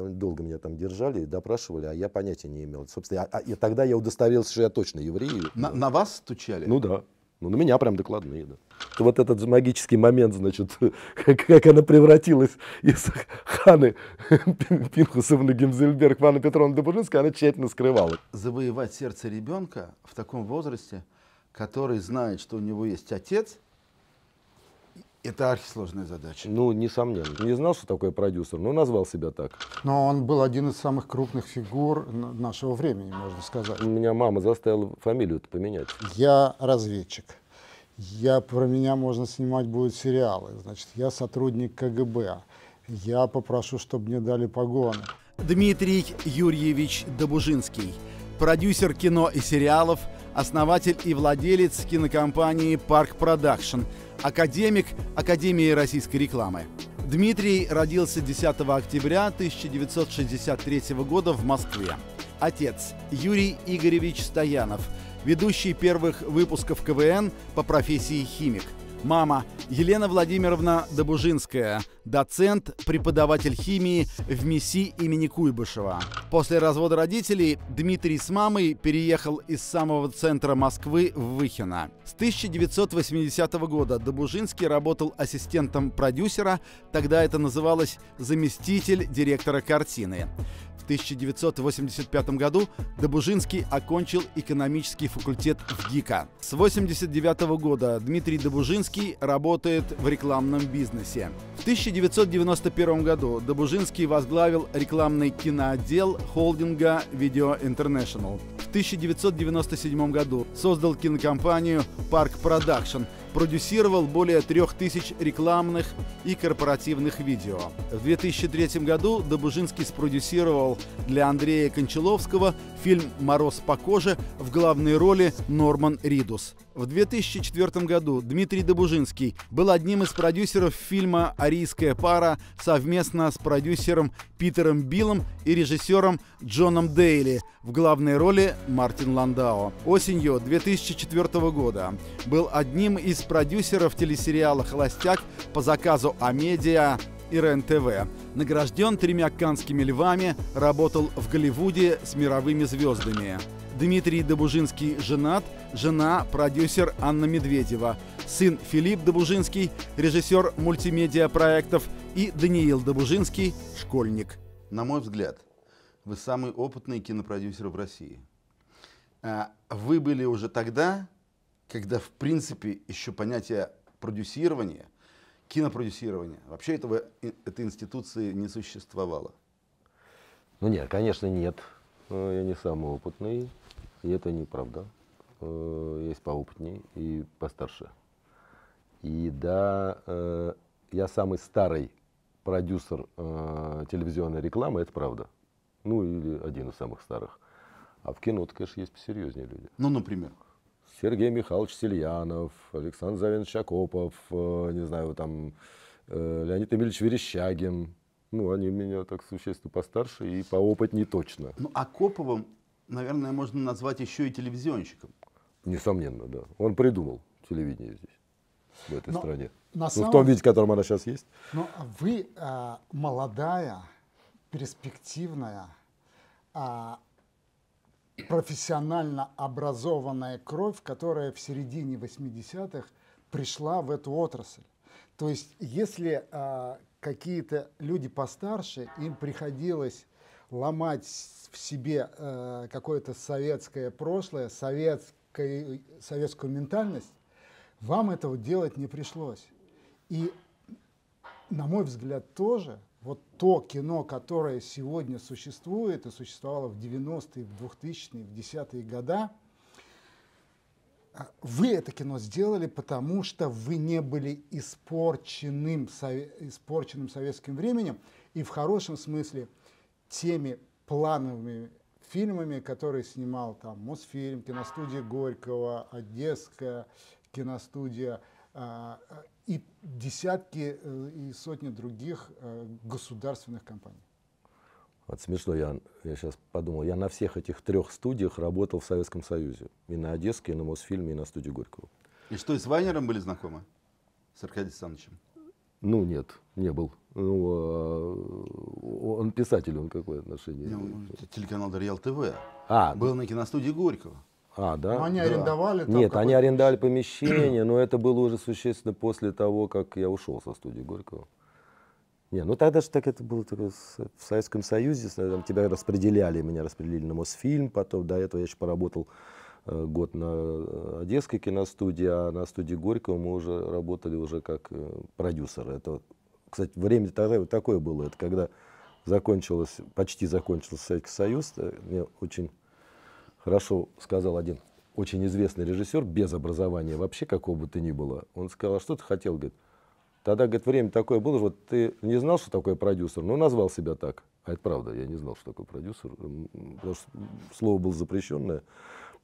довольно долго меня там держали, допрашивали, а я понятия не имел. Собственно, а, а, тогда я удостоверился, что я точно еврей. На, на вас стучали? Ну да. Ну, на меня прям докладные, да. Вот этот магический момент, значит, как, как она превратилась из ханы Пинхусовны Гимзельберг в Анну Петровну Добужинскую, она тщательно скрывала. Завоевать сердце ребенка в таком возрасте, который знает, что у него есть отец – это архисложная задача. Ну, несомненно. Не знал, что такое продюсер, но назвал себя так. Но он был один из самых крупных фигур нашего времени, можно сказать. Меня мама заставила фамилию поменять. Я разведчик. Я, про меня можно снимать будут сериалы. Значит, я сотрудник КГБ. Я попрошу, чтобы мне дали погоны. Дмитрий Юрьевич Добужинский. Продюсер кино и сериалов, основатель и владелец кинокомпании «Парк Продакшн», академик Академии российской рекламы. Дмитрий родился 10 октября 1963 года в Москве. Отец Юрий Игоревич Стоянов, ведущий первых выпусков КВН по профессии химик – Мама Елена Владимировна Добужинская, доцент, преподаватель химии в МИСИ имени Куйбышева. После развода родителей Дмитрий с мамой переехал из самого центра Москвы в Выхино. С 1980 года Добужинский работал ассистентом продюсера, тогда это называлось заместитель директора картины. 1985 году Добужинский окончил экономический факультет в ГИКа. С 1989 года Дмитрий Добужинский работает в рекламном бизнесе. В 1991 году Добужинский возглавил рекламный киноотдел холдинга Video International. В 1997 году создал кинокомпанию Park Production – продюсировал более 3000 рекламных и корпоративных видео. В 2003 году Добужинский спродюсировал для Андрея Кончаловского фильм «Мороз по коже» в главной роли Норман Ридус – в 2004 году Дмитрий Добужинский был одним из продюсеров фильма «Арийская пара» совместно с продюсером Питером Биллом и режиссером Джоном Дейли в главной роли Мартин Ландао. Осенью 2004 года был одним из продюсеров телесериала «Холостяк» по заказу Амедиа и РЕН-ТВ. Награжден тремя канскими львами, работал в Голливуде с мировыми звездами. Дмитрий Добужинский женат, жена – продюсер Анна Медведева, сын Филипп Добужинский – режиссер мультимедиа проектов и Даниил Добужинский – школьник. На мой взгляд, вы самый опытный кинопродюсер в России. А, вы были уже тогда, когда, в принципе, еще понятие продюсирования, кинопродюсирования, вообще этого, э, этой институции не существовало. Ну нет, конечно, нет. Э, я не самый опытный. И это неправда. Э, есть поопытнее и постарше. И да, э, я самый старый продюсер э, телевизионной рекламы, это правда. Ну, или один из самых старых. А в кино, конечно, есть посерьезнее люди. Ну, например? Сергей Михайлович Сельянов, Александр Завенович Акопов, не знаю, там, Леонид Эмильевич Верещагин. Ну, они меня так существенно постарше и поопытнее точно. Ну, Акоповым наверное, можно назвать еще и телевизионщиком. Несомненно, да. Он придумал телевидение здесь, в этой но стране. На самом... ну, в том виде, в котором она сейчас есть. Но вы э, молодая, перспективная, э, профессионально образованная кровь, которая в середине 80-х пришла в эту отрасль. То есть, если э, какие-то люди постарше, им приходилось ломать в себе э, какое-то советское прошлое, советское, советскую ментальность, вам этого делать не пришлось. И, на мой взгляд, тоже вот то кино, которое сегодня существует и существовало в 90-е, в 2000-е, в 10-е года, а, вы это кино сделали, потому что вы не были испорченным, испорченным советским временем и в хорошем смысле – теми плановыми фильмами, которые снимал там Мосфильм, киностудия Горького, Одесская киностудия э, и десятки э, и сотни других э, государственных компаний. Вот смешно, я, я сейчас подумал, я на всех этих трех студиях работал в Советском Союзе. И на Одесской, и на Мосфильме, и на студии Горького. И что, и с Вайнером были знакомы? С Аркадием Александровичем? Ну нет, не был. Ну, а, он писатель, он какое отношение? Нет, телеканал Реал ТВ. А, был на киностудии Горького. А, да? Но ну, они да. арендовали там Нет, они арендовали помещение, но это было уже существенно после того, как я ушел со студии Горького. Не, ну тогда же так это было только в Советском Союзе, там, тебя распределяли, меня распределили на Мосфильм, потом до этого я еще поработал э, год на э, Одесской киностудии, а на студии Горького мы уже работали уже как э, продюсеры. Это кстати, время тогда такое было. Это когда закончилось, почти закончился Советский Союз. Э, мне очень хорошо сказал один очень известный режиссер, без образования вообще какого бы то ни было. Он сказал, а что ты хотел? Говорит, тогда, говорит, время такое было, вот ты не знал, что такое продюсер, но «Ну, назвал себя так. А это правда, я не знал, что такое продюсер, потому что слово было запрещенное,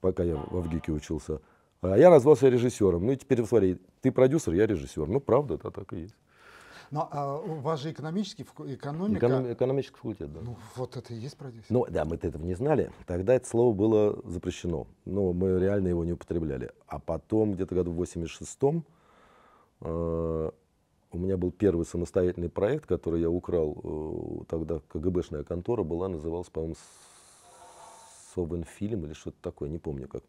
пока я в Авгике учился. А я назвался режиссером. Ну и теперь, смотри, ты продюсер, я режиссер. Ну, правда, да, так и есть. Но а, у вас же экономический, экономика... Эконом, экономический факультет, да. Ну, вот это и есть продюсер. Ну, да, мы-то этого не знали. Тогда это слово было запрещено. Но мы реально его не употребляли. А потом, где-то году в 86-м, э, у меня был первый самостоятельный проект, который я украл. Э, тогда КГБшная контора была, называлась, по-моему, Совенфильм или что-то такое, не помню как.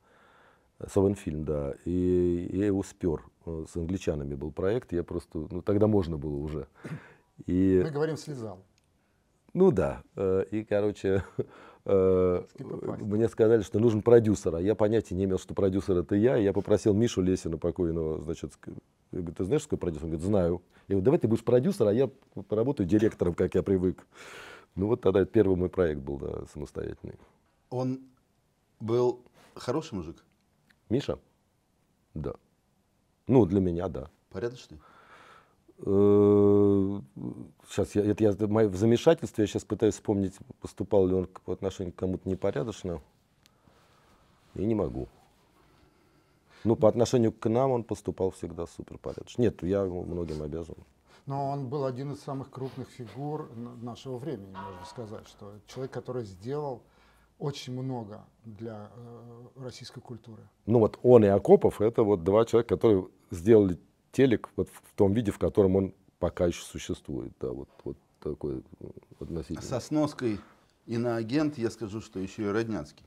Савенфильм, да. И я его спер. Э, с англичанами был проект. Я просто... Ну, тогда можно было уже. И... Мы говорим слезал. Ну да. Э, и, короче, э, мне сказали, что нужен продюсер, а я понятия не имел, что продюсер это я. Я попросил Мишу Лесина покойного, значит, я говорю, ты знаешь, что такое продюсер? Он говорит, знаю. Я говорю, давай ты будешь продюсер, а я поработаю директором, как я привык. Ну вот тогда первый мой проект был, да, самостоятельный. Он был хороший мужик? Миша? Да. Ну, для меня, да. Порядочный? Сейчас э, я, это я в замешательстве, я сейчас пытаюсь вспомнить, поступал ли он по отношению к кому-то непорядочно. И не могу. Ну, по отношению к нам он поступал всегда суперпорядочно. Нет, я ему многим обязан. Но он был один из самых крупных фигур нашего времени, можно сказать, что человек, который сделал очень много для э, российской культуры. Ну вот он и Акопов – это вот два человека, которые сделали телек вот в том виде, в котором он пока еще существует. Да, вот, вот такой э, относительно. Со сноской агент я скажу, что еще и Роднянский.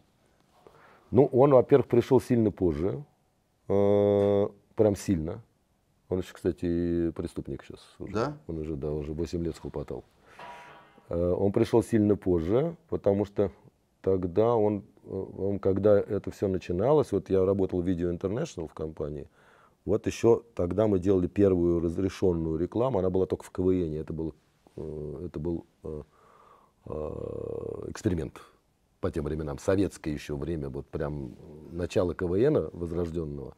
Ну, он, во-первых, пришел сильно позже, э, прям сильно. Он еще, кстати, преступник сейчас. Уже. Да? Он уже, да, уже 8 лет схлопотал. Э, он пришел сильно позже, потому что тогда он, э, он, когда это все начиналось, вот я работал в Video International в компании, вот еще тогда мы делали первую разрешенную рекламу, она была только в КВН, это был, э, это был э, эксперимент по тем временам, советское еще время, вот прям начало КВН возрожденного.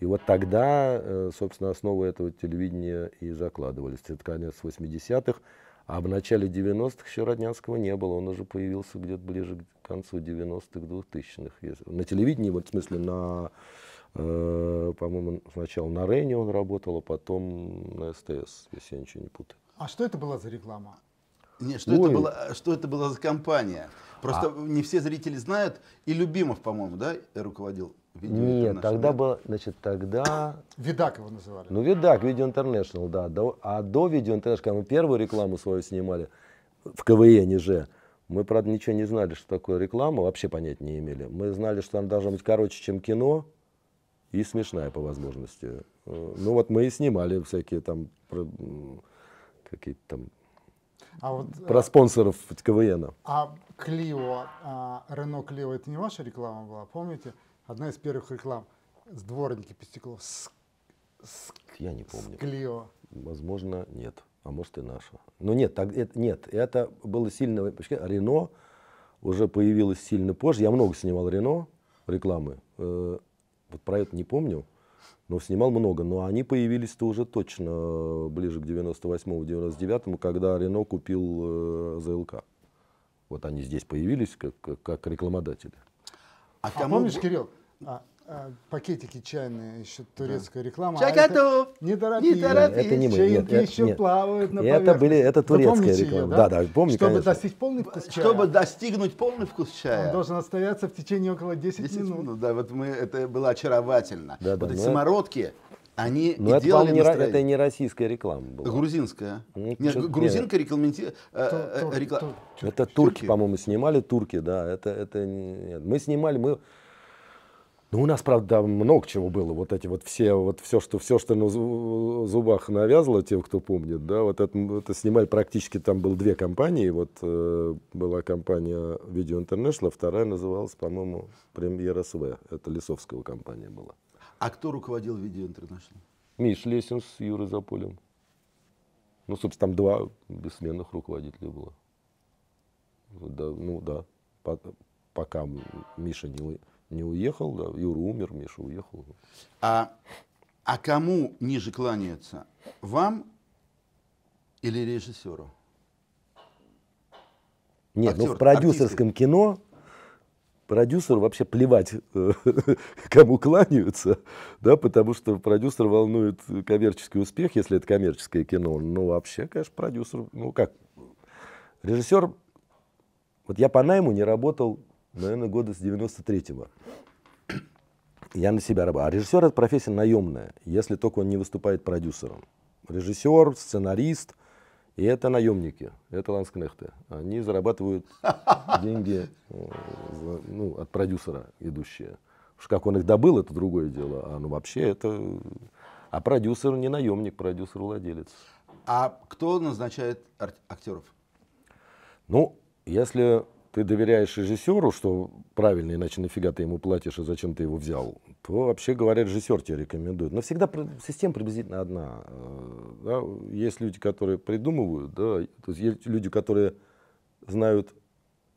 И вот тогда, собственно, основы этого телевидения и закладывались. Это конец 80-х. А в начале 90-х еще Роднянского не было, он уже появился где-то ближе к концу 90-х, 2000-х. На телевидении, вот, в смысле, на, э, по-моему, сначала на Рене он работал, а потом на СТС, если я ничего не путаю. А что это была за реклама? Нет, что, это было, что это была за компания? Просто а. не все зрители знают, и Любимов, по-моему, да, руководил нет, тогда нет? было, значит, тогда... Видак его называли. Ну, Видак, Video International, да. До, а до Video International, когда мы первую рекламу свою снимали в КВН же, мы, правда, ничего не знали, что такое реклама, вообще понятия не имели. Мы знали, что она должна быть короче, чем кино, и смешная по возможности. Э, ну вот мы и снимали всякие там какие-то там а вот, э, про спонсоров КВН. А Клио, а Рено Клио, это не ваша реклама была, помните? одна из первых реклам с дворники Пестяков. С, с, Я не помню. С Клио. Возможно, нет. А может и наша. Но нет, так, это, нет, это было сильно... Рено уже появилось сильно позже. Я много снимал Рено рекламы. Э, вот про это не помню. Но снимал много. Но они появились-то уже точно э, ближе к 98-99, когда Рено купил э, ЗЛК. Вот они здесь появились как, как, как рекламодатели. А, а кому... помнишь, Кирилл, а, а, пакетики чайные, еще турецкая да. реклама. А Чай а готов! не торопись! Не торопись! Это не мы, Чайки нет, еще нет. плавают на поверхности. Это, были, это турецкая реклама. Ее, да? да, да, помню, Чтобы конечно. достичь полный вкус чая. Чтобы достигнуть полный вкус чая. Он должен отстояться в течение около 10, 10 минут. минут. Да, вот мы, это было очаровательно. Да, вот да, эти самородки, они Но и это, делали не, это не российская реклама была. Грузинская. Ну, нет, нет грузинка рекламентировала. Э, э рекла... Это турки, турки по-моему, снимали. Турки, да. Это, это... Нет. Мы снимали, мы ну, у нас, правда, много чего было. Вот эти вот все, вот все, что, все, что на зубах навязло тем, кто помнит, да, вот это, это снимали практически, там было две компании. Вот э, была компания Video International, вторая называлась, по-моему, Премьер СВ. Это Лесовского компания была. А кто руководил Video International? Миш Лесин с Юрой Заполем. Ну, собственно, там два бессменных руководителя было. Да, ну да, по, пока Миша не, не уехал, да. Юра умер, Миша уехал. А, а кому ниже кланяется? Вам или режиссеру? Нет, Актер, ну в продюсерском артисты. кино продюсеру вообще плевать, э, кому кланяются, да, потому что продюсер волнует коммерческий успех, если это коммерческое кино. Ну, вообще, конечно, продюсер, ну как, режиссер, вот я по найму не работал наверное, года с 93-го. Я на себя работаю. А режиссер – это профессия наемная, если только он не выступает продюсером. Режиссер, сценарист – и это наемники, это ланскнехты. Они зарабатывают деньги э, ну, от продюсера идущие. Уж как он их добыл, это другое дело. А ну вообще это... А продюсер не наемник, продюсер владелец. А кто назначает актеров? Ну, если ты доверяешь режиссеру, что правильно, иначе нафига ты ему платишь и зачем ты его взял, то вообще говоря, режиссер тебе рекомендует. Но всегда система приблизительно одна. Э, да? Есть люди, которые придумывают, да? то есть, есть люди, которые знают,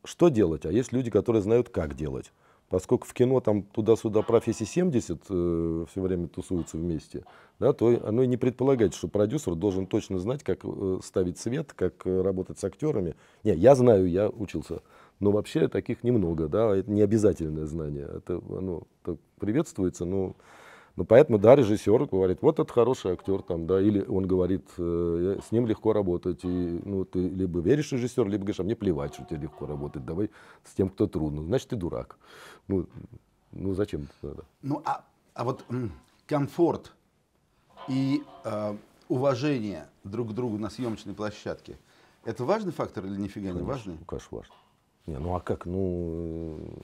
что делать, а есть люди, которые знают, как делать. Поскольку в кино там туда-сюда профессии 70 э, все время тусуются вместе, да, то оно и не предполагает, что продюсер должен точно знать, как э, ставить свет, как э, работать с актерами. Не, я знаю, я учился но ну, вообще таких немного, да, это не обязательное знание. Это, оно так приветствуется, но, но поэтому, да, режиссер говорит, вот этот хороший актер, там, да, или он говорит, э, с ним легко работать, и, ну, ты либо веришь режиссер, либо говоришь, а мне плевать, что тебе легко работать, давай с тем, кто трудно, значит, ты дурак. Ну, ну зачем это Ну, а, а вот комфорт и э, уважение друг к другу на съемочной площадке, это важный фактор или нифига Конечно, не важный? Конечно, важный. Не, ну а как? Ну, э,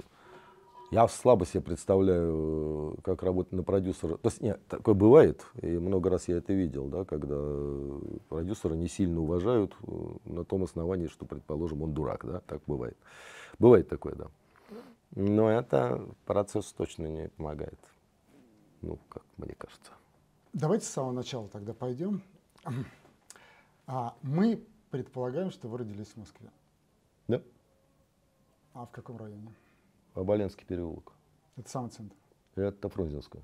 я слабо себе представляю, э, как работать на продюсера. То есть, нет, такое бывает, и много раз я это видел, да, когда э, продюсера не сильно уважают на том основании, что, предположим, он дурак, да, так бывает. Бывает такое, да. Но это процесс точно не помогает, ну, как мне кажется. Давайте с самого начала тогда пойдем. А, мы предполагаем, что вы родились в Москве. Да. А в каком районе? Оболенский переулок. Это самый центр? Это Фрунзенская.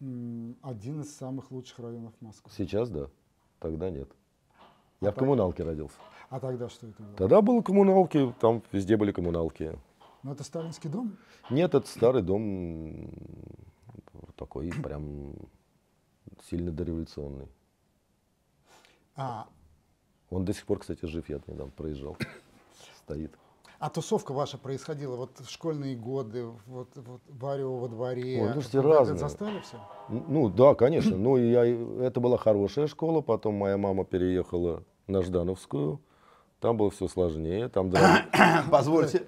Один из самых лучших районов Москвы. Сейчас да, тогда нет. А я а в так... коммуналке родился. А тогда что это было? Тогда было коммуналки, там везде были коммуналки. Но это сталинский дом? Нет, это старый дом такой прям сильно дореволюционный. А... Он до сих пор, кстати, жив, я недавно проезжал стоит. А тусовка ваша происходила вот в школьные годы, вот, вот Барио во дворе. Ой, ну, а все разные. Застали все? Ну да, конечно. Ну я это была хорошая школа. Потом моя мама переехала на Ждановскую. Там было все сложнее. Там драм... Позвольте,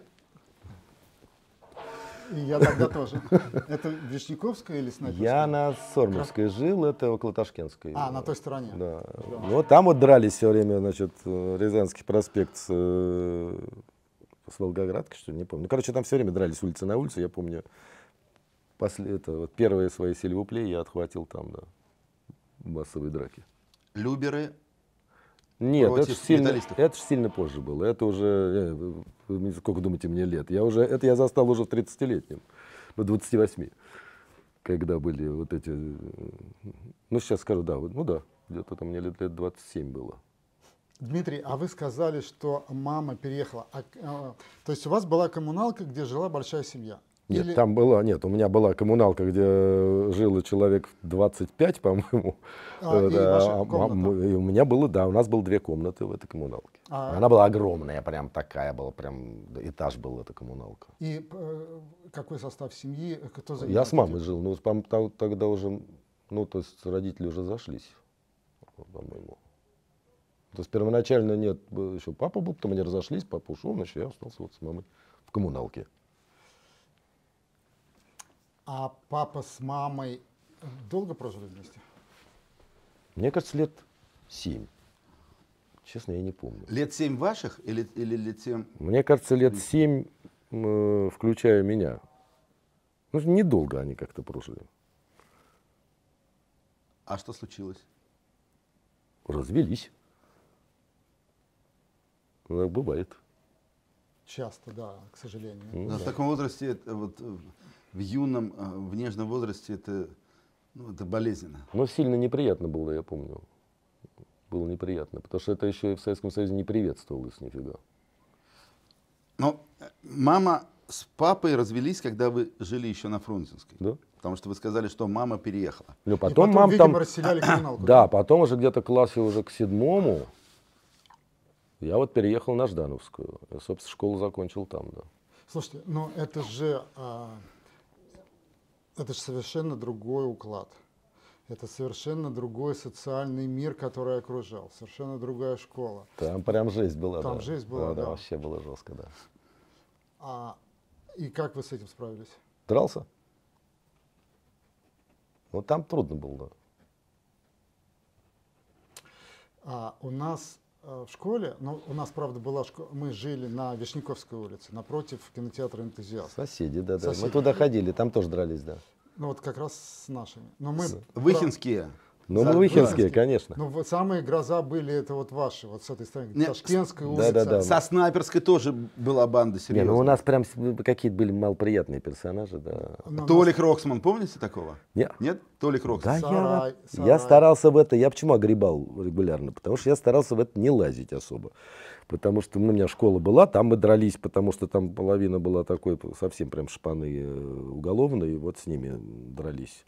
я тогда тоже. Это Вишняковская или Снайперская? Я на Сормовской жил, это около Ташкентской. А, на той стороне. Да. да. Ну, вот там вот дрались все время, значит, Рязанский проспект с, э, с Волгоградкой, что ли, не помню. Ну, короче, там все время дрались улица на улицу, я помню. После, это, вот первые свои сильвупле я отхватил там, да, массовые драки. Люберы нет, это же, сильно, это же сильно позже было. Это уже, э, сколько думаете мне лет? Я уже, это я застал уже в 30-летнем, в 28 когда были вот эти, э, ну сейчас скажу, да, ну да, где-то там мне лет, лет 27 было. Дмитрий, а вы сказали, что мама переехала. А, а, то есть у вас была коммуналка, где жила большая семья. Нет, Или... там была, нет, у меня была коммуналка, где э, жило человек 25, по-моему. А, э, да, и, а, и у меня было, да, у нас было две комнаты в этой коммуналке. А... Она была огромная, прям такая была, прям этаж был эта коммуналка. И э, какой состав семьи, кто занимался? Я с мамой жил, ну, там, там, тогда уже, ну, то есть родители уже зашлись, по-моему. То есть первоначально нет, еще папа был, потом они разошлись, папа ушел, значит, я остался вот с мамой в коммуналке. А папа с мамой долго прожили вместе? Мне кажется, лет семь. Честно, я не помню. Лет семь ваших или, или лет семь? Мне кажется, лет семь, э, включая меня. Ну, недолго они как-то прожили. А что случилось? Развелись. Ну, так бывает. Часто, да, к сожалению. Ну, да. В таком возрасте вот, э, в юном, э, в нежном возрасте это, ну, это болезненно. Но сильно неприятно было, я помню. Было неприятно, потому что это еще и в Советском Союзе не приветствовалось нифига. Но э, мама с папой развелись, когда вы жили еще на Фрунзенской. Да. Потому что вы сказали, что мама переехала. Ну, потом, потом мам там... расселяли коммуналку. Да, потом уже где-то классе уже к седьмому я вот переехал на Ждановскую. Я, собственно, школу закончил там, да. Слушайте, но это же а, это же совершенно другой уклад. Это совершенно другой социальный мир, который окружал, совершенно другая школа. Там прям жизнь была. Там да. жизнь была, да, да. да. Вообще было жестко, да. А, и как вы с этим справились? Дрался. Вот там трудно было. А, у нас в школе, но ну, у нас, правда, была школа, мы жили на Вишняковской улице, напротив кинотеатра «Энтузиаст». Соседи, да, да. Мы туда ходили, там тоже дрались, да. Ну вот как раз с нашими. Но мы, Выхинские? Прав... Ну, мы выхинские, конечно. Ну, вот самые гроза были, это вот ваши, вот с этой стороны, Нет, Ташкентской улица. Да, да, да. Со Снайперской тоже была банда серьезная. Не, ну у нас прям ну, какие-то были малоприятные персонажи, да. Но ну, Толик нас... Роксман, помните такого? Нет. Нет? Толик Роксман. Да, сарай, я, сарай. я старался в это, я почему огребал регулярно? Потому что я старался в это не лазить особо. Потому что ну, у меня школа была, там мы дрались, потому что там половина была такой совсем прям шпаны э, уголовные и вот с ними дрались.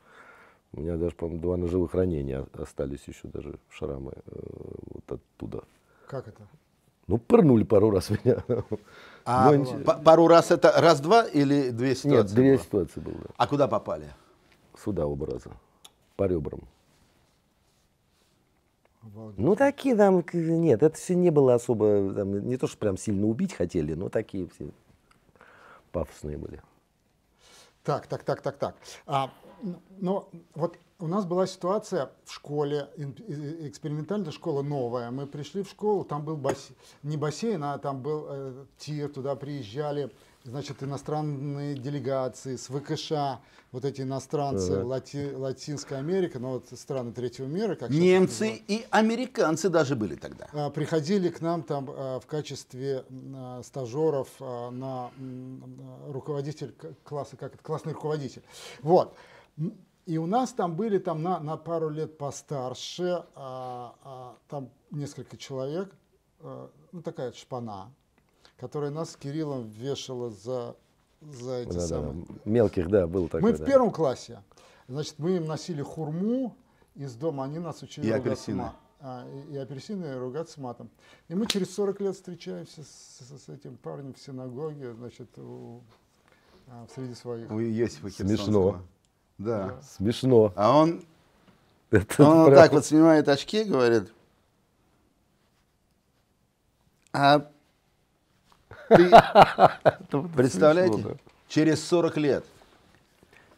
У меня даже, по-моему, два ножевых ранения остались еще даже шрамы э, вот оттуда. Как это? Ну, пырнули пару раз меня. А Но... Ну, ну, пару раз это раз-два или две ситуации? Нет, две было? ситуации было. Да. А куда попали? Сюда оба раза. По ребрам. Ну, такие там, нет, это все не было особо, там, не то, что прям сильно убить хотели, но такие все пафосные были. Так, так, так, так, так. А, но ну, вот у нас была ситуация в школе, экспериментальная школа новая. Мы пришли в школу, там был бассейн, не бассейн, а там был э, тир, туда приезжали, значит, иностранные делегации с ВКШ, вот эти иностранцы, uh-huh. Лати, Латинская Америка, но ну, вот страны третьего мира. Как Немцы и американцы даже были тогда. Э, приходили к нам там э, в качестве э, стажеров э, на э, руководитель класса, как это, классный руководитель. Вот. И у нас там были там на, на пару лет постарше, а, а, там несколько человек, а, ну такая шпана, которая нас с Кириллом вешала за, за эти да, самые... Да, мелких, да, был такой. Мы да. в первом классе. Значит, мы им носили хурму из дома, они нас учили и ругаться матом, а, и, и апельсины, и ругаться матом. И мы через 40 лет встречаемся с, с, с этим парнем в синагоге, значит, у, а, среди своих. У Есифа Смешно. Да. Смешно. А он, это он вот так вот снимает очки и говорит, а ты представляете, через 40 лет.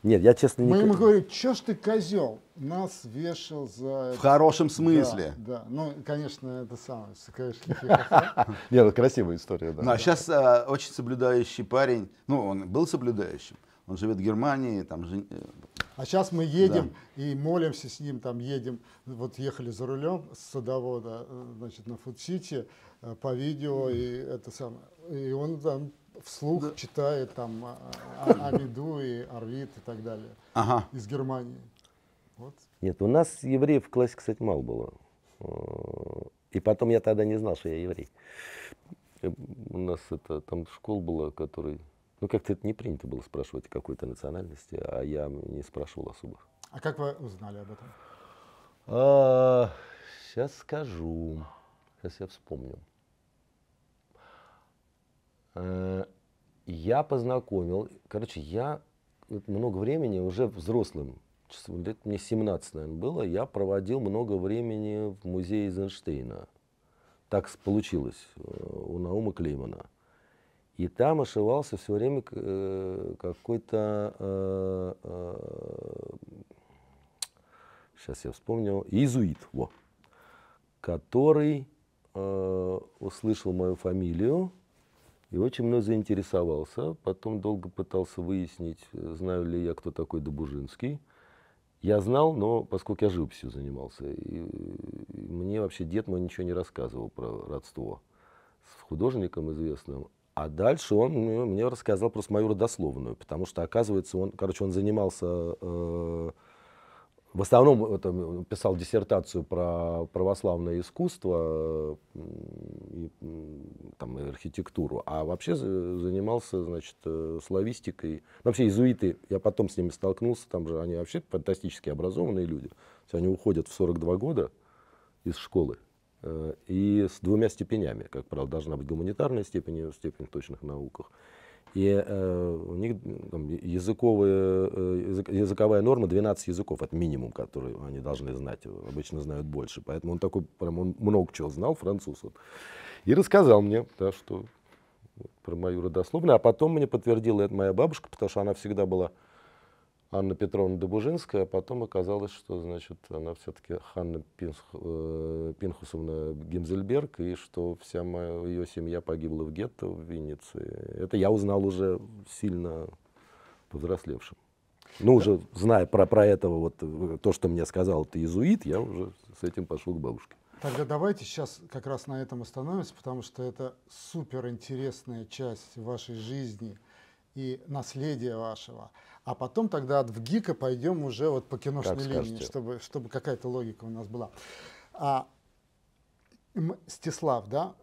Нет, я честно не... Мы ему говорим, что ж ты козел? Нас вешал за... В хорошем смысле. Да, да. ну, конечно, это самое, конечно, Нет, ну, красивая история, да. Ну, а сейчас а, очень соблюдающий парень, ну, он был соблюдающим, он живет в Германии, там жен... Э, а сейчас мы едем да. и молимся с ним, там едем, вот ехали за рулем с садовода, э, значит, на Фудсити э, по видео, и это самое, и он там вслух да. читает там а, а, а, Амиду и Арвит и так далее ага. из Германии. Вот. Нет, у нас евреев в классе, кстати, мало было. И потом я тогда не знал, что я еврей. У нас это, там школа была, которой ну, как-то это не принято было спрашивать о какой-то национальности, а я не спрашивал особо. А как вы узнали об этом? А, сейчас скажу. Сейчас я вспомню. А, я познакомил, короче, я много времени уже взрослым, лет мне 17, наверное, было, я проводил много времени в музее Эйзенштейна. Так получилось э, у Наума Клеймана. И там ошивался все время э, какой-то, сейчас э, э, я вспомнил, иезуит, во, который услышал мою фамилию и очень мной заинтересовался. Потом долго пытался выяснить, знаю ли я, кто такой Добужинский. Я знал, но поскольку я живописью занимался, и, мне вообще дед мой ничего не рассказывал про родство с художником известным, а дальше он мне рассказал просто мою родословную, потому что, оказывается, он, короче, он занимался, э, в основном это, писал диссертацию про православное искусство э, и, там, и архитектуру, а вообще занимался, значит, э, славистикой. Ну, вообще, иезуиты, я потом с ними столкнулся, там же они вообще фантастически образованные люди. То они уходят в 42 года из школы, Э, и с двумя степенями, как правило, должна быть гуманитарная степень и степень в точных науках. И э, у них там, языковые, э, язык, языковая норма 12 языков, это минимум, который они должны знать, обычно знают больше. Поэтому он такой, прям он много чего знал, француз. Вот. И рассказал мне, да, что про мою родословную. А потом мне подтвердила это моя бабушка, потому что она всегда была Анна Петровна Добужинская, а потом оказалось, что значит, она все-таки Ханна Пинх, э, Пинхусовна Гимзельберг, и что вся моя, ее семья погибла в гетто в Венеции. Это я узнал уже сильно повзрослевшим. Ну, уже зная про, про этого, вот э, то, что мне сказал ты иезуит, я уже с этим пошел к бабушке. Тогда давайте сейчас как раз на этом остановимся, потому что это суперинтересная часть вашей жизни – и наследия вашего. А потом тогда от ВГИКа пойдем уже вот по киношной как линии, чтобы, чтобы какая-то логика у нас была. А, Стеслав, да?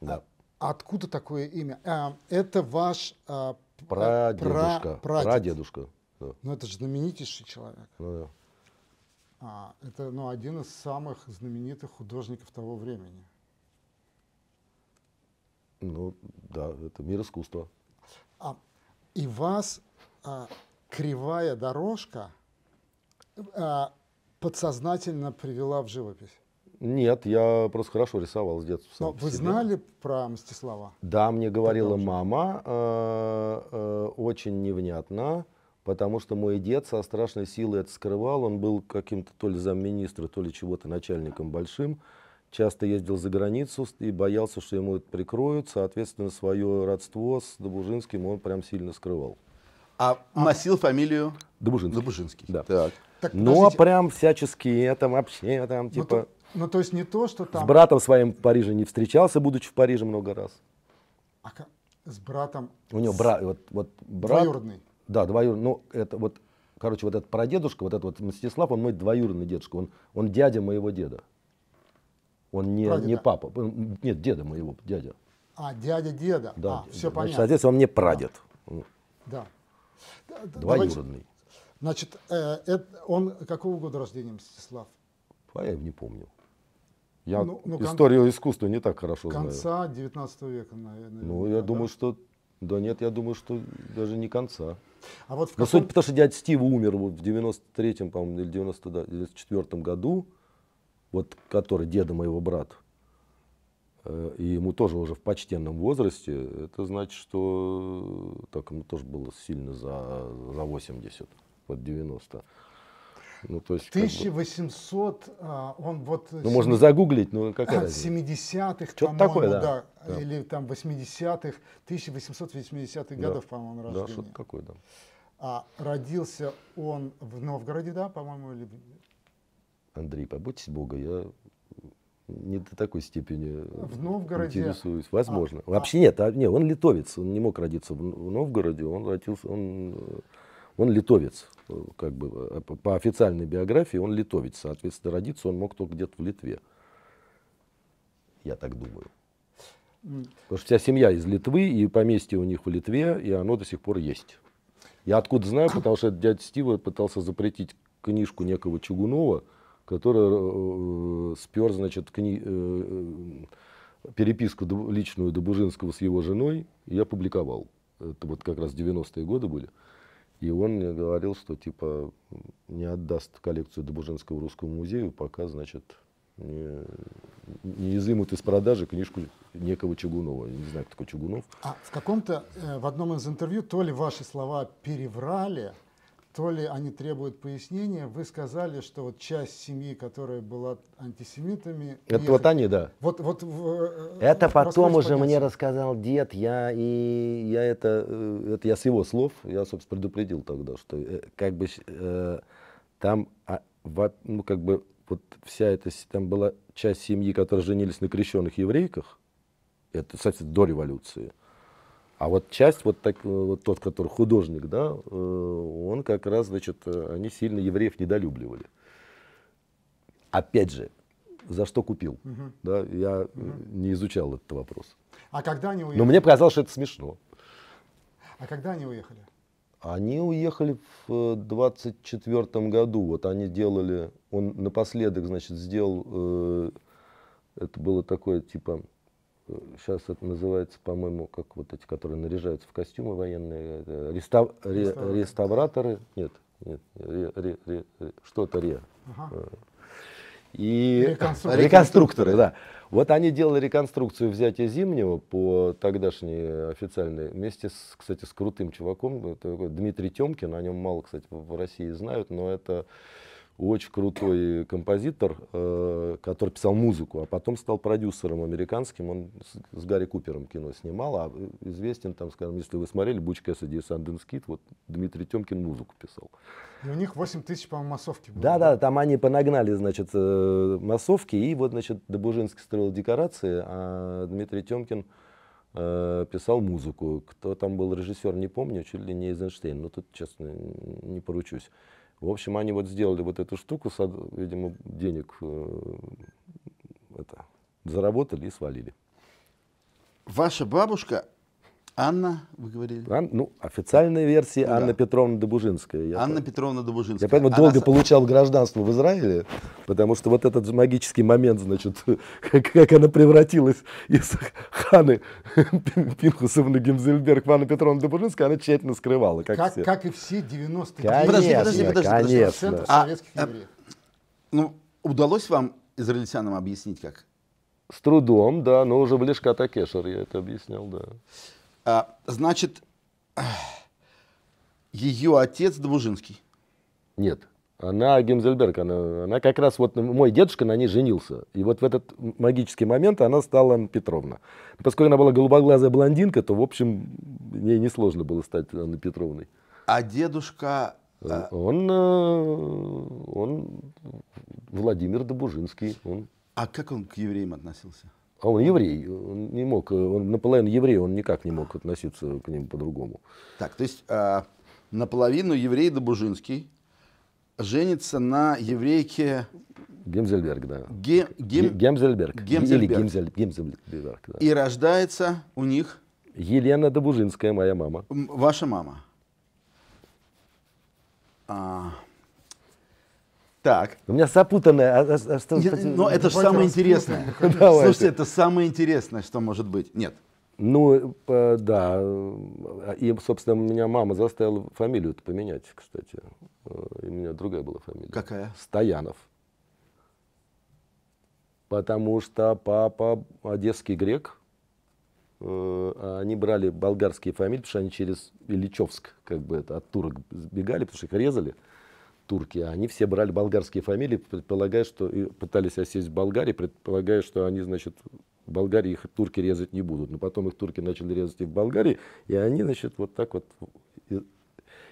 Да. А, откуда такое имя? А, это ваш а, прадедушка. Пра, а, Прадедушка. Да. Ну это же знаменитейший человек. Ну, да. а, это ну, один из самых знаменитых художников того времени. Ну да, это мир искусства. А, и вас а, кривая дорожка а, подсознательно привела в живопись. Нет, я просто хорошо рисовал с детства. Но вы знали про Мстислава? Да, мне говорила мама э, э, очень невнятно, потому что мой дед со страшной силой это скрывал. Он был каким-то то ли замминистра, то ли чего-то начальником большим часто ездил за границу и боялся, что ему это прикроют. Соответственно, свое родство с Добужинским он прям сильно скрывал. А носил фамилию? Добужинский. Добужинский. Да. Так. Так, Но прям всячески это вообще там ну, типа... Ну то, ну то есть не то, что там... С братом своим в Париже не встречался, будучи в Париже много раз. А как? С братом? У него брат... Вот, вот брат... Двоюродный? Да, двоюродный. Ну это вот... Короче, вот этот прадедушка, вот этот вот Мстислав, он мой двоюродный дедушка. Он, он дядя моего деда. Он не, не папа. Нет, деда моего, дядя. А, дядя деда. Да, а, деда. все понятно. Значит, соответственно, он мне прадед. Да. да. Двоюродный. Значит, э, это, он какого года рождения, Мстислав? А я не помню. Я ну, ну, историю кон... искусства не так хорошо конца знаю. Конца 19 века, наверное. Ну, я да? думаю, что... Да нет, я думаю, что даже не конца. А вот в ну, каком... Но суть, потому что дядя Стив умер в 93-м, по-моему, или 94-м году вот который деда моего брат э, и ему тоже уже в почтенном возрасте, это значит, что э, так ему тоже было сильно за, за 80, под 90. Ну, то есть, 1800, как бы, а, он вот... Ну, можно загуглить, но какая 70-х, что-то такое, да. да, да. Или там 80-х, 1880-х да. годов, по-моему, рождения. Да, что-то такое, да. А родился он в Новгороде, да, по-моему, или... Андрей, побудьте с Бога, я не до такой степени в Новгороде. интересуюсь. Возможно. А, Вообще а... нет, а, нет, он литовец, он не мог родиться в, в Новгороде, он родился, он, он литовец, как бы э, по официальной биографии он литовец, соответственно, родиться он мог только где-то в Литве. Я так думаю. Потому что вся семья из Литвы, и поместье у них в Литве, и оно до сих пор есть. Я откуда знаю, потому что дядя Стива пытался запретить книжку некого Чугунова – который э, э, спер, значит, кни... Э, переписку личную Добужинского с его женой, и я публиковал. Это вот как раз 90-е годы были. И он мне говорил, что типа не отдаст коллекцию Добужинского русскому музею, пока, значит, не, не изымут из продажи книжку некого Чугунова. Я не знаю, кто такой Чугунов. А в каком-то, э, в одном из интервью, то ли ваши слова переврали, то ли они требуют пояснения. Вы сказали, что вот часть семьи, которая была антисемитами... Это ехали. вот они, да. Вот, вот, в, э, э, это потом уже мне рассказал дед, я, и я это, э, это я с его слов, я, собственно, предупредил тогда, что как бы там, а, ну, как бы, вот вся эта, там была часть семьи, которые женились на крещенных еврейках, это, кстати, до революции, а вот часть, вот, так, э, вот тот, который художник, да, э, он как раз, значит, э, они сильно евреев недолюбливали. Опять же, за что купил, угу. да, я угу. не изучал этот вопрос. А когда они уехали? Но мне показалось, что это смешно. А когда они уехали? Они уехали в 24 году. Вот они делали, он напоследок, значит, сделал, э, это было такое типа сейчас это называется, по-моему, как вот эти, которые наряжаются в костюмы военные, реста, ре, реставраторы, нет, нет, ре, ре, ре, что-то ре. Ага. Э, и реконструкторы. реконструкторы, да. Вот они делали реконструкцию взятия Зимнего по тогдашней официальной, вместе, с, кстати, с крутым чуваком, Дмитрий Темкин, о нем мало, кстати, в России знают, но это очень крутой композитор, э, который писал музыку, а потом стал продюсером американским. Он с, с Гарри Купером кино снимал, а э, известен там, скажем, если вы смотрели Буч Кэссиди и Санденс Кит, вот Дмитрий Тёмкин музыку писал. И у них 8 тысяч, по-моему, массовки было. Да, да, там они понагнали, значит, э, массовки, и вот, значит, Добужинский строил декорации, а Дмитрий Тёмкин э, писал музыку. Кто там был режиссер, не помню, чуть ли не Эйзенштейн, но тут, честно, не поручусь. В общем, они вот сделали вот эту штуку, видимо, денег э, это, заработали и свалили. Ваша бабушка Анна, вы говорили? Ан, ну, официальная версия Анна да. Петровна Добужинская. Я Анна так, Петровна Добужинская. Я поэтому Она... долго получал гражданство в Израиле, потому что вот этот магический момент, значит, как, как она превратилась из Ханы Пинхусовны Гимзельберг в Анну Петровну Добужинскую, она тщательно скрывала. Как, как, все. как и все 90-е. Подожди, подожди, подожди. Конечно. подожди. А, а, ну, удалось вам израильтянам объяснить как? С трудом, да, но уже ближе к Атакешер я это объяснял, да. А, значит, ее отец Добужинский? Нет. Она Гимзельберг, она, она как раз, вот мой дедушка на ней женился. И вот в этот магический момент она стала Петровна. Поскольку она была голубоглазая блондинка, то, в общем, ей несложно было стать Анной Петровной. А дедушка... Э, он, э, он Владимир Добужинский. Он... А как он к евреям относился? А он еврей, он не мог, он наполовину еврей, он никак не мог относиться к ним по-другому. Так, то есть э, наполовину еврей Добужинский женится на еврейке... Гемзельберг, да. Ге, гем... Гемзельберг. Гемзельберг. Или Гемзель... Гемзельберг, да. И рождается у них... Елена Добужинская, моя мама. Ваша мама. А... Так. У меня запутанное. А, а, а что, Я, но это же самое интересное. Слушайте, это самое интересное, что может быть. Нет. Ну, да. И, собственно, меня мама заставила фамилию поменять, кстати. Э, и у меня другая была фамилия. Какая? Стоянов. Потому что папа одесский грек, э, а они брали болгарские фамилии, потому что они через Ильичевск, как бы это, от турок сбегали, потому что их резали турки, а они все брали болгарские фамилии, предполагая, что и пытались осесть в Болгарии, предполагая, что они, значит, в Болгарии их турки резать не будут. Но потом их турки начали резать и в Болгарии, и они, значит, вот так вот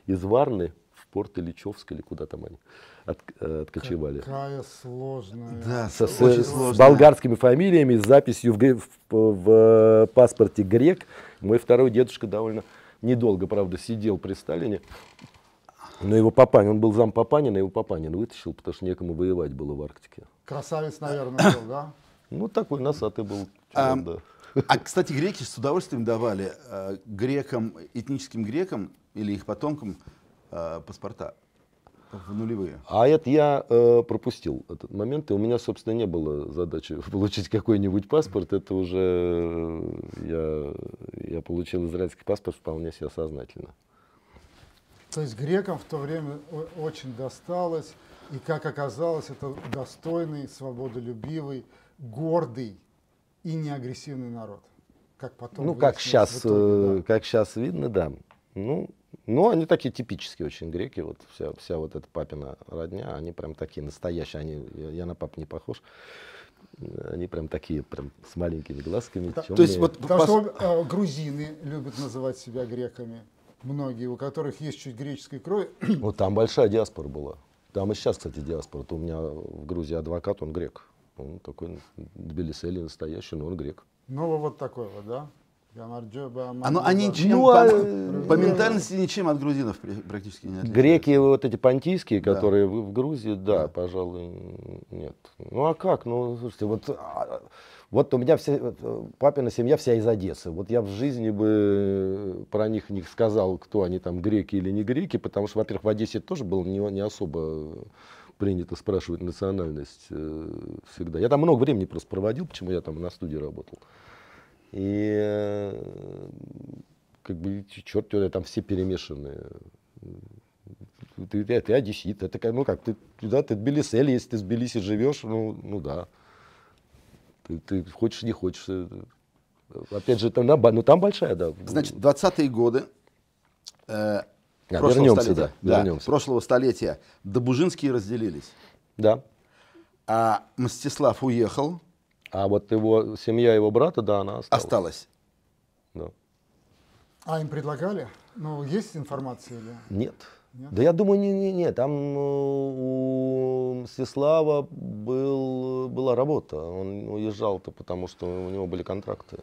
из, Варны в порт Ильичевск или куда там они от, э, откочевали. Какая сложная. Да, со, с, очень сложная. С болгарскими фамилиями, с записью в, в, в, в э, паспорте грек. Мой второй дедушка довольно недолго, правда, сидел при Сталине. Но его папань, он был зам Папанина, его Папанин вытащил, потому что некому воевать было в Арктике. Красавец, наверное, был, да? Ну, такой носатый был. А, да. а, кстати, греки с удовольствием давали э, грекам, этническим грекам или их потомкам э, паспорта в нулевые. А это я э, пропустил этот момент, и у меня, собственно, не было задачи получить какой-нибудь паспорт. Это уже э, я, я получил израильский паспорт вполне себе сознательно. То есть грекам в то время очень досталось, и, как оказалось, это достойный, свободолюбивый, гордый и неагрессивный народ. Как потом ну, как сейчас, итоге, да. Э, как сейчас видно, да. Ну, ну они такие типические очень греки, вот вся, вся вот эта папина родня, они прям такие настоящие, они, я, я на пап не похож, они прям такие, прям с маленькими глазками. Да, то есть вот потому пос... что э, грузины любят называть себя греками, многие, у которых есть чуть греческой крови. Вот там большая диаспора была. Там и сейчас, кстати, диаспора. То у меня в Грузии адвокат, он грек. Он такой Тбилисели настоящий, но он грек. Ну, вот такой вот, да? Оно, а ну, они ничем, ну, по, а... по ментальности ничем от грузинов практически не отличаются. Греки вот эти понтийские, да. которые в Грузии, да, да, пожалуй, нет. Ну а как? Ну, слушайте, вот а, вот у меня вся э, папина семья вся из Одессы. Вот я в жизни бы э, про них не сказал, кто они там, греки или не греки, потому что, во-первых, в Одессе тоже было не, не особо э, принято спрашивать национальность э, всегда. Я там много времени просто проводил, почему я там на студии работал. И э, как бы, черт, я там все перемешанные ты, ты, ты одессит, это, ну как, ты, да, ты Тбилисель, если ты с Тбилиси живешь, ну, ну да ты хочешь, не хочешь. Э, опять же, там, ну, там большая, да. Значит, 20-е годы э, а, прошлого вернемся, столетия, да, да, прошлого столетия Добужинские разделились. Да. А Мстислав уехал. А вот его семья его брата, да, она осталась. Осталась. Да. А им предлагали? Ну, есть информация? Или? Нет. Нет? Да я думаю, не, не, не. Там э, у Сеслава был, была работа. Он уезжал-то, потому что у него были контракты.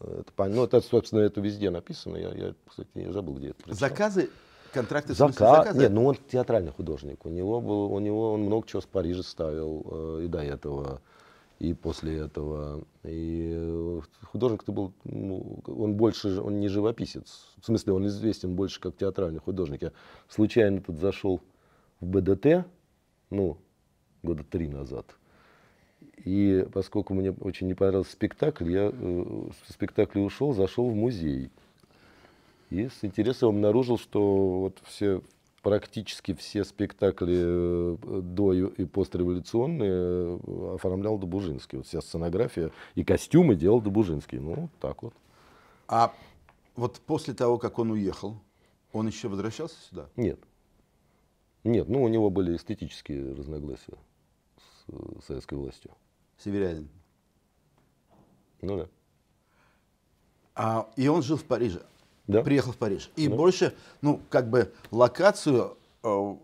Это, ну, это, собственно, это везде написано. Я, я кстати, я забыл, где это прочитал. Заказы контракты Зака... заказы? Нет, ну он театральный художник. У него, был, у него он много чего с Парижа ставил э, и до этого и после этого. И э, художник-то был, ну, он больше, он не живописец. В смысле, он известен больше как театральный художник. Я случайно тут зашел в БДТ, ну, года три назад. И поскольку мне очень не понравился спектакль, я э, со спектакля ушел, зашел в музей. И с интересом обнаружил, что вот все, практически все спектакли э, до и постреволюционные э, оформлял Добужинский. Вот вся сценография и костюмы делал Добужинский. Ну, так вот. А вот после того, как он уехал, он еще возвращался сюда? Нет. Нет, ну у него были эстетические разногласия с э, советской властью. Северянин? Ну да. А, и он жил в Париже да? приехал в Париж. И да. Ну. больше, ну, как бы локацию э, ну,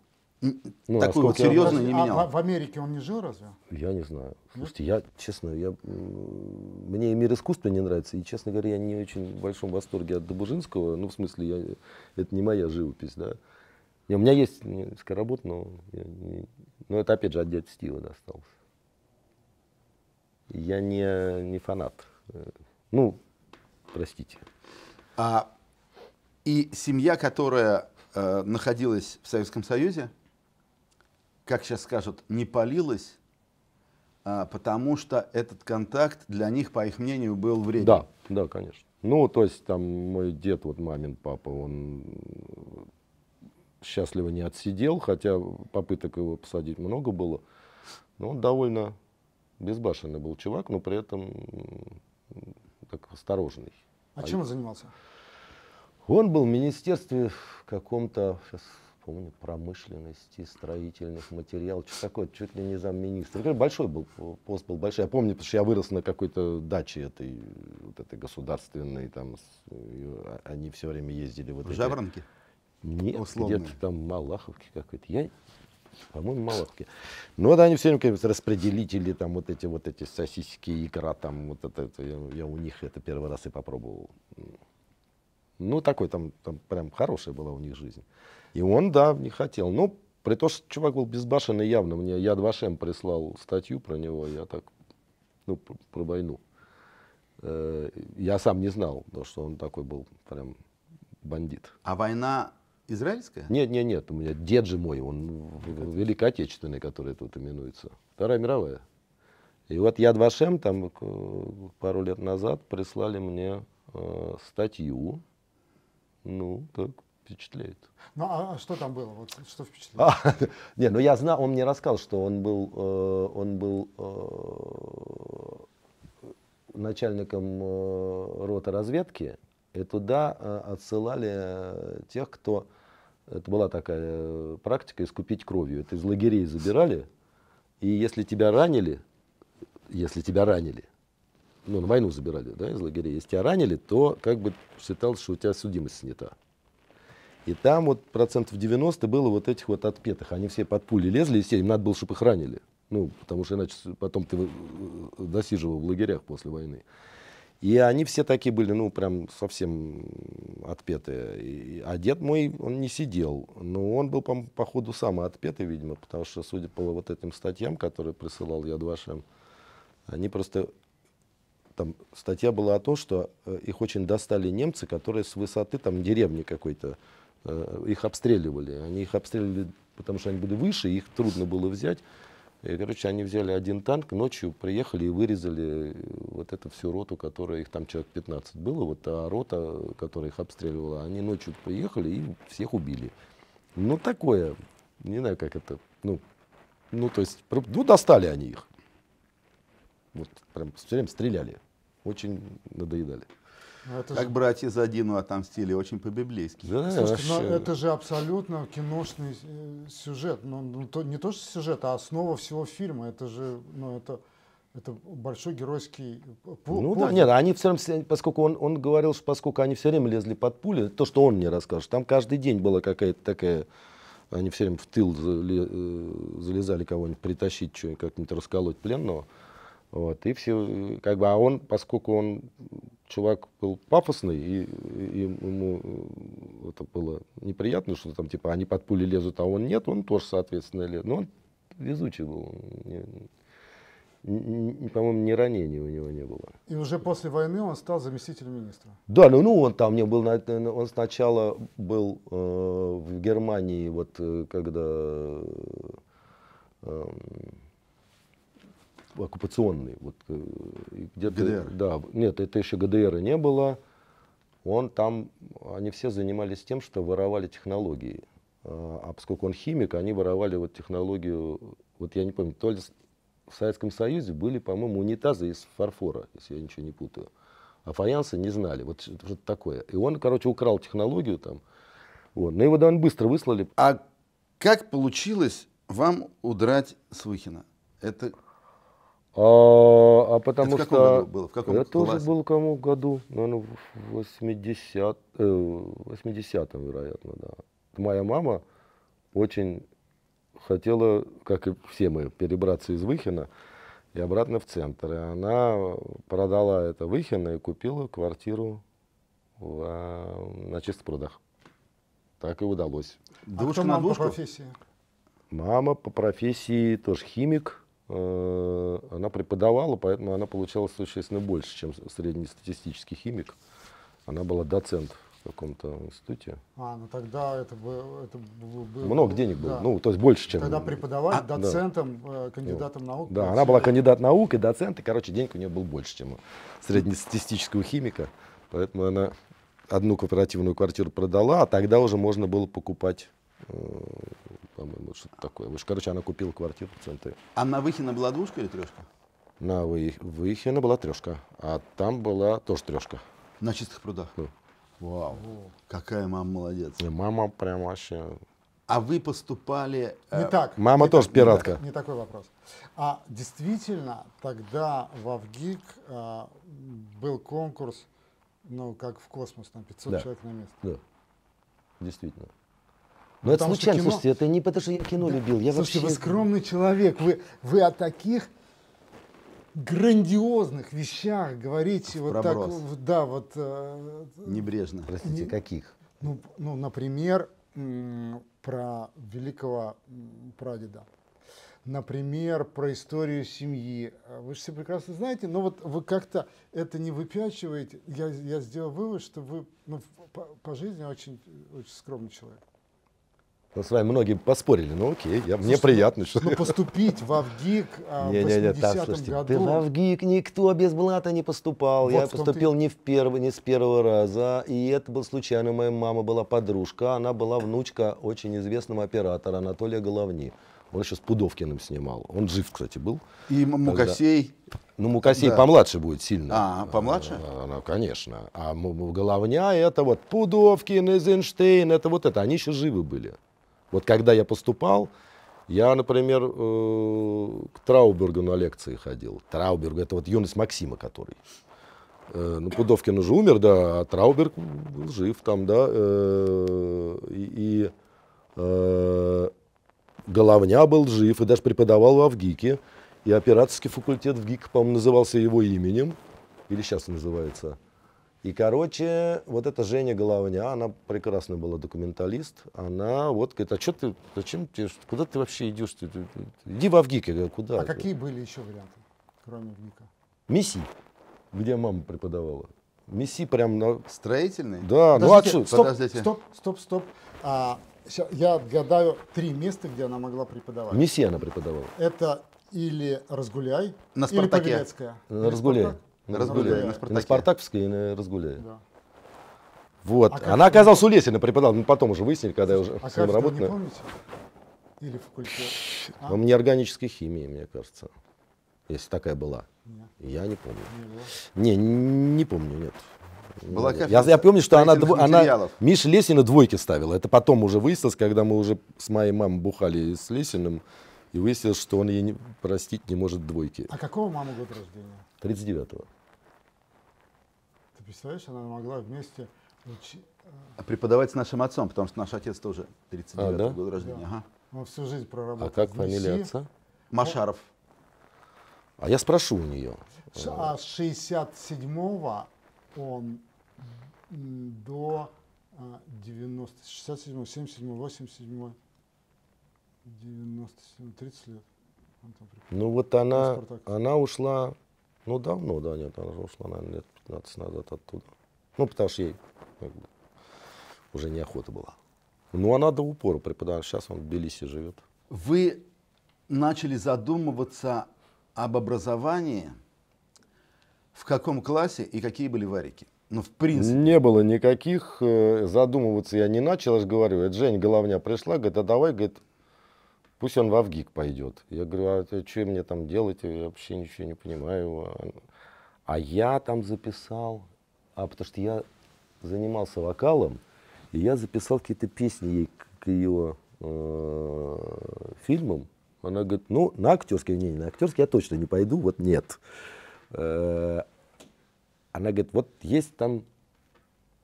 а такую вот серьезную не а менял. А в Америке он не жил разве? Я не знаю. Слушайте, я, честно, я, мне и мир искусства не нравится. И, честно говоря, я не очень в большом восторге от Добужинского. Ну, в смысле, я, это не моя живопись, да. И у меня есть несколько работ, но, я не, но это, опять же, от дяди Стива достался Я не, не фанат. Э, ну, простите. А и семья, которая э, находилась в Советском Союзе, как сейчас скажут, не палилась, а, потому что этот контакт для них, по их мнению, был вреден. Да, да, конечно. Ну, то есть там мой дед, вот мамин папа, он счастливо не отсидел, хотя попыток его посадить много было. Но он довольно безбашенный был чувак, но при этом так осторожный. А, а чем он занимался? Он был в министерстве в каком-то, сейчас помню, промышленности, строительных материалов, что такое, чуть ли не замминистра. Большой был, пост был большой. Я помню, потому что я вырос на какой-то даче этой, вот этой государственной, там, они все время ездили. Вот в эти... Жаворонке? Нет, где-то там Малаховки какой-то. Я по-моему, молотки. Ну, вот они все время какие-то распределители, там вот эти вот эти сосиски, икра, там вот это, это я, я у них это первый раз и попробовал. Ну, такой там, там прям хорошая была у них жизнь. И он, да, не хотел. Ну, при том, что чувак был безбашенный явно. Мне Яд Вашем прислал статью про него, я так, ну, про, про войну. Э, я сам не знал, да, что он такой был прям бандит. А война израильская? Нет, нет, нет. У меня дед же мой, он великоотечественный, который тут именуется. Вторая мировая. И вот Яд Вашем там э, пару лет назад прислали мне э, статью ну, так впечатляет. Ну, а что там было? Вот, что впечатляет? А, не, ну я знал, он мне рассказал, что он был, э, он был э, начальником э, рота разведки, и туда э, отсылали э, тех, кто... Это была такая практика, искупить кровью. Это из лагерей забирали, и если тебя ранили, если тебя ранили, ну, на войну забирали да, из лагерей, если тебя ранили, то как бы считалось, что у тебя судимость снята. И там вот процентов 90 было вот этих вот отпетых. Они все под пули лезли, и все, им надо было, чтобы их ранили. Ну, потому что иначе потом ты э, досиживал в лагерях после войны. И они все такие были, ну, прям совсем отпетые. И, а дед мой, он не сидел, но он был, по, по ходу, самый отпетый, видимо, потому что, судя по вот этим статьям, которые присылал я Ядвашем, они просто там статья была о том, что э, их очень достали немцы, которые с высоты там деревни какой-то э, их обстреливали. Они их обстреливали, потому что они были выше, их трудно было взять. И, короче, они взяли один танк, ночью приехали и вырезали э, вот эту всю роту, которая их там человек 15 было, вот а рота, которая их обстреливала, они ночью приехали и всех убили. Ну, такое, не знаю, как это, ну, ну, то есть, ну, достали они их. Вот прям все время стреляли очень надоедали. Но а это как же... братья за Дину отомстили, очень по-библейски. Да, Слушайте, вообще... это же абсолютно киношный э, сюжет. Ну, ну, то, не то, что сюжет, а основа всего фильма. Это же, ну, это, это большой геройский пу- Ну да, нет, они все время, поскольку он, он говорил, что поскольку они все время лезли под пули, то, что он мне рассказал, что там каждый день была какая-то такая они все время в тыл э, залезали кого-нибудь притащить, что, как-нибудь расколоть пленного. Вот, и все, как бы, а он, поскольку он чувак был пафосный, и, и ему э, это было неприятно, что там, типа, они под пули лезут, а он нет, он тоже, соответственно, лез. Но он везучий был. По-моему, ни ранений у него не было. И уже после войны он стал заместителем министра. Да, ну, ну он там не был, он сначала был э, в Германии, вот э, когда э, оккупационный. Вот, э, где ГДР? Да, нет, это еще ГДР не было. Он там, они все занимались тем, что воровали технологии. А, а поскольку он химик, они воровали вот технологию, вот я не помню, то ли в Советском Союзе были, по-моему, унитазы из фарфора, если я ничего не путаю. А фаянсы не знали, вот что-то такое. И он, короче, украл технологию там. Вот. Но его довольно быстро выслали. А как получилось вам удрать с Выхина? Это а, а потому это что... было? В каком это классе? тоже был кому году, наверное, ну, ну, в 80, э, 80-м, вероятно, да. Моя мама очень хотела, как и все мы, перебраться из Выхина и обратно в центр. И она продала это Выхино и купила квартиру в, а, на Чистопрудах. Так и удалось. А Двушка кто мама на по профессии? Мама по профессии тоже химик Э, она преподавала, поэтому она получала существенно больше, чем среднестатистический химик. Она была доцент в каком-то институте. А, ну тогда это было... Это было Много денег было, да. ну то есть больше, чем... Тогда преподавать а, доцентом, да. Э, кандидатом наук. Да, она была кандидат наук и доцент, и, короче, денег у нее было больше, чем у среднестатистического химика. Поэтому она одну кооперативную квартиру продала, а тогда уже можно было покупать Э, по-моему, что-то такое. короче, она купила квартиру в центре. А на Выхина была двушка или трешка? На Вы... Выхина была трешка, а там была тоже трешка. На чистых прудах? Ну. Вау, какая мама молодец. И мама прям вообще... А вы поступали... Э, не так. Мама не тоже так, пиратка. Не, так, не такой вопрос. А действительно, тогда в Авгик а, был конкурс, ну, как в космос, там 500 да. человек на место. Да, действительно. Но ну, это случайно, кино... слушайте, это не потому, что я кино да. любил. Я слушайте, вообще... вы скромный человек, вы, вы о таких грандиозных вещах говорите вот так, да, вот... Э, э, Небрежно. Простите, не... каких? Ну, ну, например, про великого прадеда. Например, про историю семьи. Вы же все прекрасно знаете, но вот вы как-то это не выпячиваете. Я, я сделал вывод, что вы ну, по, по жизни очень, очень скромный человек. Мы с вами многие поспорили, ну окей, я, мне приятно. Ну, что... Ну поступить в АВГИК а, не, в 80 году... Да в АВГИК никто без блата не поступал. Вот я поступил ты... не, в первый, не с первого раза, и это был случайно. Моя мама была подружка, она была внучка очень известного оператора Анатолия Головни. Он еще с Пудовкиным снимал. Он жив, кстати, был. И тогда. Мукасей. Ну, Мукасей да. помладше будет сильно. А, помладше? А, а ну, конечно. А Головня это вот Пудовкин, Эйзенштейн, это вот это. Они еще живы были. Вот когда я поступал, я, например, э, к Траубергу на лекции ходил. Трауберг — это вот юность Максима, который. Э, ну, Пудовкин уже умер, да, а Трауберг был жив там, да. Э, и, и Головня был жив и даже преподавал в ВГИКе. И операторский факультет в ГИК, по-моему, назывался его именем. Или сейчас называется. И, короче, вот эта Женя Головня, она прекрасно была документалист, она вот говорит, а что ты, зачем ты, куда ты вообще идешь? Ты, ты, ты, иди в Авгик. Я говорю, куда? А какие были еще варианты, кроме Авгика? МИСИ, где мама преподавала. МИСИ прям на... Строительный? Да, ну, подождите, ну отсюда. Стоп, стоп, стоп, стоп. А, я отгадаю три места, где она могла преподавать. МИСИ она преподавала. Это или Разгуляй, На или Павелецкая. Разгуляй. Спартак? На Разгуляе. На, на Спартаковской и на Разгуляе. Да. Вот. А Она оказалась у Лесина, преподавала. Мы потом уже выяснили, когда я уже а с ним работал. не помните? Или факультет? А? Вам не органической химии, мне кажется. Если такая была. Нет. Я не помню. Не, не, не помню, нет. Была я, я помню, что она, дво, она Миша Лесина двойки ставила. Это потом уже выяснилось, когда мы уже с моей мамой бухали с Лесиным. И выяснилось, что он ей не, простить не может двойки. А какого мамы год рождения? 39-го представляешь, она могла вместе учить. Э, Преподавать с нашим отцом, потому что наш отец тоже 39 а, да? года рождения. Да. Ага. Он всю жизнь проработал. А как фамилия отца? Машаров. А я спрошу у нее. А с 67-го он до 90, 67 77 87 97 30 лет. Ну вот она, она ушла, ну давно, да, нет, она ушла, наверное, лет 15 назад оттуда. Ну, потому что ей как бы, уже неохота была. Ну, она до упора преподавала. Сейчас он в Тбилиси живет. Вы начали задумываться об образовании, в каком классе и какие были варики? Ну, в принципе. Не было никаких, э, задумываться я не начал, я же говорю, это Жень Головня пришла, говорит, а давай, говорит, пусть он в Авгик пойдет. Я говорю, а, а что мне там делать, я вообще ничего не понимаю. А я там записал, а потому что я занимался вокалом, и я записал какие-то песни ей к ее э, фильмам. Она говорит, ну, на актерский, не, на актерский я точно не пойду, вот нет. Э, она говорит, вот есть там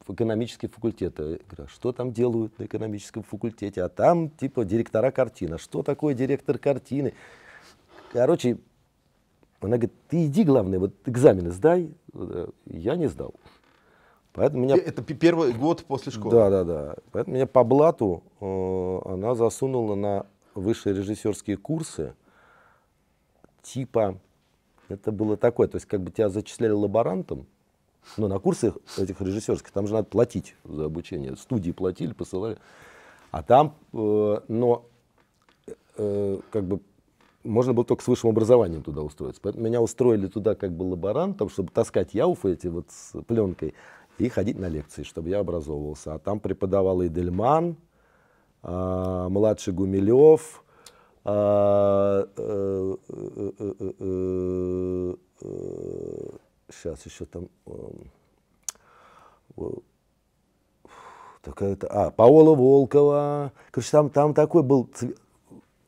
экономический факультет. Я говорю, «А что там делают на экономическом факультете? А там типа директора картина. Что такое директор картины? Короче, она говорит, ты иди, главное, вот экзамены сдай. Э, я не сдал. Поэтому меня... Это первый год после школы? Да, да, да. Поэтому меня по блату э, она засунула на высшие режиссерские курсы. Типа, это было такое, то есть как бы тебя зачисляли лаборантом, но на курсах этих режиссерских, там же надо платить за обучение. Студии платили, посылали. А там, э, но э, э как бы можно было только с высшим образованием туда устроиться. Поэтому меня устроили туда как бы лаборантом, чтобы таскать яуфы эти вот с пленкой и ходить на лекции, чтобы я образовывался. А там преподавал Эдельман, э, младший Гумилев, а, э, сейчас э, э, э, еще там... Э, так это, а, Паола Волкова. Короче, там, там такой был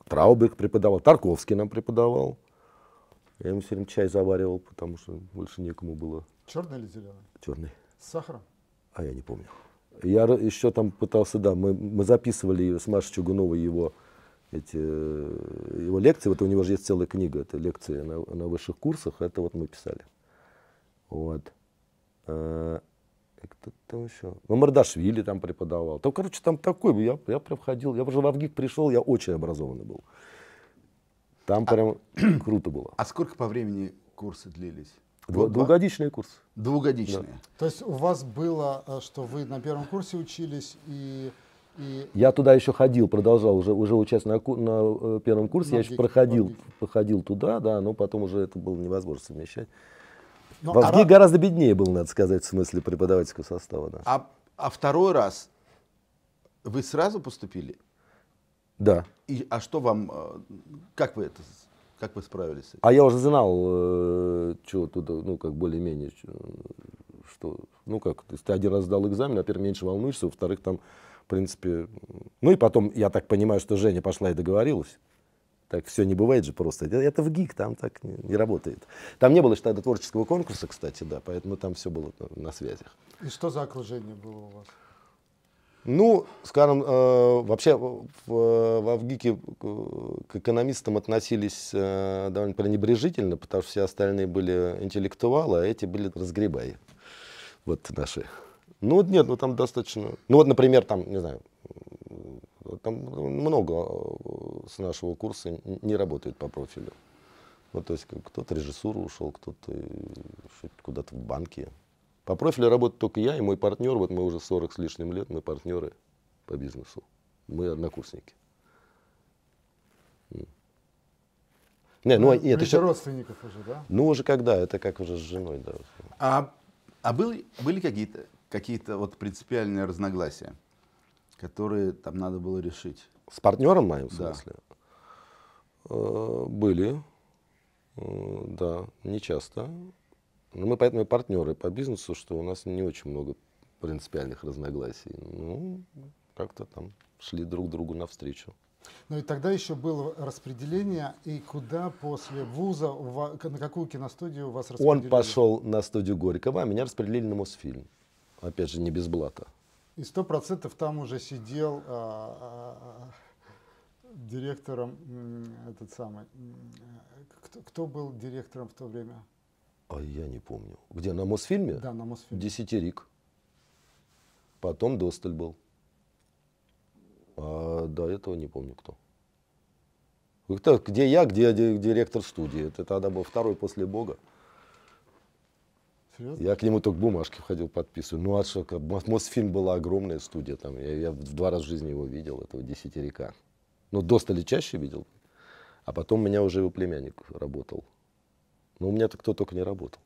Траубек преподавал, Тарковский нам преподавал. Я ему все время чай заваривал, потому что больше некому было. Черный или зеленый? Черный. С сахаром? А я не помню. Я еще там пытался, да, мы, мы записывали с Машей Чугуновой его, эти, его лекции. Вот у него же есть целая книга, это лекции на, на высших курсах, это вот мы писали. Вот. Э, как-то там еще. Ну, Мардашвили там преподавал. Там, короче, там такой, я, я прям ходил, я уже в Авгик пришел, я очень образованный был. Там а, прям круто было. А сколько по времени курсы длились? Два, двухгодичный курс. Двухгодичный. Да. То есть у вас было, э, что вы на первом курсе учились и... и... Я туда еще ходил, продолжал, уже, уже участвовал на, на э, первом курсе, на я еще проходил, проходил туда, да, но потом уже это было невозможно совмещать. Но, ну, В ВГИ а... гораздо беднее был, надо сказать, в смысле преподавательского состава. Да. А, а второй раз вы сразу поступили? Да. И, а что вам, э, как вы это, как вы справились? С этим? А я уже знал, э, что тут, ну как более-менее, что, ну как, то есть ты один раз сдал экзамен, во-первых, а меньше волнуешься, во-вторых, там, в принципе, ну и потом, я так понимаю, что Женя пошла и договорилась. Так все не бывает же просто. Это, это в ГИК, там так не, не работает. Там не было штата творческого конкурса, кстати, да, поэтому там все было на, на связях. И что за окружение было у вас? Ну, скажем, э, вообще в, в Авгике к экономистам относились э, довольно пренебрежительно, потому что все остальные были интеллектуалы, а эти были разгребаи. Вот наши. Ну, нет, ну там достаточно... Ну, вот, например, там, не знаю, там э, много э, с нашего курса не работает по профилю. Ну, то есть кто-то режиссуру ушел, кто-то э, куда-то в банке. По профилю работаю только я и мой партнер. Вот мы уже 40 с лишним лет, мы партнеры по бизнесу. Мы однокурсники. Не, ну, это ну, а, нет, еще... родственников уже, да? Ну, уже когда? Это как уже с женой, да. А, а были были какие-то какие, -то, какие -то вот принципиальные разногласия? которые там надо было решить. С партнером моим, в да. смысле? Э, были, э, да, не часто. Но мы поэтому и партнеры по бизнесу, что у нас не очень много принципиальных разногласий. Ну, как-то там шли друг другу навстречу. Ну и тогда еще было распределение, и куда после вуза, на какую киностудию вас распределили? Он пошел на студию Горького, а меня распределили на Мосфильм. Опять же, не без блата. И сто процентов там уже сидел а, а, а директором этот самый. Э, кто, кто был директором в то время? А я не помню. Где, на Мосфильме? Да, на Мосфильме. Десятирик. Потом Досталь был. А до этого не помню кто. Кто, где я, где директор студии. Это тогда был второй после Бога. Серьезно? Я к нему только бумажки входил подписываю. Ну, а что, Мосфильм была огромная студия там. Я, я в два раза в жизни его видел, этого десятирика. Ну, до стали чаще видел. А потом у меня уже его племянник работал. Но у меня-то кто только не работал.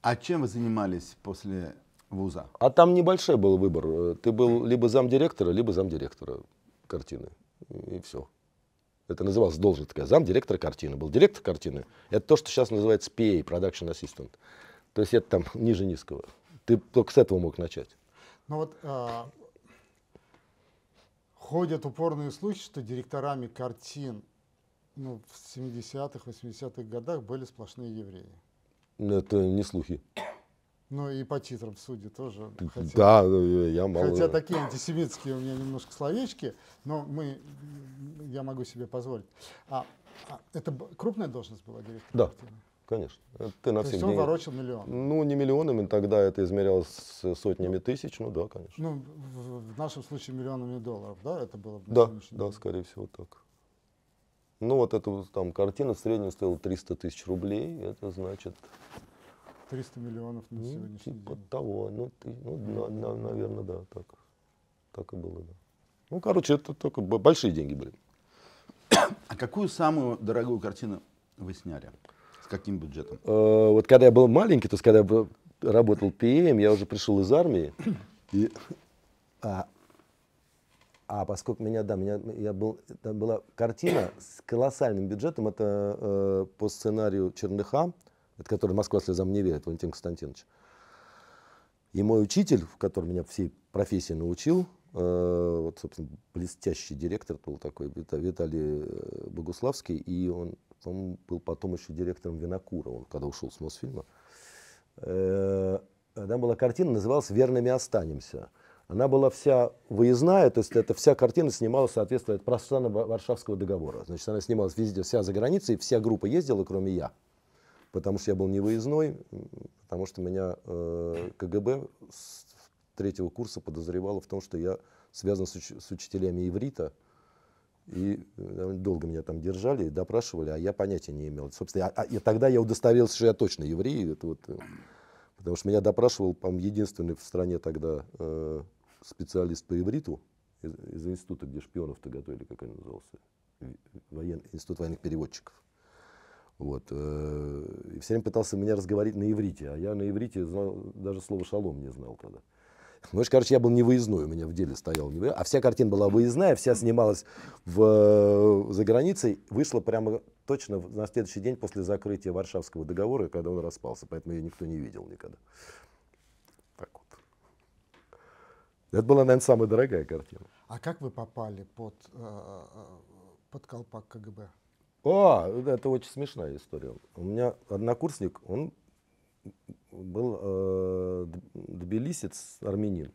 А чем вы занимались после вуза? А там небольшой был выбор. Э, ты был либо замдиректора, либо замдиректора картины. И все. Это называлось должность такая. Зам директора картины был. Директор картины – это то, что сейчас называется PA, Production Assistant. То есть это там ниже низкого. Ты только с этого мог начать. Ну вот а, ходят упорные слухи, что директорами картин ну, в 70-х, 80-х годах были сплошные евреи. Ну, это не слухи. Ну и по титрам, судя тоже. Хотя, да, ну, я мало. Хотя такие антисемитские у меня немножко словечки, но мы, я могу себе позволить. А, а это крупная должность была директора? Да. Картины? Конечно. Э, ты на То есть он ворочил миллион? Ну, не миллионами, тогда это измерялось сотнями тысяч, ну да, конечно. Ну, в, нашем случае миллионами долларов, да, это было? Да, да, скорее всего так. Ну, вот эта там картина в среднем стоила 300 тысяч рублей, это значит... 300 миллионов на ну, сегодняшний типа день. того, ну, ты, ну на, на, наверное, да, так, так и было, да. Ну, короче, это только большие деньги были. А какую самую дорогую картину вы сняли? С каким бюджетом? Э, вот когда я был маленький, то есть когда я работал ПМ, я уже пришел из армии. И, а, а поскольку меня, да, меня, я был, там была картина с колоссальным бюджетом, это э, по сценарию Черныха, это который «Москва слезам не верит», Валентин Константинович. И мой учитель, который меня всей профессии научил, э, вот, собственно, блестящий директор был такой, Виталий э, Богуславский, и он он был потом еще директором Винокура, он когда ушел с Мосфильма. Там э, была картина, называлась «Верными останемся». Она была вся выездная, то есть эта вся картина снималась, соответственно, это пространно Варшавского договора. Значит, она снималась везде, вся за границей, вся группа ездила, кроме я. Потому что я был не выездной, потому что меня э, КГБ с третьего курса подозревало в том, что я связан с, уч- с учителями иврита – и э, долго меня там держали, допрашивали, а я понятия не имел. Собственно, а, а, тогда я удостоверился, что я точно еврей. Это вот, э, потому что меня допрашивал, по единственный в стране тогда э, специалист по ивриту из, из института, где шпионов-то готовили, как он назывался, воен, институт военных переводчиков. Вот. Э, и все время пытался меня разговорить на иврите, а я на иврите знал, даже слово «шалом» не знал тогда. Понимаешь, ну, короче, я был не выездной, у меня в деле стоял не выездной, а вся картина была выездная, вся снималась в, за границей, вышла прямо точно на следующий день после закрытия Варшавского договора, когда он распался, поэтому ее никто не видел никогда. Так вот. Это была, наверное, самая дорогая картина. А как вы попали под, э, э, под колпак КГБ? О, это очень смешная история. У меня однокурсник, он был э, тбилисец, армянин.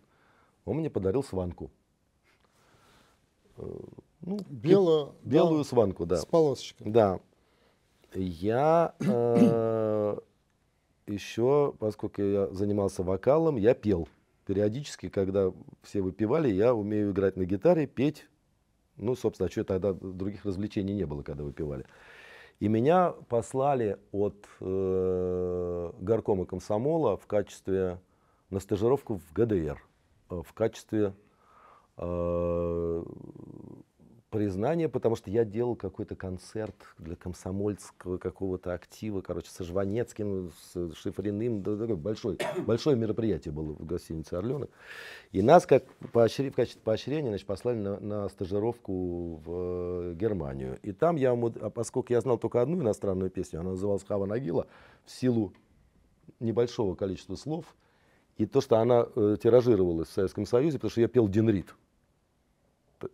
Он мне подарил сванку. Э, ну, Бело, белую да, сванку, да. С полосочкой. Да. Я э, еще, поскольку я занимался вокалом, я пел. Периодически, когда все выпивали, я умею играть на гитаре, петь. Ну, собственно, а что тогда других развлечений не было, когда выпивали. И меня послали от э, горкома комсомола в качестве на стажировку в ГДР э, в качестве э, признание, потому что я делал какой-то концерт для комсомольского какого-то актива, короче, со Жванецким, с Шифриным, да, такое большое, большое мероприятие было в гостинице «Орленок». И нас как поощр... в качестве поощрения значит, послали на, на стажировку в э, Германию. И там я, а поскольку я знал только одну иностранную песню, она называлась «Хава Нагила», в силу небольшого количества слов, и то, что она э, тиражировалась в Советском Союзе, потому что я пел «Динрит»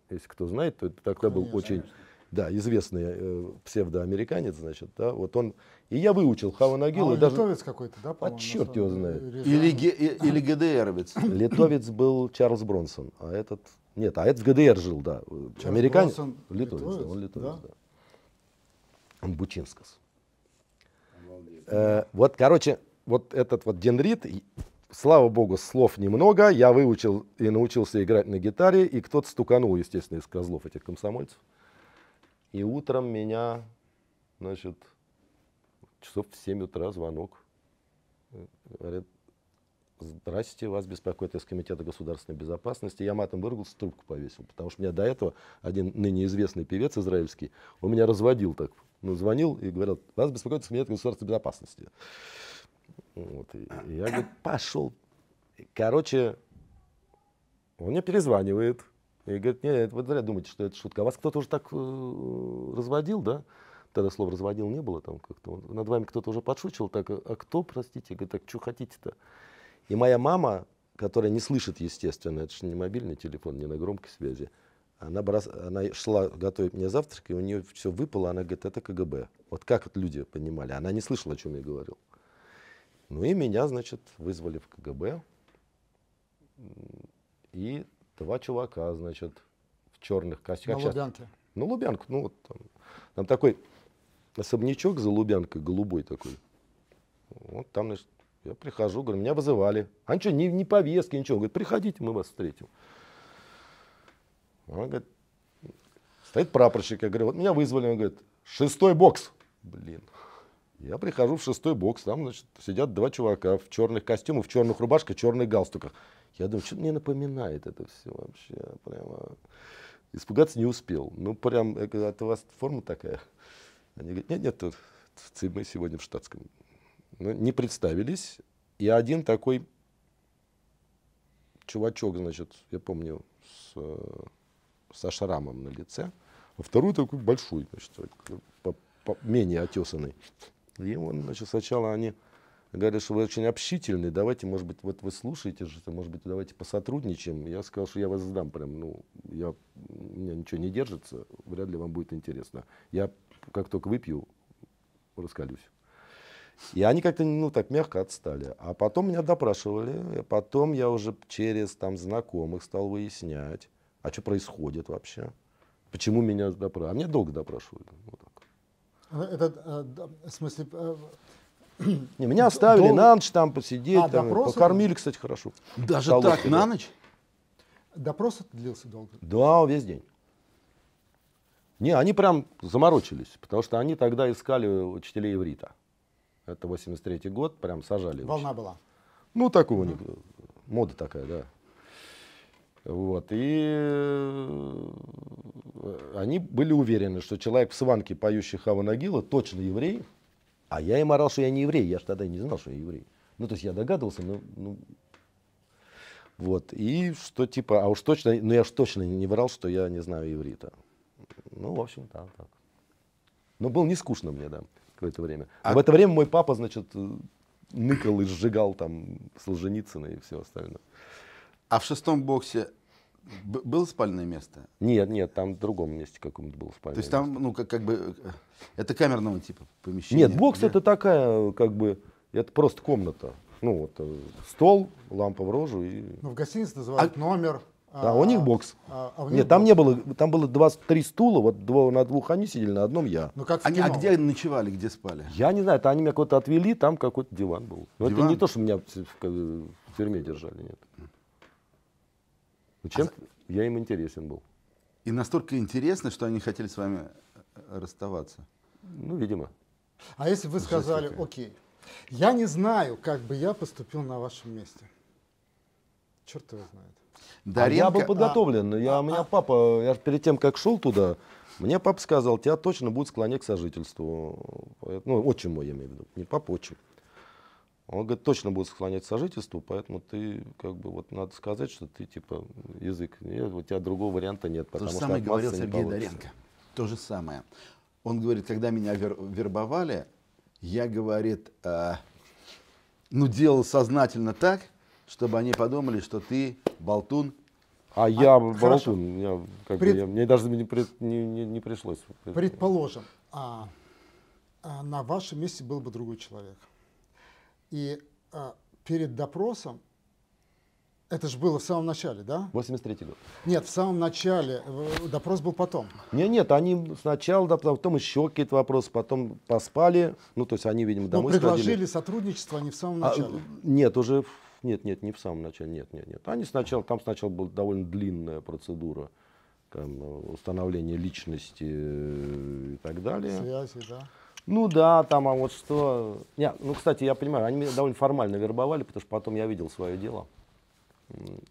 если кто знает, то это такой Конечно. был очень да, известный э, псевдоамериканец, значит, да, вот он, и я выучил Хава Нагилу. А даже... литовец какой-то, да? А черт его знает. Или, э, или ГДРовец. Литовец был Чарльз Бронсон, а этот, нет, а этот в ГДР жил, да. Э, Чарльз Американец, Бронсон, литовец, литовец, да, он литовец, да. да. Он бучинскас. Э, вот, короче, вот этот вот Денрит, Слава богу, слов немного. Я выучил и научился играть на гитаре, и кто-то стуканул, естественно, из козлов этих комсомольцев. И утром меня, значит, часов в 7 утра звонок. Говорят, Здрасте, вас беспокоит из Комитета государственной безопасности. Я матом выругался, трубку повесил, потому что меня до этого один ныне известный певец израильский, он меня разводил так. Ну, звонил и говорил, вас беспокоит из Комитета государственной безопасности. Вот, а. и, я, говорю, пошел. Короче, он мне перезванивает. И говорит, нет, вы зря думаете, что это шутка. А вас кто-то уже так э, разводил, да? Тогда слова «разводил» не было там как-то. Над вами кто-то уже подшучил, так, а, а кто, простите? Говорит, так что хотите-то? И моя мама, которая не слышит, естественно, это же не мобильный телефон, не на громкой связи, она, брос... она шла готовить мне завтрак, и у нее все выпало, она говорит, это КГБ. Вот как вот люди понимали, она не слышала, о чем я говорил. Ну и меня, значит, вызвали в КГБ. И два чувака, значит, в черных костюмах. На Лубянке? На Лубянку. Ну вот там, там такой особнячок за Лубянкой, голубой такой. Вот там, значит, я прихожу, говорю, меня вызывали. А ничего, не, не повестки, ничего. Он говорит, приходите, мы вас встретим. Он говорит, стоит прапорщик. Я говорю, вот меня вызвали. Он говорит, шестой бокс. Блин. Я прихожу в шестой бокс, там значит, сидят два чувака в черных костюмах, в черных рубашках, в черных галстуках. Я думаю, что мне напоминает это все вообще. Прямо... А, испугаться не успел. Ну, прям, я говорю, а у вас форма такая? Они говорят, нет, нет, тут, мы сегодня в штатском. Ну, не представились. И один такой чувачок, значит, я помню, с, э, со шрамом на лице, а второй такой большой, значит, по, по, менее отесанный. И он, значит, сначала они говорят, что вы очень общительный, давайте, может быть, вот вы слушаете что может быть, давайте посотрудничаем. Я сказал, что я вас сдам прям, ну, я, у меня ничего не держится, вряд ли вам будет интересно. Я как только выпью, раскалюсь. И они как-то, ну, так мягко отстали. А потом меня допрашивали, потом я уже через там знакомых стал выяснять, а что происходит вообще, почему меня допрашивают. А меня долго допрашивали. Вот так. Это, э, в смысле... Э, не, меня оставили Дол... на ночь там посидеть, а, там, допросы... покормили, кстати, хорошо. Даже так, вперед. на ночь? Допрос длился долго? Да, весь день. Не, они прям заморочились, потому что они тогда искали учителей иврита. Это 83-й год, прям сажали. Волна была? Ну, такого, mm-hmm. не... мода такая, да. Вот. И э, они были уверены, что человек в сванке, поющий Хава Нагила, точно еврей. А я им орал, что я не еврей. Я же тогда не знал, что я еврей. Ну, то есть я догадывался, но... Ну, вот. И что типа, а уж точно, ну я уж точно не врал, что я не знаю еврита. Ну, в общем, да, так. Но было не скучно мне, да, какое-то время. А... В это время мой папа, значит, э, ныкал и сжигал там Солженицына и все остальное. А в шестом боксе было спальное место? Нет, нет, там в другом месте каком-то было спальное То есть там, место. ну, как, как бы, э, это камерного типа помещение? Нет, бокс да? это такая, как бы, это просто комната. Ну, вот, э, стол, лампа в рожу и... Ну, в гостинице а называют а... номер. Да, а, у них бокс. А, а у них Нет, бокс. там не было, там было 23 стула, вот два, на двух они сидели, на одном я. Ну, как они, а где они ночевали, где спали? Я не знаю, это они меня куда-то отвели, там какой-то диван был. Но диван? это не то, что меня в, в, в тюрьме держали, нет. А Чем а... я им интересен был. И настолько интересно, что они хотели с вами э, расставаться. Ну, видимо. А если вы сказали, окей, я не знаю, как бы я поступил на вашем месте. Черт его знает. Даренко, а я был а подготовлен. А, я, у меня а... папа, я же перед тем, как шел туда, мне папа сказал, тебя точно будут склонять к сожительству. Ну, отчим мой, я имею в виду. Не папа, отчим. Он говорит, точно будет склонять сожительству, поэтому ты, как бы, вот надо сказать, что ты, типа, язык, нет, у тебя другого варианта нет. То же самое говорил Сергей Доренко. То же самое. Он говорит, когда меня вер вербовали, я, говорит, э, ну, делал сознательно так, чтобы они подумали, что ты болтун. А, а я болтун, меня, как Пред... бы, я, мне даже не, не, не, не пришлось. Предположим, а, а на вашем месте был бы другой человек – и а, перед допросом, это же было в самом начале, да? 83 год. Нет, в самом начале, допрос был потом. Нет, нет, они сначала, да, потом еще какие-то вопросы, потом поспали, ну, то есть они, видимо, домой Но ну, предложили сходили. сотрудничество, они в самом а, начале. А, нет, уже, нет, нет, не в самом начале, нет, нет, нет. Они сначала, там сначала была довольно длинная процедура установления личности э, и так далее. Связи, да ну да, там, а вот что... Не, ну, кстати, я понимаю, они меня довольно формально вербовали, потому что потом я видел свое дело.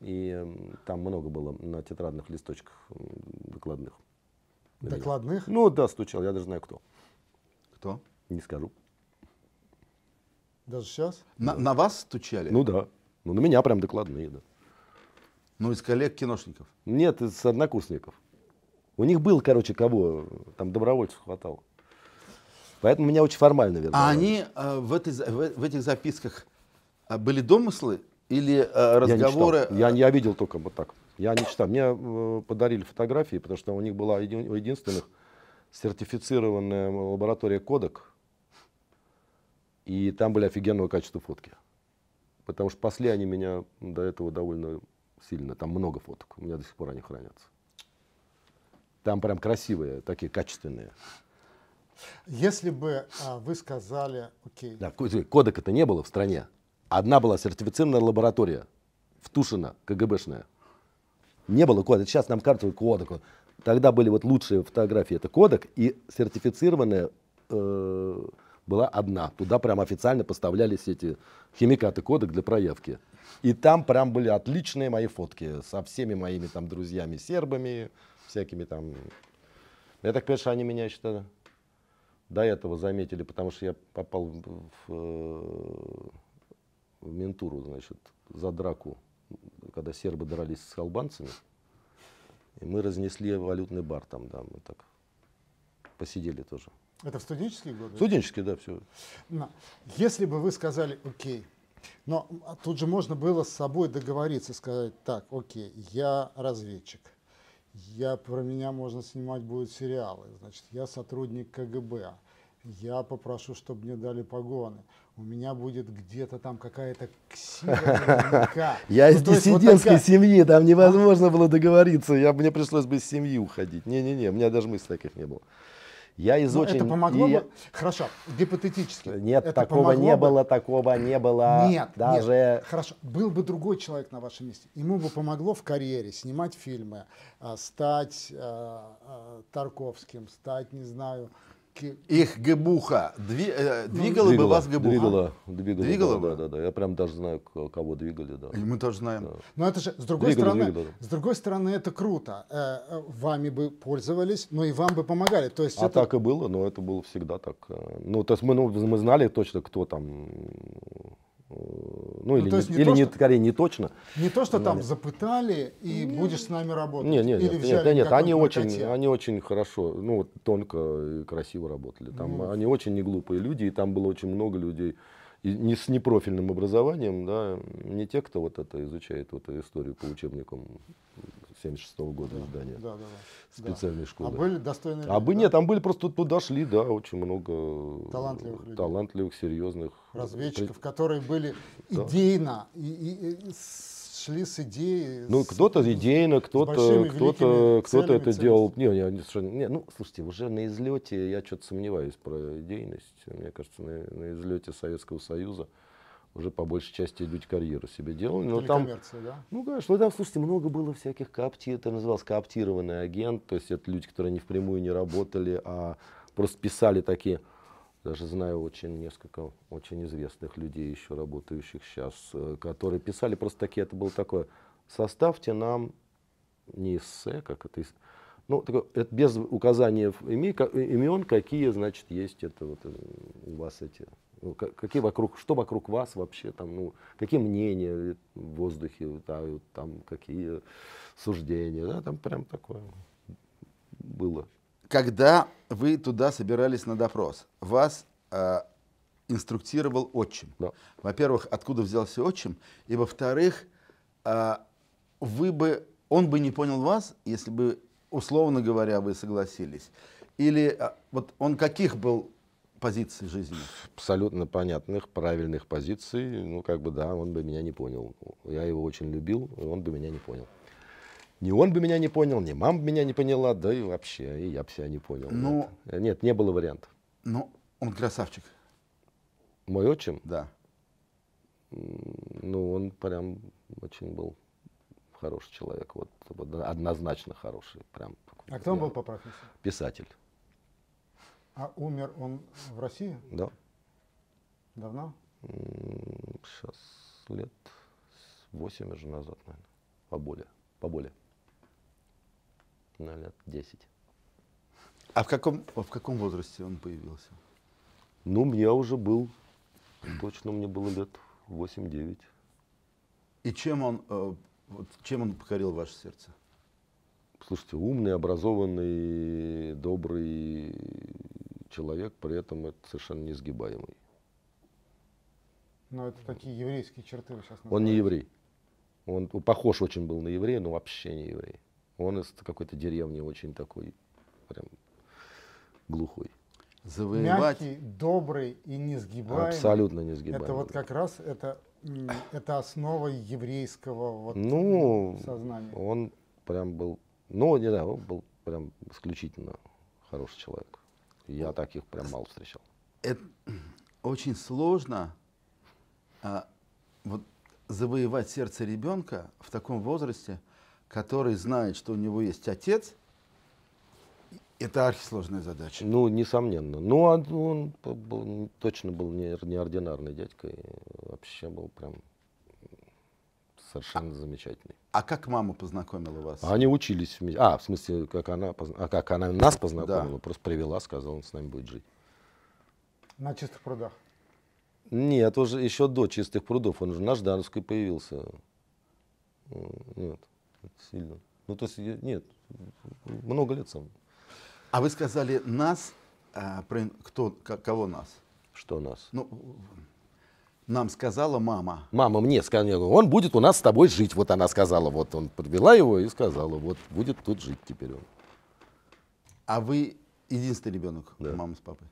И там много было на тетрадных листочках докладных. Докладных? Ну да, стучал, я даже знаю кто. Кто? Не скажу. Даже сейчас? На, на вас стучали? Ну да. Ну на меня прям докладные, да. Ну из коллег-киношников? Нет, из однокурсников. У них был, короче, кого, там добровольцев хватало. Поэтому меня очень формально вернули. А они э, в, этой, в, в этих записках э, были домыслы или э, разговоры? Я, не читал. Э? я, я видел только вот так. Я не читал. Мне э, подарили фотографии, потому что у них была еди, у единственных сертифицированная лаборатория кодек. И там были офигенного качества фотки. Потому что после они меня до этого довольно сильно. Там много фоток. У меня до сих пор они хранятся. Там прям красивые, такие качественные. Если бы а, вы сказали, окей. Да, кодека-то не было в стране. Одна была сертифицированная лаборатория в Тушино, КГБшная. Не было кодека. Сейчас нам карту кодек. Тогда были вот лучшие фотографии. Это кодек и сертифицированная э, была одна. Туда прям официально поставлялись эти химикаты кодек для проявки. И там прям были отличные мои фотки со всеми моими там друзьями сербами, всякими там. Я так понимаю, что они меня считали до этого заметили, потому что я попал в, э, в, ментуру, значит, за драку, когда сербы дрались с албанцами. И мы разнесли валютный бар там, да, мы так посидели тоже. Это в студенческие годы? Студенческие, да, все. Но, если бы вы сказали, окей, но тут же можно было с собой договориться, сказать, так, окей, я разведчик, я, про меня можно снимать будут сериалы, значит, я сотрудник КГБ, я попрошу, чтобы мне дали погоны. У меня будет где-то там какая-то ксива. Я ну, из диссидентской семьи, там а? невозможно было договориться. Я, мне пришлось бы из семьи уходить. Не-не-не, у меня даже мыслей таких не было. Я из Но ну, очень... это помогло и... бы... Хорошо, гипотетически. Нет, это такого не бы... было, такого не было. Нет, даже... Нет. Хорошо, был бы другой человек на вашем месте. Ему бы помогло в карьере снимать фильмы, а, стать э, Тарковским, стать, не знаю, их ГБУХа Дви, э, ну, двигала, двигала бы вас ГБУХа? Двигала, двигала, двигала да, бы? да, да, да. Я прям даже знаю, кого двигали, да. И мы тоже знаем. Да. Но это же, с другой двигала, стороны, двигала, да. с другой стороны, это круто. Э, э, вами бы пользовались, но и вам бы помогали. То есть а это... так и было, но это было всегда так. Э, ну, то есть мы, ну, мы знали точно, кто там ну, ну, или, ну, не, не, или то, не, скорее не точно. Не то, что там запытали и ну, будешь с нами работать. Нет, нет, или нет, нет, нет они, очень, они очень хорошо, ну, тонко и красиво работали. Там, ну. Они очень не глупые люди, и там было очень много людей и не с непрофильным образованием, да, не те, кто вот это изучает вот эту историю по учебникам 76 -го года да, издания. Да, да, да. Специальной да. А школы. А были достойные А бы да? нет, там были просто тут подошли, да, очень много э, талантливых, людей. талантливых серьезных. Э, Разведчиков, пред... которые были идейно, и, и, и шли с идеей. Ну, кто-то идейно, кто-то кто-то кто-то это целями. делал. Не, я не совершенно. Не, ну, слушайте, уже на излете я что-то сомневаюсь про идейность. Мне кажется, на, на излете Советского Союза уже по большей части люди карьеру себе делали. Но там, да? Ну, конечно, ну, там, слушайте, много было всяких коопти, это называлось коптированный агент, то есть это люди, которые не впрямую не работали, а просто писали такие, даже знаю очень несколько очень известных людей, еще работающих сейчас, э, которые писали просто такие, это было такое, составьте нам не эссе, как это, ну, такое, это без указания имен, э, имен, какие, значит, есть это вот э, у вас эти ну, какие вокруг, что вокруг вас вообще, там, ну, какие мнения в воздухе витают, там, какие суждения, да, там прям такое было. Когда вы туда собирались на допрос, вас э, инструктировал отчим. Да. Во-первых, откуда взялся отчим, и во-вторых, э, вы бы, он бы не понял вас, если бы, условно говоря, вы согласились. Или э, вот он каких был позиций жизни? Абсолютно понятных, правильных позиций. Ну, как бы да, он бы меня не понял. Я его очень любил, и он бы меня не понял. Ни он бы меня не понял, ни мама бы меня не поняла, да и вообще, и я бы себя не понял. Но... Ну, нет, нет не было вариантов. Но ну, он красавчик. Мой отчим? Да. Ну, он прям очень был хороший человек, вот, однозначно хороший. Прям, а кто он был по профессии? Писатель. А умер он в России? Да. Давно? Сейчас лет 8 уже назад, наверное. Поболее. Поболее. На лет 10. А в каком, в каком возрасте он появился? Ну, я уже был, точно мне было лет 8-9. И чем он, э, чем он покорил ваше сердце? Слушайте, умный, образованный, добрый, человек, при этом это совершенно несгибаемый. Но это такие еврейские черты вы сейчас называете. Он не еврей. Он похож очень был на еврея, но вообще не еврей. Он из какой-то деревни очень такой прям глухой. Завоевать. Мягкий, добрый и несгибаемый. Абсолютно несгибаемый. Это вот как раз это, это основа еврейского вот ну, сознания. Он прям был, ну не знаю, он был прям исключительно хороший человек. Я таких прям мало встречал. Это очень сложно а, вот, завоевать сердце ребенка в таком возрасте, который знает, что у него есть отец. Это архисложная задача. Ну, несомненно. Ну, а он, он, он точно был не неординарный дядька. И вообще был прям совершенно замечательный. А как мама познакомила вас? А они учились вместе. А, в смысле, как она, а как она нас познакомила, да. просто привела, сказала, он с нами будет жить. На чистых прудах? Нет, уже еще до чистых прудов. Он уже на Ждановской появился. Ну, нет, сильно. Ну, то есть, нет, много лет сам. А вы сказали нас, а, кто, кого нас? Что нас? Ну, нам сказала мама. Мама мне сказала, он будет у нас с тобой жить. Вот она сказала, вот он привела его и сказала, вот будет тут жить теперь он. А вы единственный ребенок да. у мамы с папой?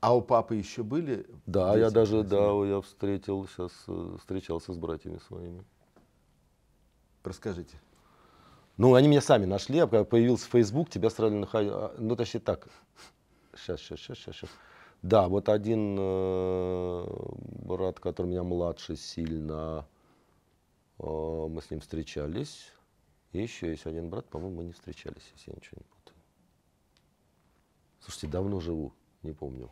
А у папы еще были? Да, дети, я даже, да, я встретил, сейчас э, встречался с братьями своими. Расскажите. Ну, они меня сами нашли, а когда появился Facebook, тебя сразу находили. А, ну, точнее так. Сейчас, сейчас, сейчас, сейчас. сейчас. Да, вот один э, брат, который у меня младше сильно, э, мы с ним встречались. И еще есть один брат, по-моему, мы не встречались, если я ничего не путаю. Слушайте, давно живу, не помню.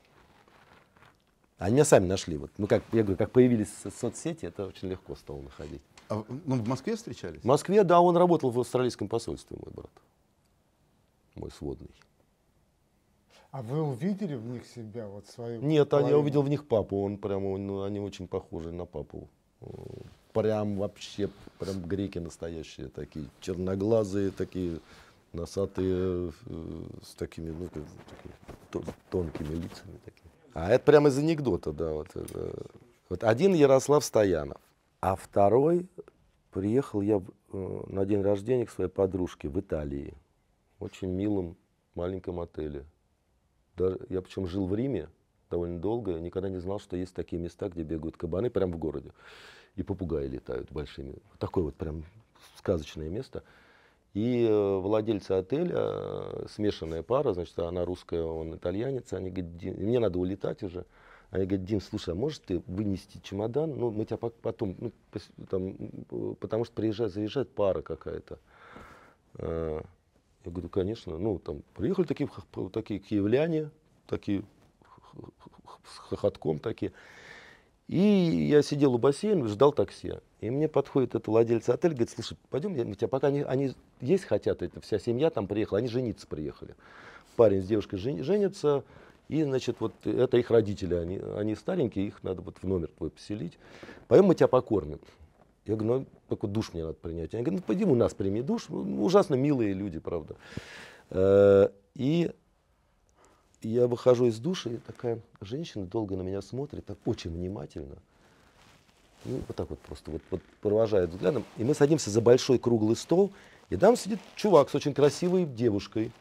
Они меня сами нашли. Вот. Ну, как, я говорю, как появились соцсети, это очень легко стало находить. А, ну, в Москве встречались? В Москве, да, он работал в австралийском посольстве, мой брат. Мой сводный. А вы увидели в них себя, вот свою Нет, а я увидел в них папу, он прямо, ну, они очень похожи на папу. Э, прям вообще, прям греки настоящие такие, черноглазые такие, носатые, э, с такими, ну, такими тонкими лицами. Такими. А это прямо из анекдота, да. Вот, э, вот один Ярослав Стоянов, а второй приехал я на день рождения к своей подружке в Италии, в очень милом маленьком отеле – даже, я причем жил в Риме довольно долго, никогда не знал, что есть такие места, где бегают кабаны прямо в городе. И попугаи летают большими. Такое вот прям сказочное место. И э, владельцы отеля, э, смешанная пара, значит, она русская, он итальянец, они говорят, мне надо улетать уже. Они говорят, Дим, слушай, а можешь ты вынести чемодан? Ну, мы тебя потом, ну, там, потому что приезжает, заезжает пара какая-то. Э, я говорю, конечно, ну там приехали такие, такие киевляне, такие с хохотком такие. И я сидел у бассейна, ждал такси. И мне подходит этот владелец отеля, говорит, слушай, пойдем, я тебя пока они, они есть хотят, это вся семья там приехала, они жениться приехали. Парень с девушкой жен, женятся, и, значит, вот это их родители, они, они старенькие, их надо вот в номер твой поселить. пойдем мы тебя покормим. Я говорю, ну только душ мне надо принять. Они говорят, ну пойди у нас прими душ. Ну, ну, ужасно милые люди, правда. Э, и я выхожу из душа, и такая женщина долго на меня смотрит, так очень внимательно. Ну, вот так вот просто вот, вот провожает взглядом. И мы садимся за большой круглый стол, и там сидит чувак с очень красивой девушкой.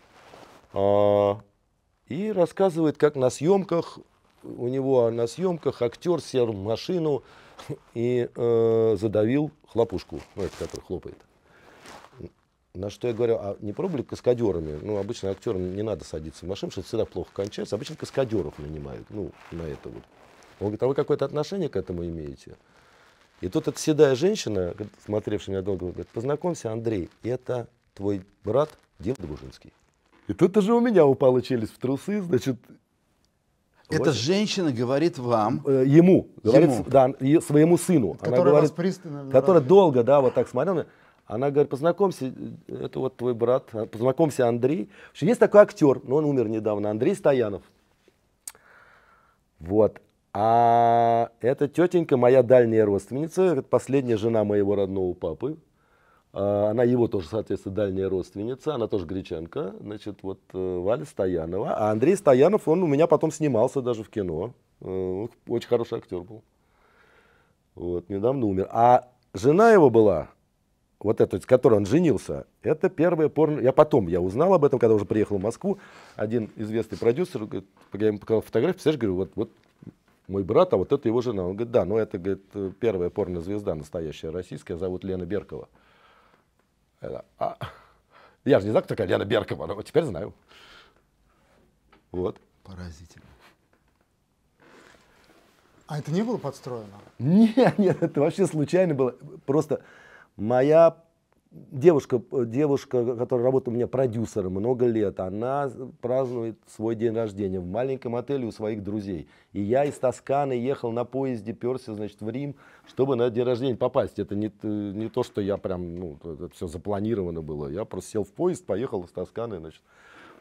А, и рассказывает, как на съемках, у него на съемках актер сел в машину, и э, задавил хлопушку, ну, это который хлопает. На что я говорю, а не пробовали каскадерами? Ну, обычно актерам не надо садиться в машину, что это всегда плохо кончается. Обычно каскадеров нанимают, ну, на это вот. Он говорит, а вы какое-то отношение к этому имеете? И тут эта седая женщина, смотревшая меня долго, говорит, познакомься, Андрей, это твой брат Дим Добужинский. И тут уже у меня упала челюсть в трусы, значит, эта вот. женщина говорит вам. Э, ему, говорит ему. Да, своему сыну. Который она говорит, вас пристально. Который долго, да, вот так смотрел. Она, говорит, познакомься, э, это вот твой брат, а, познакомься, Андрей. есть такой актер, но он умер недавно, Андрей Стоянов. Вот. А эта тетенька, моя дальняя родственница, последняя жена моего родного папы, а, она его тоже, соответственно, дальняя родственница, она тоже гречанка, значит, вот э, Валя Стоянова. А Андрей Стоянов, он у меня потом снимался даже в кино, э, очень хороший актер был. Вот, недавно умер. А жена его была, вот эта, с которой он женился, это первая порно... Я потом, я узнал об этом, когда уже приехал в Москву, один известный продюсер, говорит, я ему показал фотографию, представляешь, говорю, вот, вот мой брат, а вот это его жена. Он говорит, да, ну это, говорит, первая порно звезда настоящая российская, зовут Лена Беркова. Э, а, я же не знал, кто такая Лена Беркова, но теперь знаю. Вот. Поразительно. А это не было подстроено? Нет, нет, это вообще случайно было. Просто моя девушка, девушка, которая работала у меня продюсером много лет, она празднует свой день рождения в маленьком отеле у своих друзей. И я из Тосканы ехал на поезде, перся, значит, в Рим, чтобы на день рождения попасть. Это не, не то, что я прям, ну, это все запланировано было. Я просто сел в поезд, поехал из Тосканы, значит,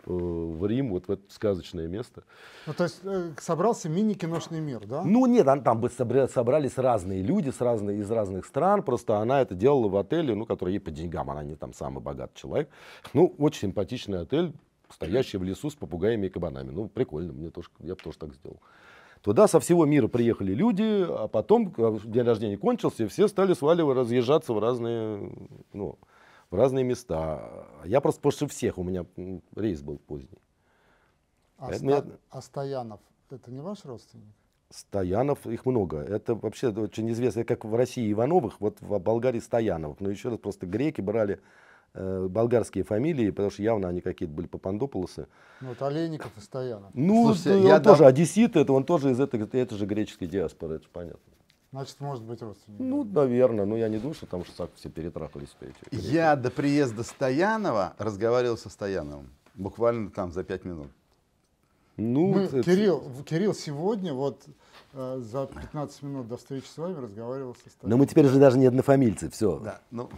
Э, в Рим, вот в это сказочное место. Ну, то есть э, собрался мини-киношный мир, да? Ну, нет, а, там, бы собрались разные люди с разной из разных стран, просто она это делала в отеле, ну, который ей по деньгам, она не там самый богатый человек. Ну, очень симпатичный отель, стоящий в лесу с попугаями и кабанами. Ну, прикольно, мне тоже, я бы тоже так сделал. Туда со всего мира приехали люди, а потом день рождения кончился, и все стали сваливать, разъезжаться в разные, ну, в разные места. Я просто позже всех, у меня рейс был поздний. А, Ста... меня... а Стоянов, это не ваш родственник? Стоянов, их много. Это вообще очень известно, как в России Ивановых, вот в Болгарии Стояновых. Но еще раз, просто греки брали э, болгарские фамилии, потому что явно они какие-то были попандополосы. Ну, вот Олейников и Стоянов. Ну, Слушайте, я он да... тоже одессит, это он тоже из этой, это же греческой диаспоры, это же понятно. Значит, может быть родственник. Ну, наверное. Но я не думаю, что там Шацак все перетрахались. Я до приезда Стоянова разговаривал со Стояновым. Буквально там за пять минут. Ну, Мы, это... Кирилл, Кирилл сегодня вот э, за 15 минут до встречи с вами разговаривал со Сталином. Но мы теперь уже даже не однофамильцы, все. Да, ну...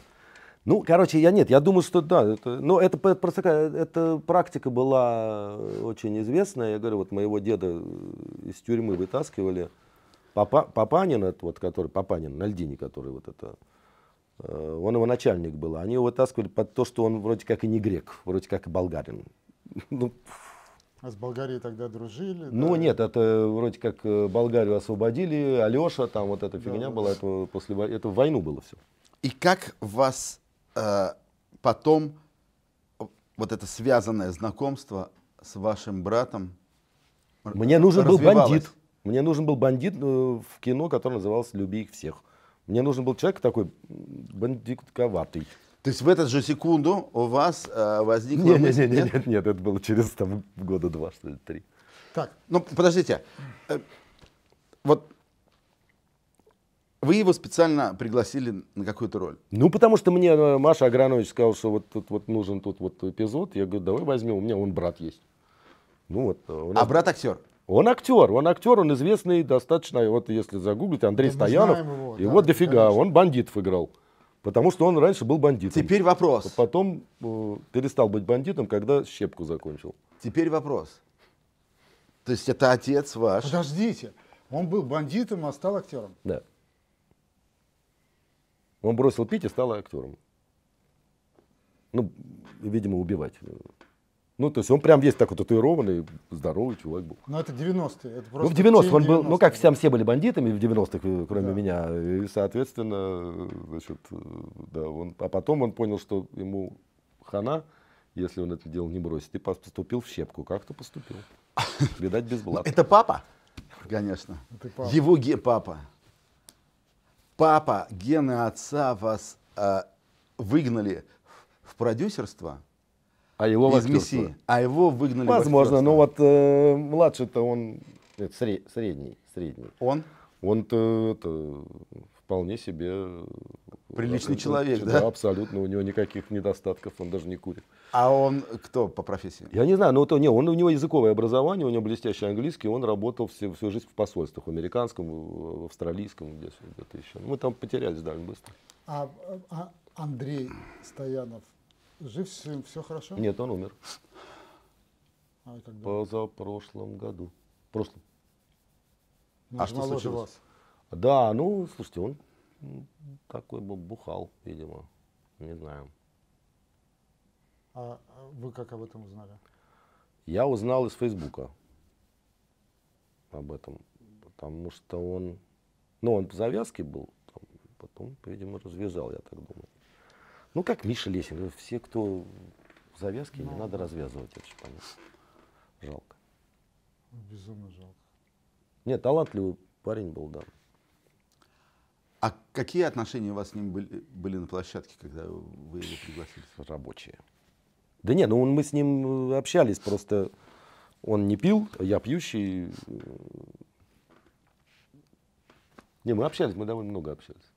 ну, короче, я нет, я думаю, что да, это, но это просто такая эта практика была очень известная. Я говорю, вот моего деда из тюрьмы вытаскивали, Папа, Папанин, этот вот, который, Папанин, на льдине, который вот это, э, он его начальник был. Они его вытаскивали под то, что он вроде как и не грек, вроде как и болгарин. Ну, а с Болгарией тогда дружили? Ну да? нет, это вроде как э, Болгарию освободили, Алеша, там вот эта фигня да, была, это после это в войну было все. И как вас э, потом вот это связанное знакомство с вашим братом? Мне нужен был бандит. Мне нужен был бандит э, в кино, который назывался «Люби их всех». Мне нужен был человек такой бандитковатый. То есть в эту же секунду у вас э, возникла нет, мысль? Нет, нет, нет, нет, это было через там, года два, что ли, три. Так, ну подождите. Э, вот вы его специально пригласили на какую-то роль? Ну, потому что мне э, Маша Агранович сказал, что вот тут вот нужен тут вот эпизод. Я говорю, давай возьмем, у меня он брат есть. Ну вот. А брат актер? Он актер, он актер, он известный достаточно. Вот если загуглить, Андрей да Стоянов, его, его да, дофига, конечно. он бандитов играл. Потому что он раньше был бандитом. Теперь вопрос. А потом э, перестал быть бандитом, когда щепку закончил. Теперь вопрос. То есть это отец ваш? Подождите. Он был бандитом, а стал актером. Да. Он бросил пить и стал актером. Ну, видимо, убивать. Ну, то есть он прям весь такой татуированный, здоровый чувак был. Но ну, это 90-е. Это ну, в 90-х он был, 90 ну, как всем все были бандитами в 90-х, э, кроме да. меня. И, соответственно, значит, э, да, он, а потом он понял, что ему хана, если он это дело не бросит, и поступил в щепку. Как-то поступил. Видать, без блата. Это папа? Конечно. Это папа. Его ге папа. Папа, гены отца вас э, выгнали в продюсерство – а его из Мессии. А его выгнали Возможно, но ну вот э, младший-то он это сред, средний, средний. Он? Он-то вполне себе... Приличный ну, человек, да? Да, абсолютно. У него никаких недостатков, он даже не курит. А он кто по профессии? Я не знаю, но ну, то, не, он, у него языковое образование, у него блестящий английский, он работал все, всю жизнь в посольствах, американском, в австралийском, где-то еще. Мы там потерялись довольно быстро. А, а, а Андрей Стоянов, Жив, все хорошо? Нет, он умер. А когда? Позапрошлом году. Прошлом. Ну, а что случилось? Вас. Да, ну, слушайте, он такой бы бухал, видимо. Не знаю. А, а вы как об этом узнали? Я узнал из Фейсбука об этом, потому что он, ну, он в завязке был, потом, видимо, развязал, я так думаю. Ну, как Миша Лесин, все, кто в завязке, ну, не надо развязывать, это понятно. Жалко. Ну, безумно жалко. Нет, талантливый парень был, да. А какие отношения у вас с ним были, были на площадке, когда вы его пригласили? Рабочие. Да нет, ну мы с ним э, общались, просто он не пил, а я пьющий. Не, мы общались, мы довольно много общались.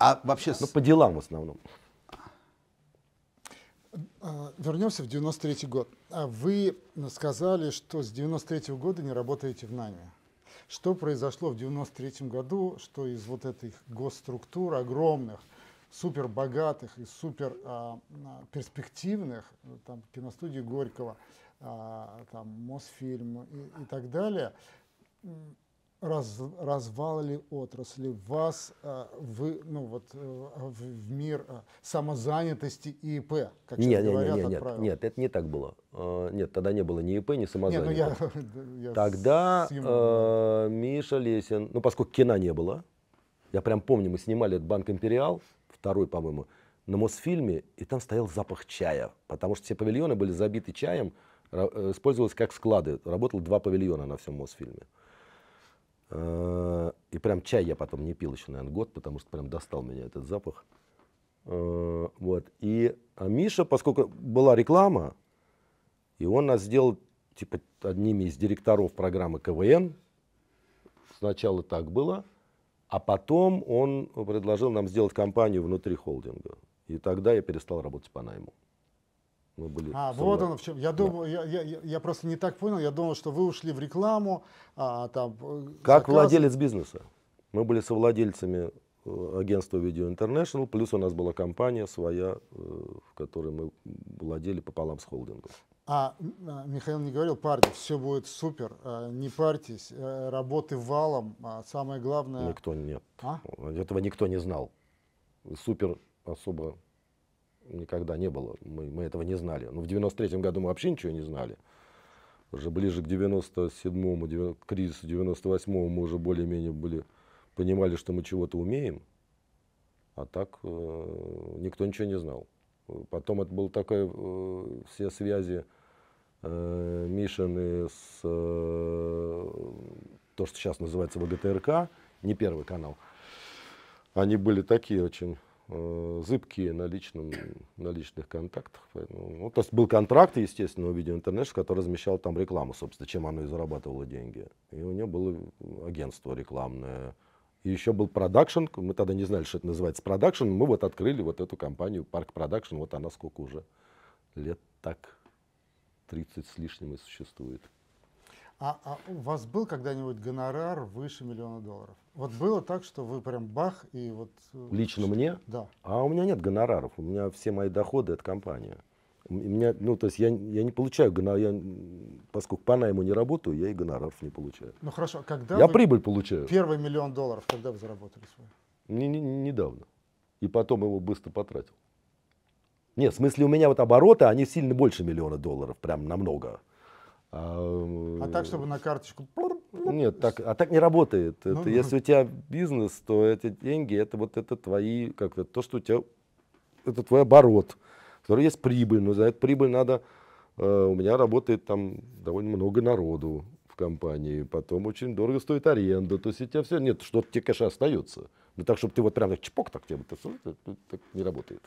А вообще... Ну, по делам в основном. А, вернемся в 93 год. А вы сказали, что с 93 -го года не работаете в НАМИ. Что произошло в 93 году, что из вот этих госструктур огромных, супербогатых и супер а, перспективных, там киностудии Горького, а, там Мосфильм и, и так далее, раз, развалили отрасли, вас а, вы, ну, вот, э, в, в мир э, самозанятости и ИП, как нет, нет, говорят, нет, нет, нет, это не так было. Нет, тогда не было ни ИП, ни самозанятости. Нет, ну я, я тогда э, Миша Лесин, ну поскольку кино не было, я прям помню, мы снимали этот «Банк Империал», второй, по-моему, на Мосфильме, и там стоял запах чая, потому что все павильоны были забиты чаем, использовалось как склады. Работало два павильона на всем Мосфильме. Uh Э, и прям чай я потом не пил еще, наверное, год, потому что прям достал меня этот запах. Э, вот. И а Миша, поскольку была реклама, и он нас сделал типа одними из директоров программы КВН. Сначала так было, а потом он предложил нам сделать компанию внутри холдинга. И тогда я перестал работать по найму. Мы были а, вот оно в чем. Я думал, да. я, я, я просто не так понял. Я думал, что вы ушли в рекламу. А, а там, э, как заказ... владелец бизнеса. Мы были совладельцами э, агентства Video International, плюс у нас была компания своя, э, в которой мы владели пополам с холдингом. А, а Михаил не говорил, парни, все будет супер, а, не парьтесь, работы валом, самое главное... Никто нет. А? Этого никто не знал. Супер особо никогда не было. Мы, мы этого не знали. Но в 93 году мы вообще ничего не знали. Уже ближе к 97-му, к кризису 98-му мы уже более-менее были, понимали, что мы чего-то умеем. А так э, никто ничего не знал. Потом это было такое, э, все связи э, Мишины с э, то, что сейчас называется ВГТРК, не первый канал. Они были такие очень Э, зыбкие на, личном, на личных контактах. Поэтому, ну, то есть был контракт, естественно, у Video International, который размещал там рекламу, собственно, чем оно и зарабатывало деньги. И у него было агентство рекламное. И еще был продакшн, мы тогда не знали, что это называется продакшн, мы вот открыли вот эту компанию Парк Продакшн, вот она сколько уже лет так 30 с лишним и существует. А, а у вас был когда-нибудь гонорар выше миллиона долларов? Вот было так, что вы прям бах и вот... Э, Лично что? мне? Да. А у меня нет гонораров. У меня все мои доходы от компании. У меня, ну, то есть я, я не получаю гонорар, я, поскольку по найму не работаю, я и гонораров не получаю. Ну хорошо, а когда Я прибыль получаю. Первый миллион долларов, когда вы заработали свой? Не, не, недавно. И потом его быстро потратил. Нет, в смысле у меня вот обороты, они сильно больше миллиона долларов, прям намного. А, а так, чтобы на карточку... Нет, так, а так не работает. Ну, это, если ну. у тебя бизнес, то эти деньги, это вот это твои, как это, то, что у тебя, это твой оборот, который есть прибыль, но за эту прибыль надо, э, у меня работает там довольно много народу в компании, потом очень дорого стоит аренда, то есть у тебя все, нет, что-то тебе, конечно, остается. Но так, чтобы ты вот прям так чпок, так тебе, это, так не работает.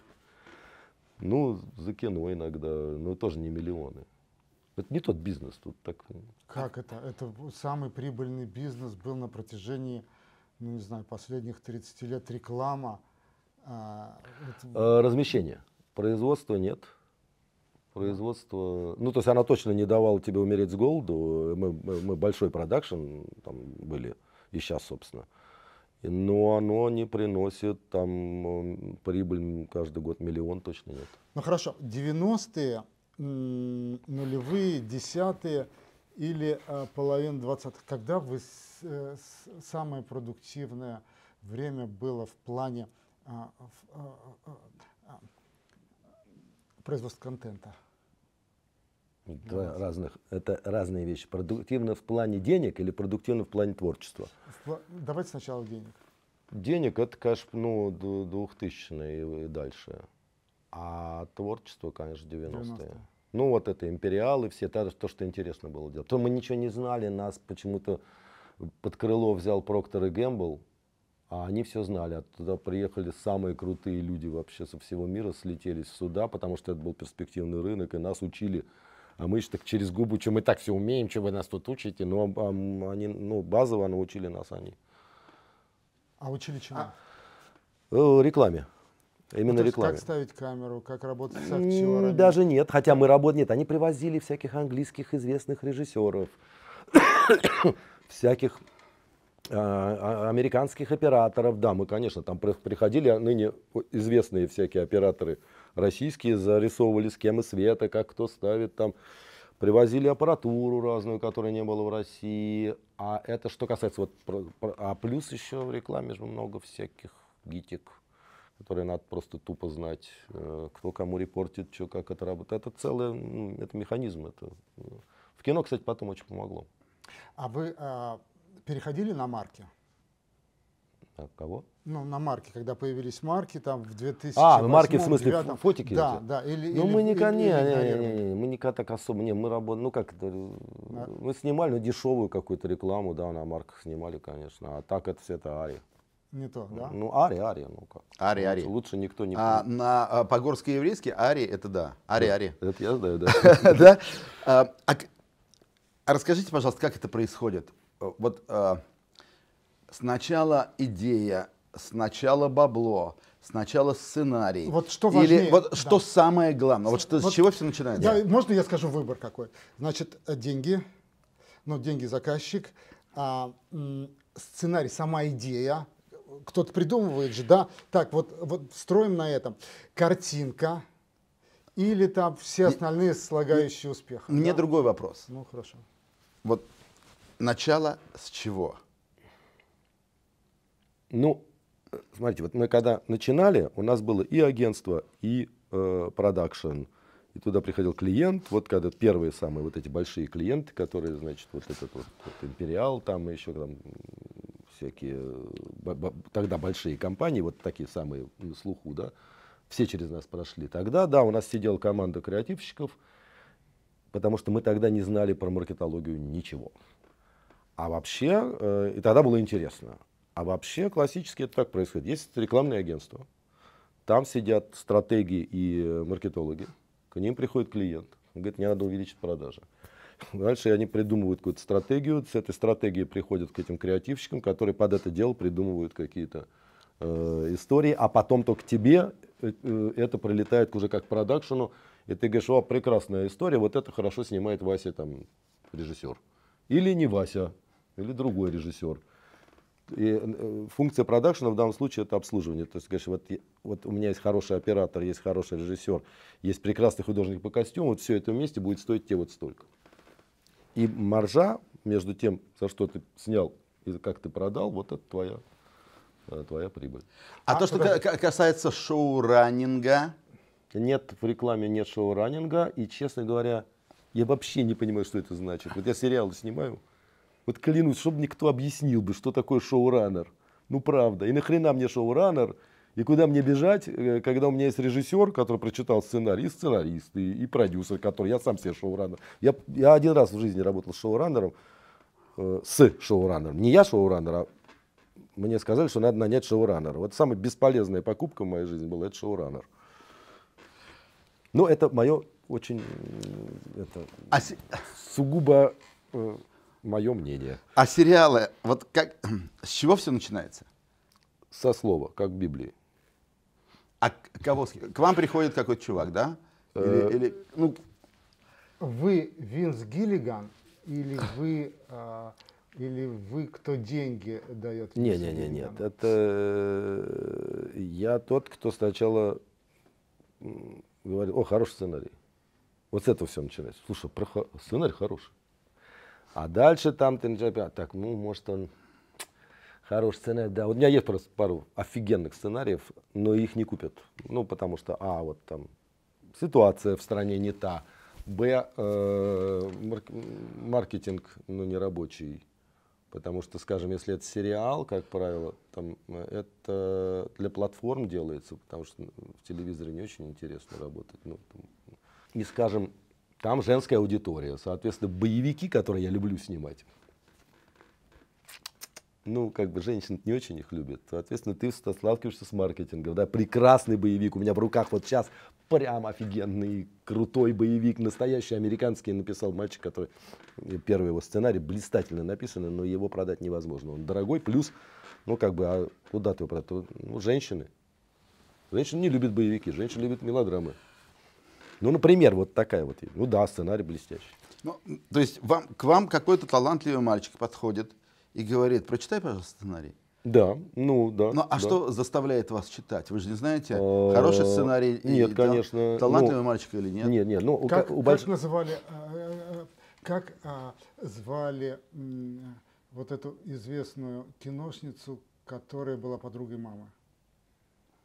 Ну, за кино иногда, но ну, тоже не миллионы. Это не тот бизнес тут так. Ну. Как это? Это самый прибыльный бизнес был на протяжении, ну не знаю, последних 30 лет реклама. А, это... Размещение. Производства нет. Производство, ну то есть она точно не давала тебе умереть с голоду. Мы, мы, мы большой продакшн там были и сейчас, собственно. Но оно не приносит там прибыль каждый год миллион точно нет. Ну хорошо, 90-е нулевые, десятые или а, половина двадцатых, когда вы э, самое продуктивное время было в плане а, а, производства контента? Два да, разных, это разные вещи. Продуктивно в плане денег или продуктивно в плане творчества? давайте сначала денег. Денег это, конечно, ну, 2000 и, и дальше. А творчество, конечно, 90-е. 90 -е. Ну, вот это империалы, все это то, что интересно было делать. То мы ничего не знали, нас почему-то под крыло взял Проктор и Гэмбл, а они все знали. Оттуда а приехали самые крутые люди вообще со всего мира, слетелись сюда, потому что это был перспективный рынок, и нас учили. А мы же так через губу, что мы так все умеем, что вы нас тут учите. Но ну, а, они, ну, базово научили нас они. А учили чему? А? Э, рекламе. Именно ну, рекламе. Как ставить камеру, как работать с актерами? Даже нет, хотя мы работали, нет, они привозили всяких английских известных режиссеров, всяких а, а, американских операторов. Да, мы, конечно, там приходили а ныне известные всякие операторы российские, зарисовывали схемы света, как кто ставит там. Привозили аппаратуру разную, которая не было в России. А это что касается вот... А плюс еще в рекламе же много всяких гитик, которые надо просто тупо знать, э, кто кому репортит, что, как это работает. Это целый это механизм. Это... Ну. В кино, кстати, потом очень помогло. А вы э, переходили на марки? А кого? Ну, на марки, когда появились марки, там в 2000 А, марки в смысле 9 фотики? Да, эти? да. Или, ну, или, мы никогда, или, не, или, не, не, не, мы никогда так особо, не, мы работали, ну, как это, да. мы снимали ну, дешевую какую-то рекламу, да, на марках снимали, конечно, а так это все это ари. Не то, да? Ну, Ари, Ари, ну как. Ари, Ари. Лучше никто не а, На а, по-горски еврейски Ари это да. Ари, Ари. Это я знаю, да. да? А, а а расскажите, пожалуйста, как это происходит? Э, вот э, сначала идея, сначала бабло, сначала сценарий. Вот что важнее. Или вот что самое главное? Вот, что, вот с чего все начинается? можно я скажу выбор какой? Значит, э, деньги, ну, деньги заказчик, сценарий, сама идея, кто-то придумывает же, да, так вот, вот строим на этом. Картинка или там все остальные слагающие успеха? Мне да? другой вопрос. Ну, хорошо. Вот начало с чего? Ну, смотрите, вот мы когда начинали, у нас было и агентство, и э, продакшн. И туда приходил клиент, вот когда первые самые вот эти большие клиенты, которые, значит, вот этот вот, вот империал там и еще там всякие, э, тогда большие компании, вот такие самые на слуху, да, все через нас прошли. Тогда, да, у нас сидела команда креативщиков, потому что мы тогда не знали про маркетологию ничего. А вообще, э, и тогда было интересно. А вообще классически это так происходит. Есть рекламные агентства, там сидят стратеги и э, маркетологи, к ним приходит клиент, он говорит, мне надо увеличить продажи. Дальше они придумывают какую-то стратегию, с этой стратегией приходят к этим креативщикам, которые под это дело придумывают какие-то э, истории, а потом только тебе э, э, это прилетает уже как продакшену, и ты говоришь, о, прекрасная история, вот это хорошо снимает Вася там режиссер. Или не Вася, или другой режиссер. И э, функция продакшена в данном случае это обслуживание. То есть, конечно, вот, вот у меня есть хороший оператор, есть хороший режиссер, есть прекрасный художник по костюму, вот все это вместе будет стоить тебе вот столько. И маржа между тем, за что ты снял и как ты продал, вот это твоя, э, твоя прибыль. А, а то, что подожди. касается шоураннинга? Нет, в рекламе нет шоураннинга. И, честно говоря, я вообще не понимаю, что это значит. Вот я сериалы снимаю, вот клянусь, чтобы никто объяснил бы, что такое шоураннер. Ну правда, и нахрена мне шоураннер, и куда мне бежать, э, когда у меня есть режиссер, который прочитал сценарий, и сценарист, и, и продюсер, который я сам себе шоураннер. Я, я один раз в жизни работал шоураннером, э, с шоураннером. Не я шоураннер, а мне сказали, что надо нанять шоураннера. Вот самая бесполезная покупка в моей жизни была, это шоураннер. Но это мое очень э, это, а с... сугубо э, мое мнение. А сериалы, вот как, с чего все начинается? Со слова, как в Библии. А кого? К вам приходит какой-то чувак, да? Или, э, или, ну... Вы Винс Гиллиган или вы, а, или вы кто деньги дает? Не, не, не, нет. Это э, я тот, кто сначала говорит: о, хороший сценарий. Вот с этого все начинается. Слушай, про... сценарий хороший. А дальше там ты начинаешь, так, ну, может, он Хороший сценарий, да. Вот у меня есть просто пару офигенных сценариев, но их не купят. Ну, потому что, а, вот там ситуация в стране не та, б, э, марк, маркетинг, ну, не рабочий. Потому что, скажем, если это сериал, как правило, там, э, это для платформ делается, потому что в телевизоре не очень интересно работать. Ну, там, и, скажем, там женская аудитория. Соответственно, боевики, которые я люблю снимать, ну, как бы женщин не очень их любят. Соответственно, ты сталкиваешься с маркетингом, да, прекрасный боевик. У меня в руках вот сейчас прям офигенный, крутой боевик, настоящий американский, написал мальчик, который, первый его сценарий, блистательно написано, но его продать невозможно. Он дорогой, плюс, ну, как бы, а куда ты его продать? Ну, женщины. Женщины не любят боевики, женщины любят мелодрамы. Ну, например, вот такая вот. Ну да, сценарий блестящий. Ну, то есть вам, к вам какой-то талантливый мальчик подходит, и говорит, прочитай, пожалуйста, сценарий. Да, ну да. Ну а да. что заставляет вас читать? Вы же не знаете, а, хороший сценарий нет, и, конечно, ну, талантливый ну, мальчик или нет? Нет, нет. Ну, как, у, как называли, а, а, как звали вот эту известную киношницу, которая была подругой мамы?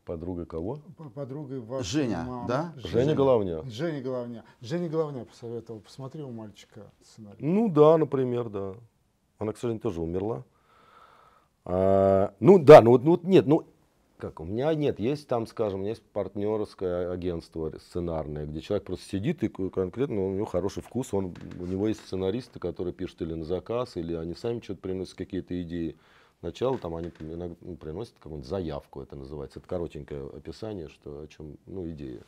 Подруга кого? Подруга вашей Женя, мамы. да? Женя, Женя Головня. Женя Головня. Женя Головня посоветовал, посмотри у мальчика сценарий. Ну да, например, да. Она, к сожалению, тоже умерла. А, ну да, ну вот, ну нет, ну как, у меня нет, есть там, скажем, у меня есть партнерское агентство сценарное, где человек просто сидит и конкретно у него хороший вкус, он, у него есть сценаристы, которые пишут или на заказ, или они сами что-то приносят, какие-то идеи. Сначала там они иногда ну, приносят какую-нибудь заявку, это называется, это коротенькое описание, что о чем, ну, идея.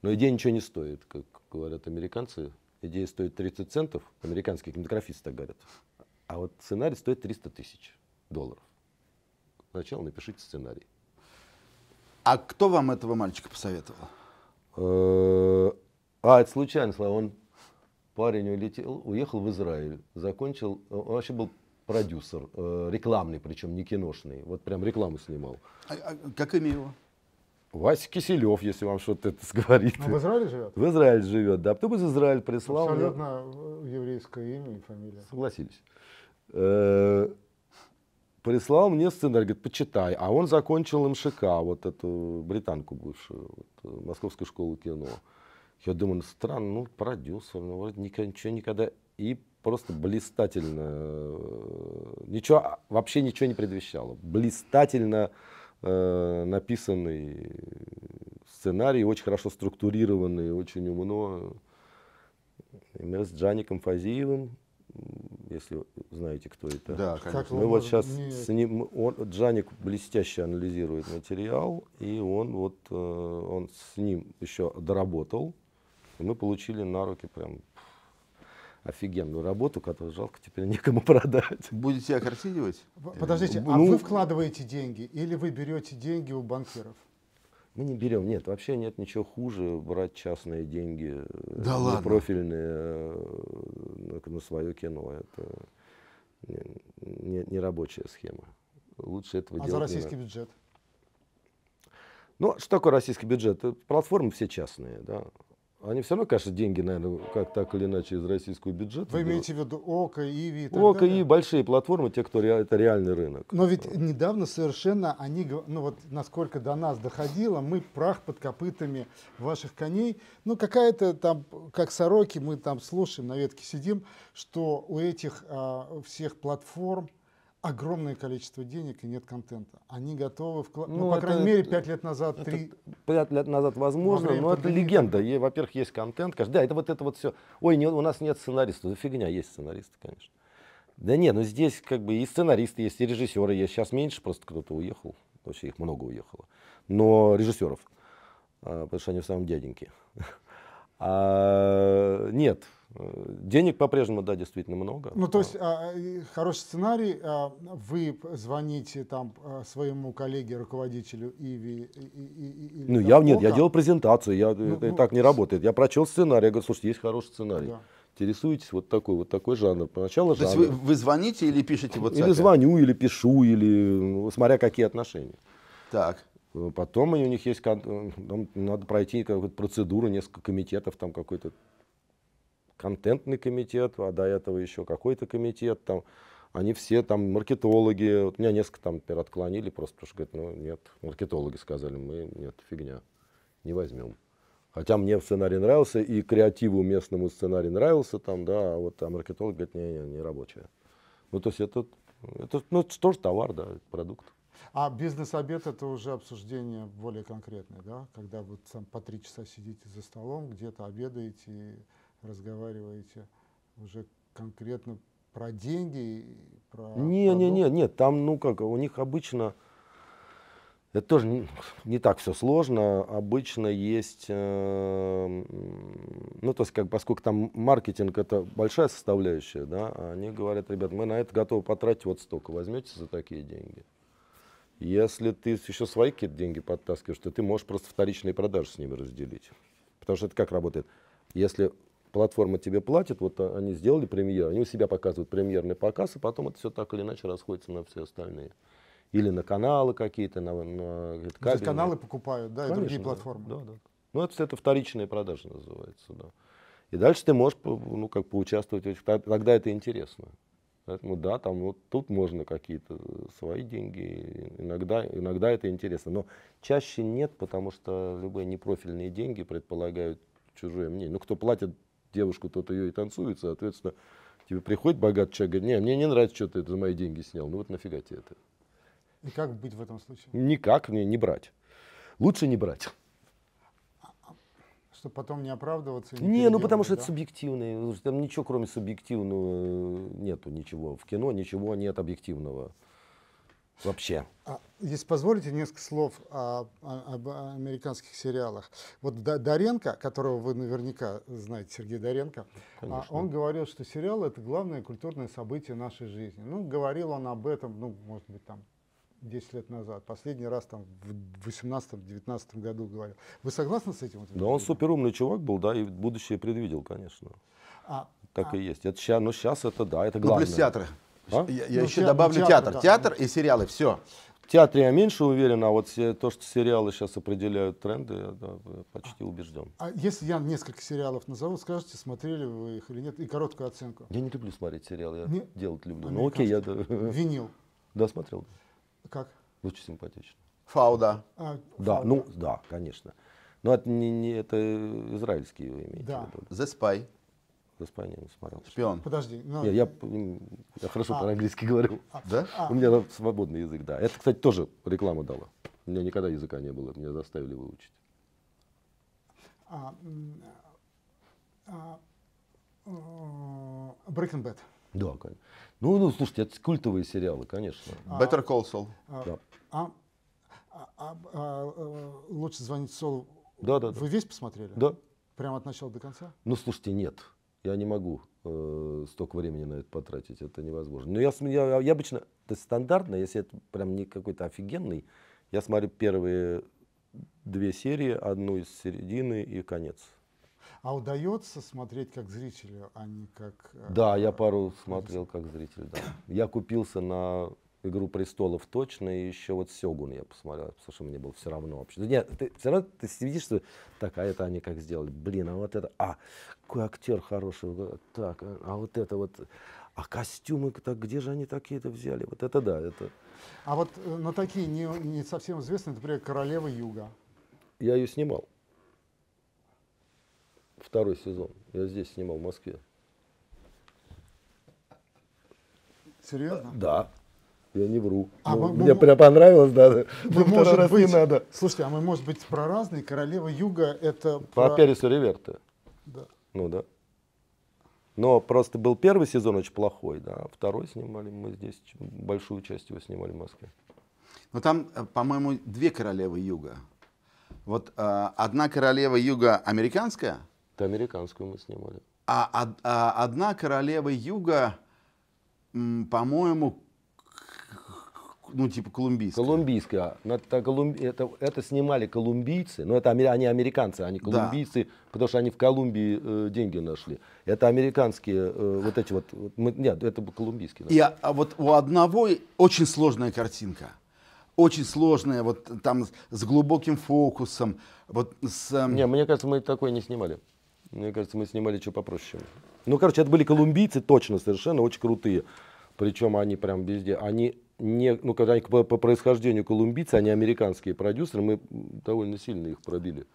Но идея ничего не стоит, как говорят американцы. Идея стоит 30 центов, американские кинематографисты так говорят. А вот сценарий стоит 300 тысяч долларов. Сначала напишите сценарий. А кто вам этого мальчика посоветовал? Э, а, это случайно, Слава. Он парень улетел, уехал в Израиль, закончил, он вообще был продюсер, э, рекламный, причем не киношный, вот прям рекламу снимал. А, а как имя его? Вася Киселев, если вам что-то это сговорит. Он ну, в Израиле живет? В Израиле живет, да. Кто бы из Израиля прислал? Абсолютно э, еврейское имя и фамилия. Согласились. Э, прислал мне сценарий, говорит, почитай. А он закончил МШК, вот эту британку бывшую, вот, э, Московскую школу кино. Я думаю, ну, странно, ну, продюсер, ну, вроде ничего никогда. И просто блистательно, э, ничего, а, вообще ничего не предвещало. Блистательно э, написанный сценарий, очень хорошо структурированный, очень умно. И мы с Джаником Фазиевым если знаете, кто это. Да, конечно. Как Мы вот сейчас нет. с ним, он, Джаник блестяще анализирует материал, и он вот, э, он с ним еще доработал. И мы получили на руки прям офигенную работу, которую жалко теперь некому продать. Будете окорсидивать? Подождите, э, а ну, вы вкладываете деньги или вы берете деньги у банкиров? Мы не берем, нет, вообще нет ничего хуже брать частные деньги, э, да ладно? профильные э, на, на свое кино. Это не, не, не рабочая схема. Лучше этого а делать. А за российский не бюджет? Ну, что такое российский бюджет? Платформы все частные, да. Они все равно, конечно, деньги, наверное, как так или иначе из российского бюджета. Вы имеете в виду ОКО, ИВИ и так ОКО, далее? и большие платформы, те, кто ре, это реальный рынок. Но ведь да. недавно совершенно они, ну вот насколько до нас доходило, мы прах под копытами ваших коней. Ну какая-то там, как сороки, мы там слушаем, на ветке сидим, что у этих а, всех платформ огромное количество денег и нет контента. Они готовы вкладывать, ну, ну, по это, крайней мере, пять лет назад, три. Пять лет назад возможно, но это легенда. И, во-первых, есть контент. Да, это вот это вот все. Ой, не, у нас нет сценаристов. Да фигня, есть сценаристы, конечно. Да нет, ну здесь как бы и сценаристы есть, и режиссеры есть. Сейчас меньше просто кто-то уехал. Вообще их много уехало. Но режиссеров. А, потому что они в самом дяденьки. А, нет, Денег по-прежнему, да, действительно много. Ну, то а. есть, а, хороший сценарий, а, вы звоните там своему коллеге, руководителю Иви? И, и, и, ну, я, нет, я делал презентацию, я, э, ну, это ну, так не работает. Я прочел сценарий, я говорю, слушайте, есть хороший сценарий. Да интересуетесь вот такой вот такой жанр. Поначалу То жанр. есть вы, вы звоните или пишете вот Или звоню, или пишу, или ну, смотря какие отношения. Так. Э, потом у них есть, э, там надо пройти какую-то процедуру, несколько комитетов, там какой-то контентный комитет, а до этого еще какой-то комитет там. Они все там маркетологи. Вот меня несколько там например, отклонили просто, потому что говорят, ну нет, маркетологи сказали, мы нет, фигня, не возьмем. Хотя мне сценарий нравился, и креативу местному сценарий нравился, там, да, а вот а маркетолог говорит, не, не, не рабочая. Ну, то есть это, это ну, это тоже товар, да, продукт. А бизнес-обед это уже обсуждение более конкретное, да? Когда вы там по три часа сидите за столом, где-то обедаете, разговариваете уже конкретно про деньги? Про не, продукт? не, не, нет, там, ну как, у них обычно, это тоже не, не так все сложно, обычно есть, э, ну то есть как, поскольку там маркетинг это большая составляющая, да, а они говорят, ребят, мы на это готовы потратить вот столько, возьмете за такие деньги? Если ты еще свои какие-то деньги подтаскиваешь, то ты можешь просто вторичные продажи с ними разделить. Потому что это как работает? Если платформа тебе платит, вот а, они сделали премьер, они у себя показывают премьерный показ, и потом это все так или иначе расходится на все остальные. Или на каналы какие-то, на, на кабельные. каналы покупают, да, Конечно, и другие платформы. Да, да. Ну, это, это вторичные продажи называется, да. И дальше ты можешь, ну, как поучаствовать, тогда это интересно. Поэтому да, там вот тут можно какие-то э, свои деньги, иногда, иногда это интересно. Но чаще нет, потому что любые непрофильные деньги предполагают чужое мнение. Ну, кто платит девушку, тот то ее и танцует, соответственно, тебе приходит богатый человек, говорит, не, мне не нравится, что ты это за мои деньги снял, ну вот нафига тебе это. И как быть в этом случае? Никак, мне не брать. Лучше не брать. Чтобы потом не оправдываться? Не, не ну потому что да? это субъективное. Там ничего кроме субъективного нету ничего. В кино ничего нет объективного вообще. А, если позволите, несколько слов о, о, об американских сериалах. Вот Доренко, которого вы наверняка знаете, Сергей Доренко, а, Конечно. он говорил, что сериал это главное культурное событие нашей жизни. Ну, говорил он об этом, ну, может быть, там 10 лет назад. Последний раз там в 18-19 году говорил. Вы согласны с этим? Да, он суперумный чувак был, да, и будущее предвидел, конечно. А, так а... и есть. Это сейчас, но сейчас это да, это главное. Ну, а? Я, я ну, еще театр, добавлю театр. Театр, да, театр и сериалы, все. В театре я меньше уверен, а вот то, что сериалы сейчас определяют тренды, я да, почти убежден. А если я несколько сериалов назову, скажете, смотрели вы их или нет, и короткую оценку. Я не люблю смотреть сериалы, я не? делать люблю. Ну окей, я... Винил. Да, смотрел. Как? Очень симпатично. Фауда. А, да, фауда. ну да, конечно. Но это не, не это израильские вы имеете. Да. The Spy. Испании смотрел. Шпион. Подожди. Но... Ну, нет, я, я хорошо а. по-английски говорю. А. Да? А. У меня свободный язык, да. Это, кстати, тоже реклама дала. У меня никогда языка не было, меня заставили выучить. А, а, а э, Breaking Bad. Да, конечно. Ну, ну, слушайте, это культовые сериалы, конечно. А, Better Call Saul. А, да. а, а, а, а, э, лучше звонить Солу. Да, да. Вы да. весь посмотрели? Да. Прямо от начала до конца? Ну, слушайте, нет. Я не могу э, столько времени на это потратить, это невозможно. Но я, я, я обычно, то стандартно, если это прям не какой-то офигенный, я смотрю первые две серии, одну из середины и конец. А удается смотреть как зрителю, а не как... Э, да, я пару э, смотрел как зритель, да. Я купился на «Игру престолов» точно, и еще вот «Сёгун» я посмотрел, потому что мне было все равно вообще. Нет, ты все равно ты видишь, что так, а это они как сделали, блин, а вот это, а, какой актер хороший, так, а, а вот это вот, а костюмы, так где же они такие-то взяли? Вот это да, это. А вот э, на такие не, не совсем известные, например, «Королева Юга». Я ее снимал. Второй сезон. Я здесь снимал, в Москве. Серьезно? Да. Я не вру. А мы, ну, мне мы, прям понравилось, да. Мы, может раз быть, не надо. Слушайте, а мы, может быть, про разные. Королева Юга это... По про... Пересу Реверта. Да. Ну да. Но просто был первый сезон очень плохой, да. А второй снимали мы здесь, большую часть его снимали в Москве. Ну там, э, по-моему, две королевы Юга. Вот э, одна королева Юга американская. Да, американскую мы снимали. А, а, а одна королева Юга, по-моему, ну, типа колумбийская. Колумбийская. Ну, это, это, это снимали колумбийцы, но это они американцы, они а колумбийцы, да. потому что они в Колумбии э, деньги нашли. Это американские э, вот эти вот, мы, нет, это колумбийские. И а, а вот у одного очень сложная картинка. Очень сложная, вот там с глубоким фокусом. Вот с, э... Не, мне кажется, мы такое не снимали. Мне кажется, мы снимали что попроще. Ну, короче, это были колумбийцы, точно, совершенно, очень крутые. Причем они прям везде. Они не, ну, когда они по, по происхождению колумбийцы, они американские продюсеры, мы довольно сильно их пробили.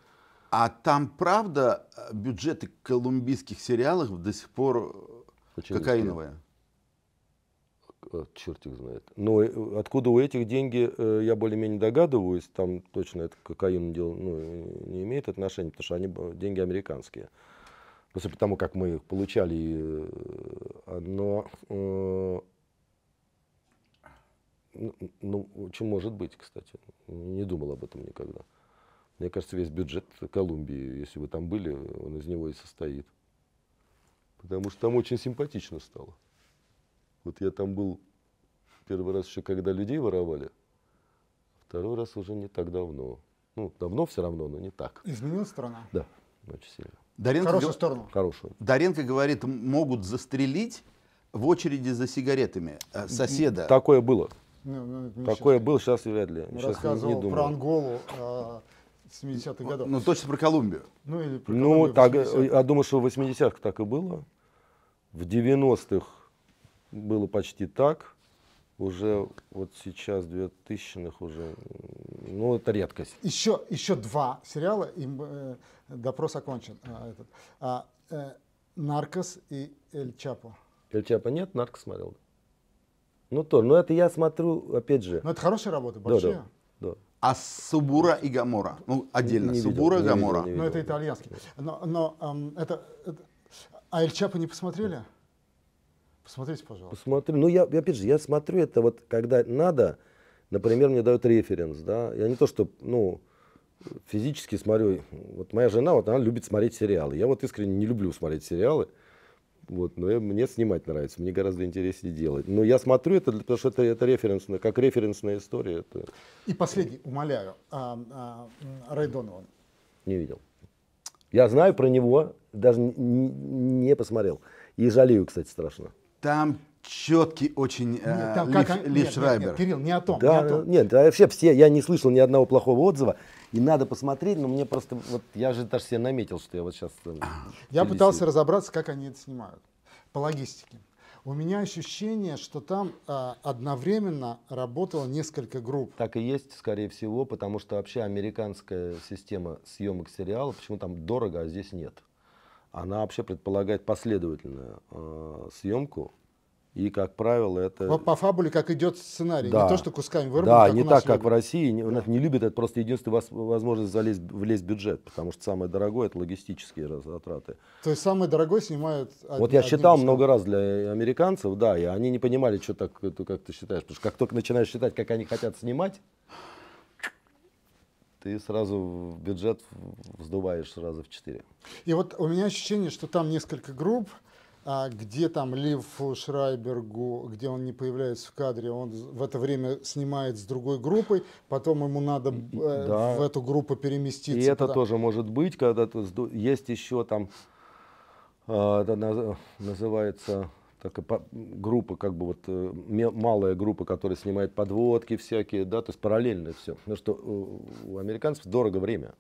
А там, правда, э, бюджеты колумбийских сериалов до сих пор э, Очень кокаиновые? Э, черт их знает. Но откуда у этих деньги, я более-менее догадываюсь, там точно это кокаин дел, ну, не имеет отношения, потому что они деньги американские. после потому, как мы их получали. Но ну, очень может быть, кстати. Не думал об этом никогда. Мне кажется, весь бюджет Колумбии, если вы там были, он из него и состоит. Потому что там очень симпатично стало. Вот я там был первый раз еще, когда людей воровали, второй раз уже не так давно. Ну, давно все равно, но не так. Изменилась страна? Да, очень сильно. Даренко хорошую сторону. Хорошую. Даренко говорит, могут застрелить в очереди за сигаретами э, соседа. Такое было. Ну, ну, был, сейчас вряд ли. Ну, сейчас рассказывал не, думаю. про Анголу. Э, а, 70-х годов. Ну, точно про Колумбию. Ну, или про ну Колумбию так, я думаю, что в 80-х так и было. В 90-х было почти так. Уже вот сейчас 2000-х уже, ну, это редкость. Еще, еще два сериала, и э, допрос окончен. А, этот. А, э, «Наркос» и «Эль Чапо». «Эль Чапо» нет, «Наркос» смотрел. Ну, то, ну это я смотрю, опять же. Ну это хорошая работа, большая. Да, да, А Субура и Гамора? Ну, отдельно. Не, не Субура и Гамора. Ну, видел, видел. Но это итальянский. Но, но эм, это, это... А Эль Чапа не посмотрели? Посмотрите, пожалуйста. Посмотрю. Ну, я, опять же, я смотрю это вот, когда надо, например, мне дают референс, да, я не то, что, ну, физически смотрю, вот моя жена, вот она любит смотреть сериалы, я вот искренне не люблю смотреть сериалы, вот, но мне снимать нравится, мне гораздо интереснее делать. Но я смотрю это, потому что это, это референсная, как референсная история. Это... И последний, умоляю, а, а, Рэй Донован. Не видел. Я знаю про него, даже не, не посмотрел. И жалею, кстати, страшно. Там четкий очень э, нет, э, там, Лив, как, Лив нет, Шрайбер. Нет, нет, Кирилл, не о том. Да, не о том. Нет, а вообще все, я не слышал ни одного плохого отзыва. И надо посмотреть, но мне просто, вот я же даже себе наметил, что я вот сейчас... Э, я пытался разобраться, как они это снимают. По логистике. У меня ощущение, что там э, одновременно работало несколько групп. Так и есть, скорее всего, потому что вообще американская система съемок сериалов почему там дорого, а здесь нет. Она вообще предполагает последовательную э, съемку и, как правило, это... По, по фабуле, как идет сценарий, да. не то, что кусками вырвано, Да, не так, любят. как в России. Не, у нас не любят, это просто единственная возможность залезть, влезть в бюджет, потому что самое дорогое – это логистические затраты. То есть самое дорогое снимают... Од... Вот я считал числом. много раз для американцев, да, и они не понимали, что так, как ты считаешь. Потому что как только начинаешь считать, как они хотят снимать, ты сразу в бюджет вздуваешь сразу в четыре. И вот у меня ощущение, что там несколько групп, а где там Лив Шрайбергу, где он не появляется в кадре, он в это время снимает с другой группой, потом ему надо э, да. в эту группу переместиться. И это да. тоже может быть, когда ты, есть еще там, а, это называется так группа, как бы вот э, малая группа, которая снимает подводки всякие, да, то есть параллельно все. Потому что э, у американцев дорого время.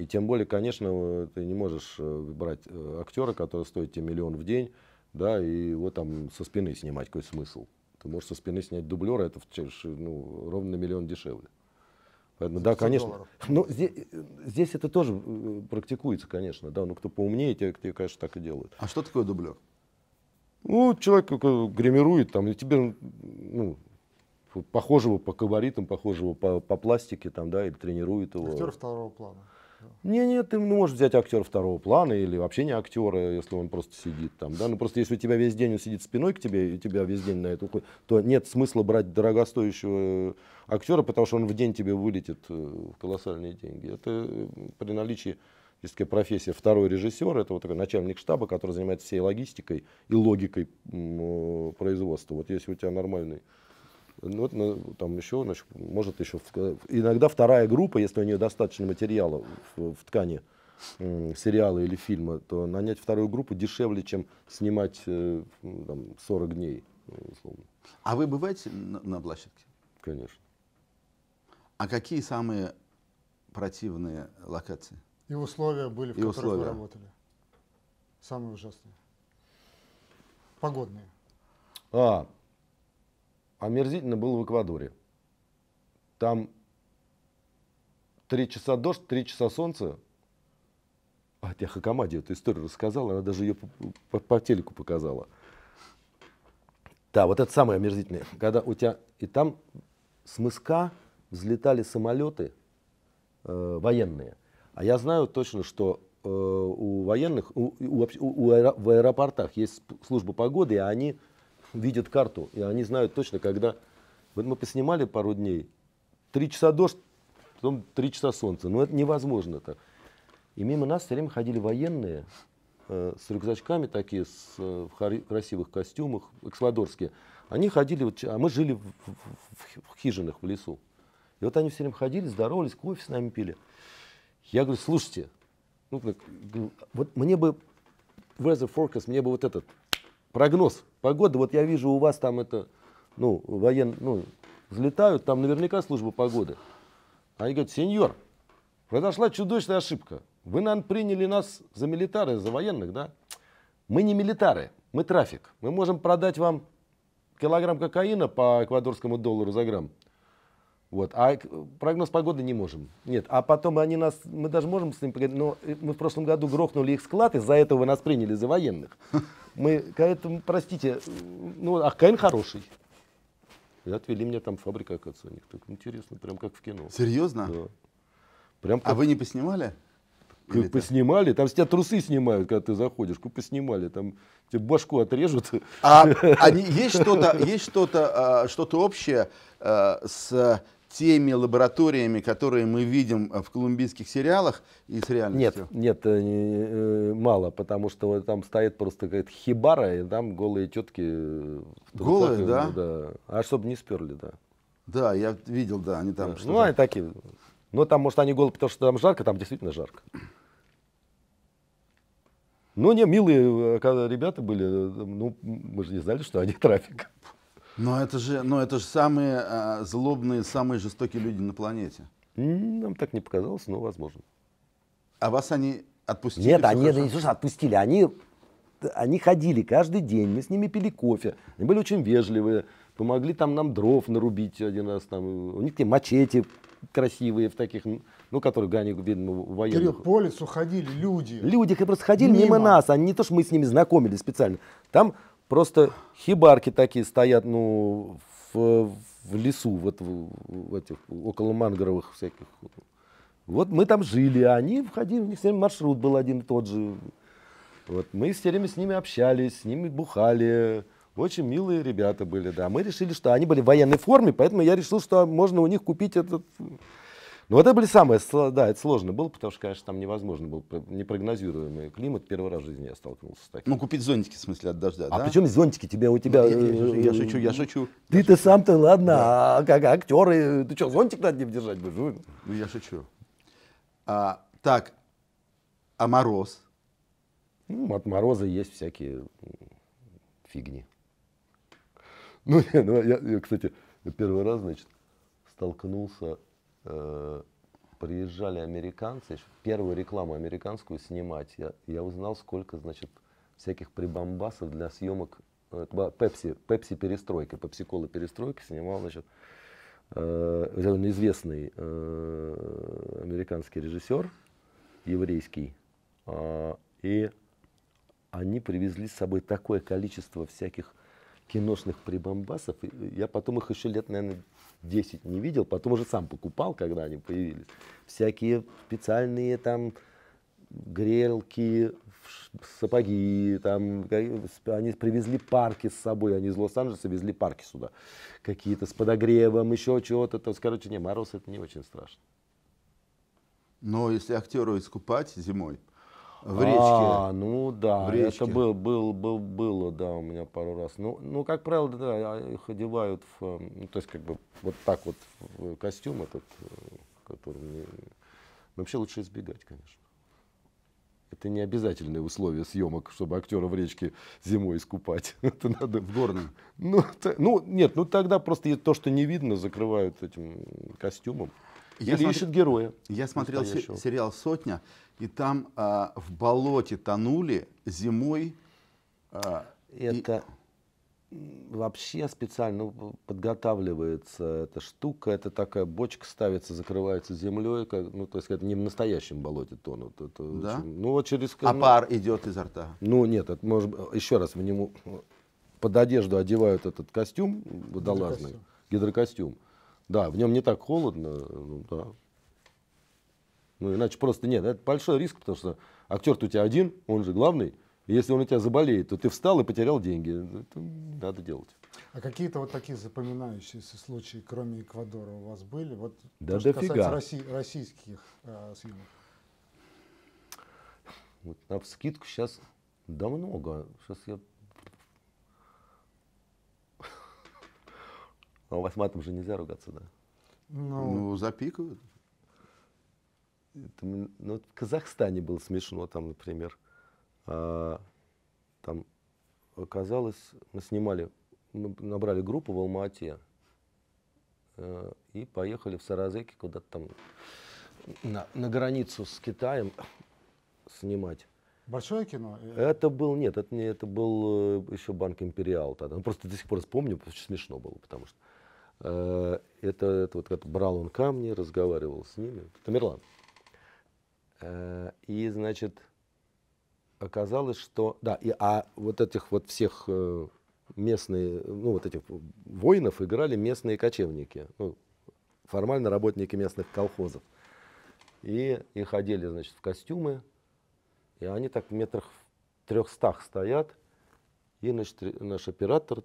И тем более, конечно, э, ты не можешь э, брать э, актера, который стоит тебе миллион в день, да, и его там со спины снимать, какой смысл. Ты можешь со спины снять дублера, это ну, ровно на миллион дешевле. Поэтому, да, конечно. Долларов. Но ну, здесь, здесь это тоже практикуется, конечно. Да, но ну, кто поумнее, те, те, конечно, так и делают. А что такое дублер? Ну, человек гримирует, там, и тебе, ну, похожего по габаритам, похожего по, по пластике, там, да, или тренирует его. Актер второго плана. Не, нет, ты можешь взять актера второго плана или вообще не актера, если он просто сидит там, да, ну просто если у тебя весь день он сидит спиной к тебе, и у тебя весь день на это уходит, то нет смысла брать дорогостоящего э, актера, потому что он в день тебе вылетит э, в колоссальные деньги. Это э, при наличии есть такая профессия второй режиссер, это вот такой начальник штаба, который занимается всей логистикой и логикой производства. Вот если у тебя нормальный ну, это, ну, там еще, значит, может еще, иногда вторая группа, если у нее достаточно материала в, в ткани сериала или фильма, то нанять вторую группу дешевле, чем снимать э, ну, там, 40 дней, ну, условно. А вы бываете на, на площадке? Конечно. А какие самые противные локации? И условия были, в И которых условия. вы работали? Самые ужасные. Погодные. А, омерзительно было в Эквадоре. Там три часа дождь, три часа солнца. А, я Хакамаде эту историю рассказала, она даже ее по, по, по телеку показала. Да, вот это самое омерзительное. Когда у тебя и там с мыска взлетали самолеты э, военные. А я знаю точно, что э, у военных, у, у, у, у аэро, в аэропортах есть служба погоды, и они видят карту, и они знают точно, когда... Вот мы поснимали пару дней, три часа дождь, потом три часа солнца. но это невозможно так. И мимо нас все время ходили военные э, с рюкзачками такие, с, э, в красивых костюмах, эксвадорские. Они ходили, вот, а мы жили в, в, в хижинах в лесу. И вот они все время ходили, здоровались, кофе с нами пили. Я говорю, слушайте, ну, вот мне бы weather forecast, мне бы вот этот прогноз погоды, вот я вижу у вас там это, ну, воен, ну, взлетают, там наверняка служба погоды. Они говорят, сеньор, произошла чудовищная ошибка. Вы, наверное, приняли нас за милитары, за военных, да? Мы не милитары, мы трафик. Мы можем продать вам килограмм кокаина по эквадорскому доллару за грамм. Вот. А прогноз погоды не можем. Нет. А потом они нас, мы даже можем с ним но э, мы в прошлом году грохнули их склад, из-за этого нас приняли за военных. Мы, поэтому, простите, ну, а Ахкайн хороший. И отвели меня там фабрика, оказывается, у них. Так интересно, прям как в кино. Серьезно? Да. Прям а как... А вы не поснимали? Или поснимали, там с тебя трусы снимают, когда ты заходишь, поснимали, там тебе башку отрежут. А они, есть что-то, есть что-то, а, что-то общее а, с теми лабораториями, которые мы видим э, в колумбийских сериалах и с реальностью? Нет, нет, э, э, мало, потому что там стоит просто какая-то хибара, и там голые тетки. Голые, да? да? А чтобы не сперли, да. Да, я видел, да, они там. Да. Ну, они такие. но ну, там, может, они голые, потому что там жарко, там действительно жарко. Ну, не, милые когда ребята были, ну, мы же не знали, что они трафик. Но это же, но это же самые а, злобные, самые жестокие люди на планете. Нам так не показалось, но возможно. А вас они отпустили? Нет, они хорошо? не слушай, отпустили. Они, они ходили каждый день, мы с ними пили кофе. Они были очень вежливые, помогли там нам дров нарубить один раз. Там. У них те мачете красивые в таких, ну, которые они, видимо, военных. Кирилл, по лесу ходили люди. Люди просто ходили мимо, мимо нас, они не то, что мы с ними знакомились специально. Там Просто хибарки такие стоят, ну, в, в лесу, вот в, в этих, около мангровых всяких. Вот мы там жили, а они входили, у них все время маршрут был один и тот же. Вот мы все время с ними общались, с ними бухали. Очень милые ребята были, да. Мы решили, что они были в военной форме, поэтому я решил, что можно у них купить этот ну вот это были самые, да, это сложно было, потому что, конечно, там невозможно был непрогнозируемый климат. Первый раз в жизни я столкнулся с таким. Ну, купить зонтики, в смысле, от дождя, а да? А причем зонтики тебя, у тебя... Ну, я, э, я, я шучу, я шучу. Ты-то сам-то, ладно, да. а как а актеры, ты что, зонтик над ним держать будешь? Ну, я шучу. А, так, а мороз? Ну, от мороза есть всякие фигни. Ну, я, ну я, я, кстати, первый раз, значит, столкнулся Э, приезжали американцы, первую рекламу американскую снимать, я, я узнал, сколько, значит, всяких прибамбасов для съемок э, Пепси, Пепси перестройка, Пепси Кола перестройка снимал, значит, э, известный э, американский режиссер, еврейский, э, и они привезли с собой такое количество всяких киношных прибамбасов. Э, я потом их еще лет, наверное, 10 не видел, потом уже сам покупал, когда они появились. Всякие специальные там грелки, сапоги, там, они привезли парки с собой, они из Лос-Анджелеса везли парки сюда, какие-то с подогревом, еще чего-то. То есть, короче, не, мороз это не очень страшно. Но если актеру искупать зимой, в речке. А, ну да, в речке. это был, был, был, было, да, у меня пару раз. Ну, ну как правило, да, а, их одевают, в, эм, ну, то есть как бы вот так вот в э, костюм этот, э, который мне... Вообще лучше избегать, конечно. Это не обязательное условие съемок, чтобы актера в речке зимой искупать. Это надо... В горном? Ну, то, ну, нет, ну тогда просто то, что не видно, закрывают этим костюмом. Я Или смотр... ищут героя. Я смотрел се- сериал «Сотня», и там а, в болоте тонули зимой. А, это и... вообще специально подготавливается эта штука, это такая бочка ставится, закрывается землей, как, ну то есть это не в настоящем болоте тонут, это да? очень, ну через. А ну, пар идет изо рта? Ну нет, это может еще раз в нему э, под одежду одевают этот костюм водолазный, гидрокостюм. гидрокостюм. Да, в нем не так холодно, э, ну, да, ну, иначе просто нет. Это большой риск, потому что актер у тебя один, он же главный. если он у тебя заболеет, то ты встал и потерял деньги. Это надо делать. А какие-то вот такие запоминающиеся случаи, кроме Эквадора, у вас были? Вот, да то, дофига. Россий, российских э, съемок. Вот на вскидку сейчас да много. Сейчас я а у вас матом же нельзя ругаться, да? Ну, ну запикают там, ну, в Казахстане было смешно, там, например, а, там оказалось, мы снимали, мы набрали группу в Алмате а, и поехали в Саразеке куда-то там на, на границу с Китаем снимать. Большое кино? Это был, нет, это не, это был э, еще Банк Империал тогда. Ну, просто до сих пор вспомню, потому что смешно было, потому что э, это, это вот как брал он камни, разговаривал с ними. Тамерлан. Э, и, значит, оказалось, что... Да, и, а вот этих вот всех э, местные, ну, вот этих воинов играли местные кочевники. Ну, формально работники местных колхозов. И их одели, значит, в костюмы. И они так в метрах в трехстах стоят. И значит, наш оператор,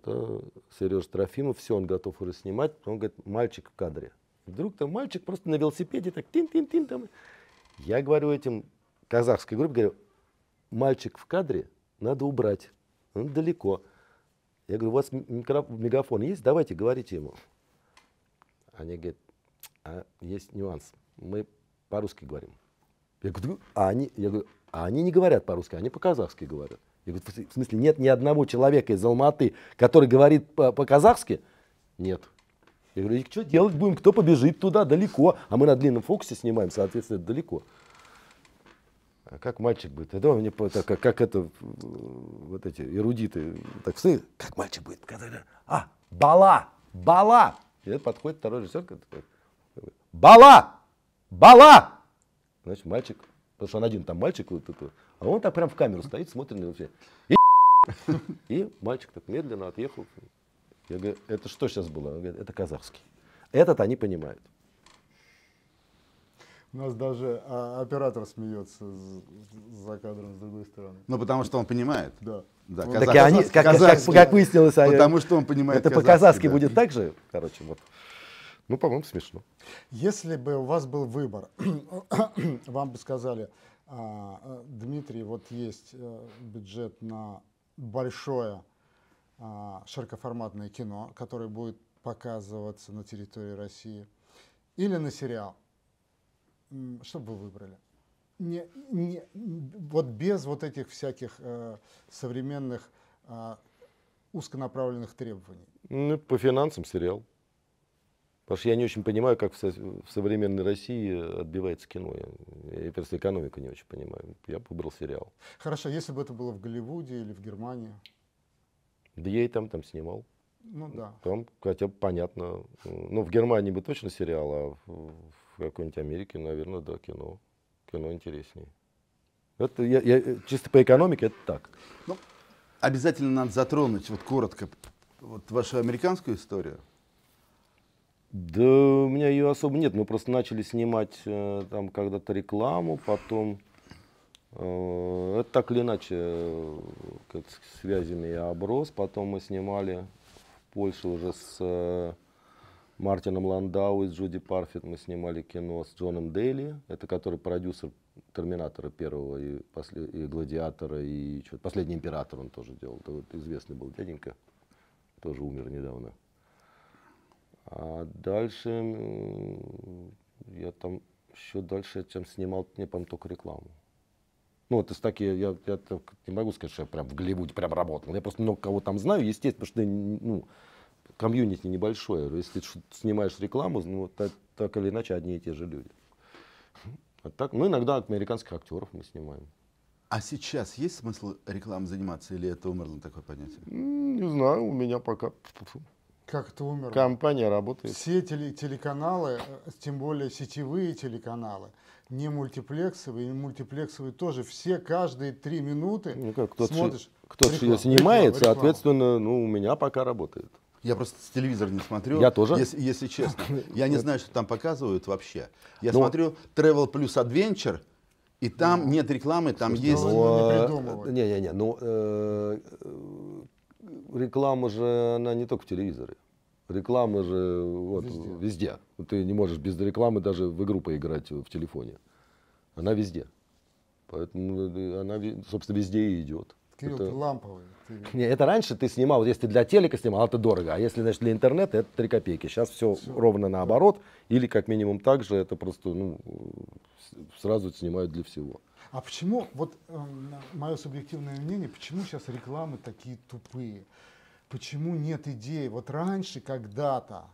Сережа Трофимов, все, он готов уже снимать. Он говорит, мальчик в кадре. вдруг там мальчик просто на велосипеде так тин-тин-тин там. -тин -тин -тин я говорю этим казахской группе, говорю, мальчик в кадре надо убрать, он далеко. Я говорю, у вас мегафон есть, давайте говорите ему. Они говорят, а есть нюанс, мы по-русски говорим. Я говорю, а они, я говорю, а они не говорят по-русски, они по-казахски говорят. Я говорю, в смысле, нет ни одного человека из Алматы, который говорит по-казахски? Нет. Я говорю, и что делать будем, кто побежит туда далеко, а мы на длинном фокусе снимаем, соответственно, это далеко. А как мальчик будет? Это мне так, как, как это вот эти эрудиты так все, как мальчик будет? А, бала, бала. И подходит второй режиссер, такой, бала, бала. Значит, мальчик, потому что он один там мальчик вот такой, а он так прям в камеру стоит, смотрит на вообще. И, и мальчик так медленно отъехал. Я говорю, это что сейчас было? Он говорит, это казахский. Этот они понимают. У нас даже а, оператор смеется за кадром с другой стороны. Ну, потому что он понимает. Да. да вот. Ну, казах... Так и они, как, как, как выяснилось, они... потому что он понимает. Это по-казахски да. будет так же, короче, вот. Ну, по-моему, смешно. Если бы у вас был выбор, вам бы сказали, а, Дмитрий, вот есть э, бюджет на большое а, широкоформатное кино, которое будет показываться на территории России, или на сериал. Что бы вы выбрали? Не, не, вот без вот этих всяких э, современных э, узконаправленных требований. Ну, по финансам сериал. Потому что я не очень понимаю, как в, современной России отбивается кино. Я, я просто экономику не очень понимаю. Я выбрал сериал. Хорошо, если бы это было в Голливуде или в Германии? Да я и там, там снимал. Ну да. Там хотя бы понятно. Ну, в Германии бы точно сериал, а в, в какой-нибудь Америке, наверное, да, кино. Кино интереснее. Это я, я, чисто по экономике это так. Ну, обязательно надо затронуть вот коротко вот вашу американскую историю. Да у меня ее особо нет. Мы просто начали снимать э, там когда-то рекламу, потом Э, это так или иначе э, как связями я оброс. Потом мы снимали в Польше уже с э, Мартином Ландау и с Джуди Парфит. Мы снимали кино с Джоном Дейли, это который продюсер Терминатора первого и, после, и Гладиатора и что Последний император он тоже делал. Это вот известный был дяденька, тоже умер недавно. А дальше я там еще дальше, чем снимал, не помню, только рекламу. Ну, это из я, я не могу сказать, что я прям в Голливуде прям работал. Я просто много кого там знаю, естественно, потому что, ну, комьюнити небольшое. Если ты снимаешь рекламу, ну, так, так или иначе одни и те же люди. А так, ну, иногда американских актеров мы снимаем. А сейчас есть смысл рекламой заниматься или это умерло такое понятие? Не знаю, у меня пока как это умерло? Компания работает. Все теле телеканалы, э, тем более сетевые телеканалы, не мультиплексовые, не мультиплексовые тоже, все каждые три минуты ну как, кто смотришь. Кто-то ее снимает, реклама. соответственно, ну, у меня пока работает. Я просто телевизор не смотрю. Я тоже. Если, если честно. Я не знаю, что там показывают вообще. Я Но... Ну, смотрю Travel Plus Adventure, и там ну, нет рекламы, там ну, есть... Не, не, не, ну, э, реклама же, она не только в телевизоре. Реклама же вот, везде. везде. Ты не можешь без рекламы даже в игру поиграть э, в телефоне. Она везде. Поэтому э, она, собственно, везде и идет. Кирилл, это... ты ламповый. Ты... Не, это раньше ты снимал, если для телека снимал, это дорого, а если значит, для интернета, это 3 копейки. Сейчас все, все ровно наоборот, или как минимум так же, это просто ну, сразу снимают для всего. А почему, вот эм, мое субъективное мнение, почему сейчас рекламы такие тупые? Почему нет идей? Вот раньше когда-то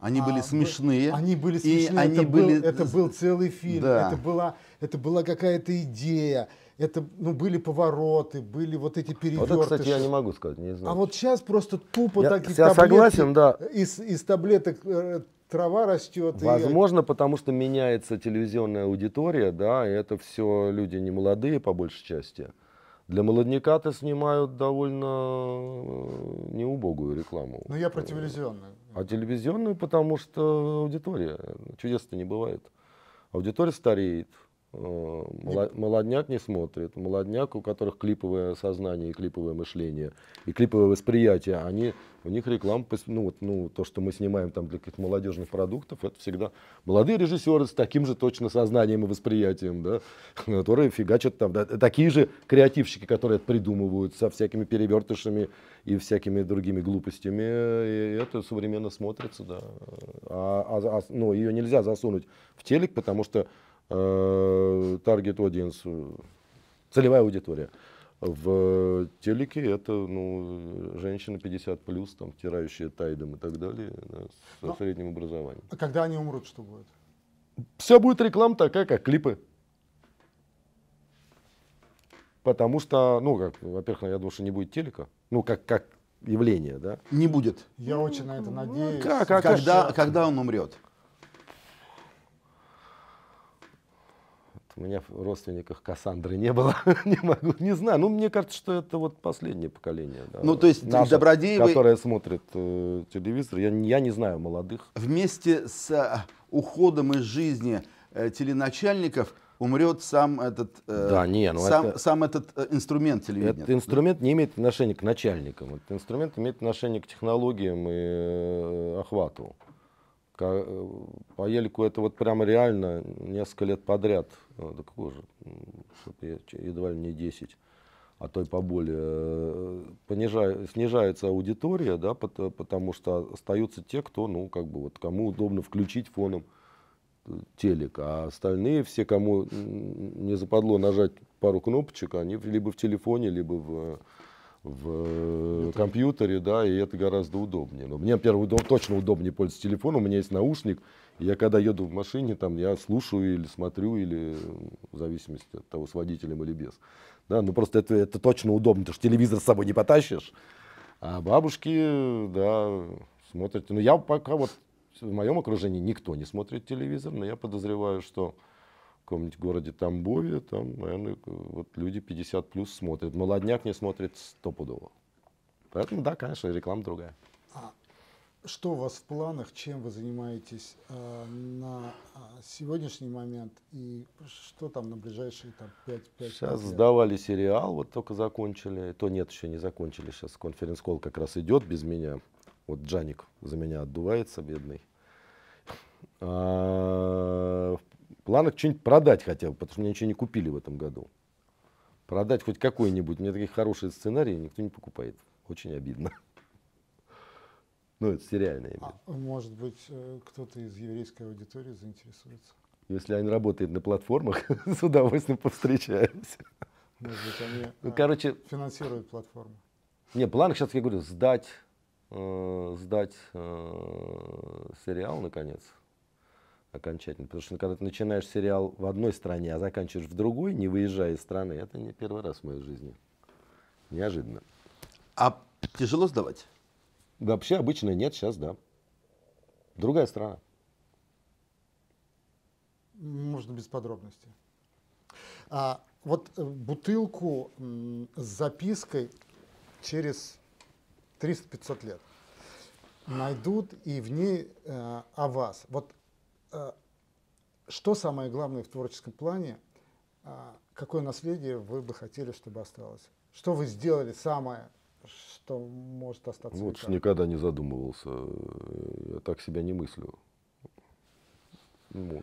они а, были смешные. Они были смешные. И это, они был, были... это был целый фильм. Да. Это была, это была какая-то идея. Это, ну, были повороты, были вот эти перевертыши. Вот это, кстати, я не могу сказать, не а знаю. А вот сейчас просто тупо я, так я таблетки, согласен, да. из, из таблеток э, трава растет. Возможно, и... потому что меняется телевизионная аудитория, да, и это все люди не молодые по большей части. Для молодняка-то снимают довольно э, неубогую рекламу. Ну, я про телевизионную. А телевизионную, потому что аудитория. Чудес-то не бывает. Аудитория стареет. Э, молодняк не смотрит. Молодняк, у которых клиповое сознание и клиповое мышление, и клиповое восприятие, они, у них реклама, ну, вот, ну, то, что мы снимаем там для каких-то молодежных продуктов, это всегда молодые режиссеры с таким же точно сознанием и восприятием, да, которые фигачат там, да, э, такие же креативщики, которые это придумывают со всякими перевертышами и всякими другими глупостями, и это современно смотрится, да. А, а, а, ну, ее нельзя засунуть в телек, потому что Э, таргет audience, целевая аудитория. В телеке это ну, женщины 50 плюс, там, втирающие тайдом и так далее, да, со Но, ну, средним образованием. А когда они умрут, что будет? Все будет реклама такая, как клипы. Потому что, ну, как, во-первых, я думаю, что не будет телека. Ну, как, как явление, да? Не будет. Я очень на это ну, надеюсь. Ну, как, а когда, когда он умрет? У меня в родственниках Кассандры не было, не могу, не знаю. Ну, мне кажется, что это вот последнее поколение. Да, ну, то есть наше, Добродеевы... Которое смотрит э, телевизор, я, я не знаю молодых. Вместе с э, уходом из жизни э, теленачальников умрет сам этот, э, да, не, ну сам, это, сам этот э, инструмент телевидения. Этот инструмент не имеет отношения к начальникам. Этот инструмент имеет отношение к технологиям и э, охвату. Э, По Елику это вот прямо реально несколько лет подряд, так ну, уже, едва ли не 10, а то и поболее, э, понижая, снижается аудитория, да, потому что остаются те, кто, ну, как бы вот, кому удобно включить фоном э, телек, а остальные все, кому не западло нажать пару кнопочек, они либо в телефоне, либо в в это... Ну, компьютере, да, и это гораздо удобнее. Но мне, первый, удоб, точно удобнее пользоваться телефоном, у меня есть наушник, и я когда еду в машине, там, я слушаю или смотрю, или в зависимости от того, с водителем или без. Да, ну просто это, это точно удобно, потому что телевизор с собой не потащишь, а бабушки, да, смотрят. Ну я пока вот в моем окружении никто не смотрит телевизор, но я подозреваю, что каком-нибудь городе Тамбове, там, наверное, вот люди 50 плюс смотрят. Молодняк не смотрит стопудово. Поэтому, да, конечно, реклама другая. А что у вас в планах, чем вы занимаетесь э, на а, сегодняшний момент и что там на ближайшие там, 5, 5 Сейчас лет? сдавали сериал, вот только закончили. То нет, еще не закончили. Сейчас конференц-колл как раз идет без меня. Вот Джаник за меня отдувается, бедный. А, в планах что-нибудь продать хотя бы, потому что мне ничего не купили в этом году. Продать хоть какой-нибудь. У меня такие хорошие сценарии никто не покупает. Очень обидно. Ну, это сериальное. А, может быть, э, кто-то из еврейской аудитории заинтересуется? Если они работают на платформах, с удовольствием повстречаемся. Может быть, они ну, а, короче, финансируют платформу. Не, план сейчас, я говорю, сдать, э, сдать э, сериал, наконец окончательно. Потому что когда ты начинаешь сериал в одной стране, а заканчиваешь в другой, не выезжая из страны, это не первый раз в моей жизни. Неожиданно. А тяжело сдавать? Да, вообще обычно нет, сейчас да. Другая страна. Можно без подробностей. А, вот э, бутылку с запиской через 300-500 лет найдут и в ней э, о вас. Вот а, что самое главное в творческом плане, а, какое наследие вы бы хотели, чтобы осталось? Что вы сделали самое, что может остаться? Вот уж никогда не задумывался. Э, я так себя не мыслю. Вот. Ну,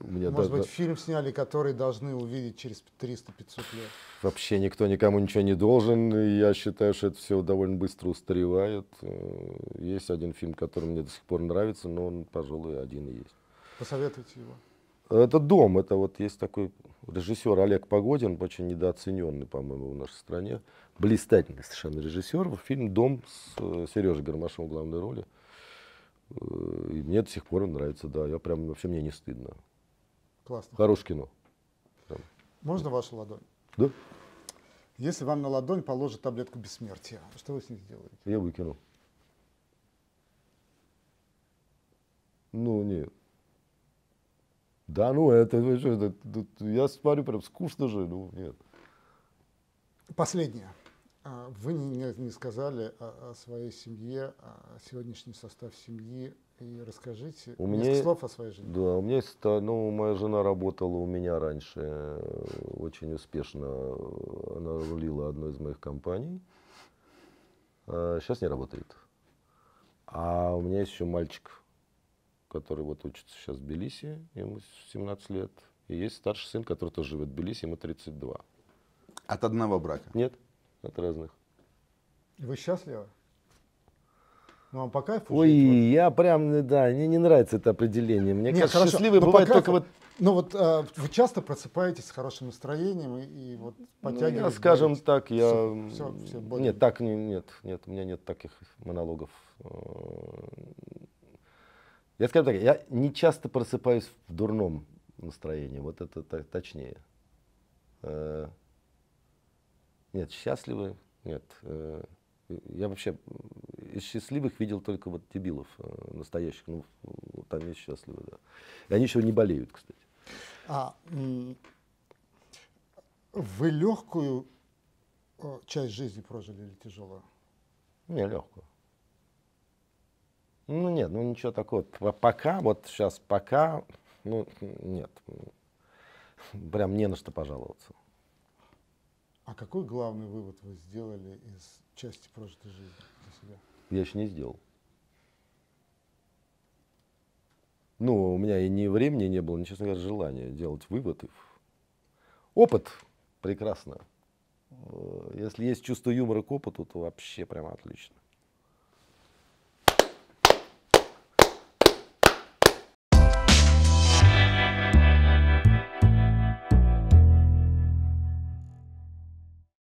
у меня Может даже... быть, фильм сняли, который должны увидеть через 300-500 лет. Вообще никто никому ничего не должен. я считаю, что это все довольно быстро устаревает. Э, есть один фильм, который мне до сих пор нравится, но он, пожалуй, один и есть. Посоветуйте его. Это «Дом». Это вот есть такой режиссер Олег Погодин, очень недооцененный, по-моему, в нашей стране. Блистательный совершенно режиссер. Фильм «Дом» с э, Сережей Гармашем в главной роли. Э, и мне до сих пор нравится, да. Я прям, вообще мне не стыдно. Классно. Хорошее кино. Прям. Можно вашу ладонь? Да. Если вам на ладонь положат таблетку бессмертия, что вы с ней сделаете? Я выкину. Ну, нет. Да, ну это, что это, это я смотрю, прям скучно же, ну нет. Последнее. А, вы не, не сказали о, о своей семье, о сегодняшнем составе семьи, и расскажите у несколько слов о своей жене. Да, у меня есть, ну, моя жена работала у меня раньше э, очень успешно. Э, она рулила одной из моих компаний. А э, сейчас не работает. А у меня есть еще мальчик, который вот учится сейчас в Белисе, ему 17 лет. И есть старший сын, который тоже живет в Белисе, ему 32. От одного брака? Нет, от разных. Вы счастливы? вам ну, по кайфу Ой, жить, я прям, да, мне не нравится это определение. Мне Нет, кажется, хорошо, счастливый бывает только вот... Ну вот э, вы часто просыпаетесь с хорошим настроением и, и вот подтягиваете... Ну, скажем более... так, я... Все, все, все Нет, так не, нет, нет, у меня нет таких монологов. Э, я скажу так, я не часто просыпаюсь в дурном настроении, вот это так, точнее. Э, нет, счастливы, нет. Э, я вообще из счастливых видел только вот дебилов э, настоящих. Ну, вот они счастливы, да. И они еще не болеют, кстати. А вы легкую э, часть жизни прожили или тяжелую? Не, легкую. Ну нет, ну ничего такого. Пока, вот сейчас пока, ну нет. Прям не на что пожаловаться. А какой главный вывод вы сделали из части прожитой жизни для себя? Я еще не сделал. Ну, у меня и не времени не было, ни, честно говоря, желания делать выводы. Опыт прекрасно. Э, если есть чувство юмора к опыту, то вообще прямо отлично.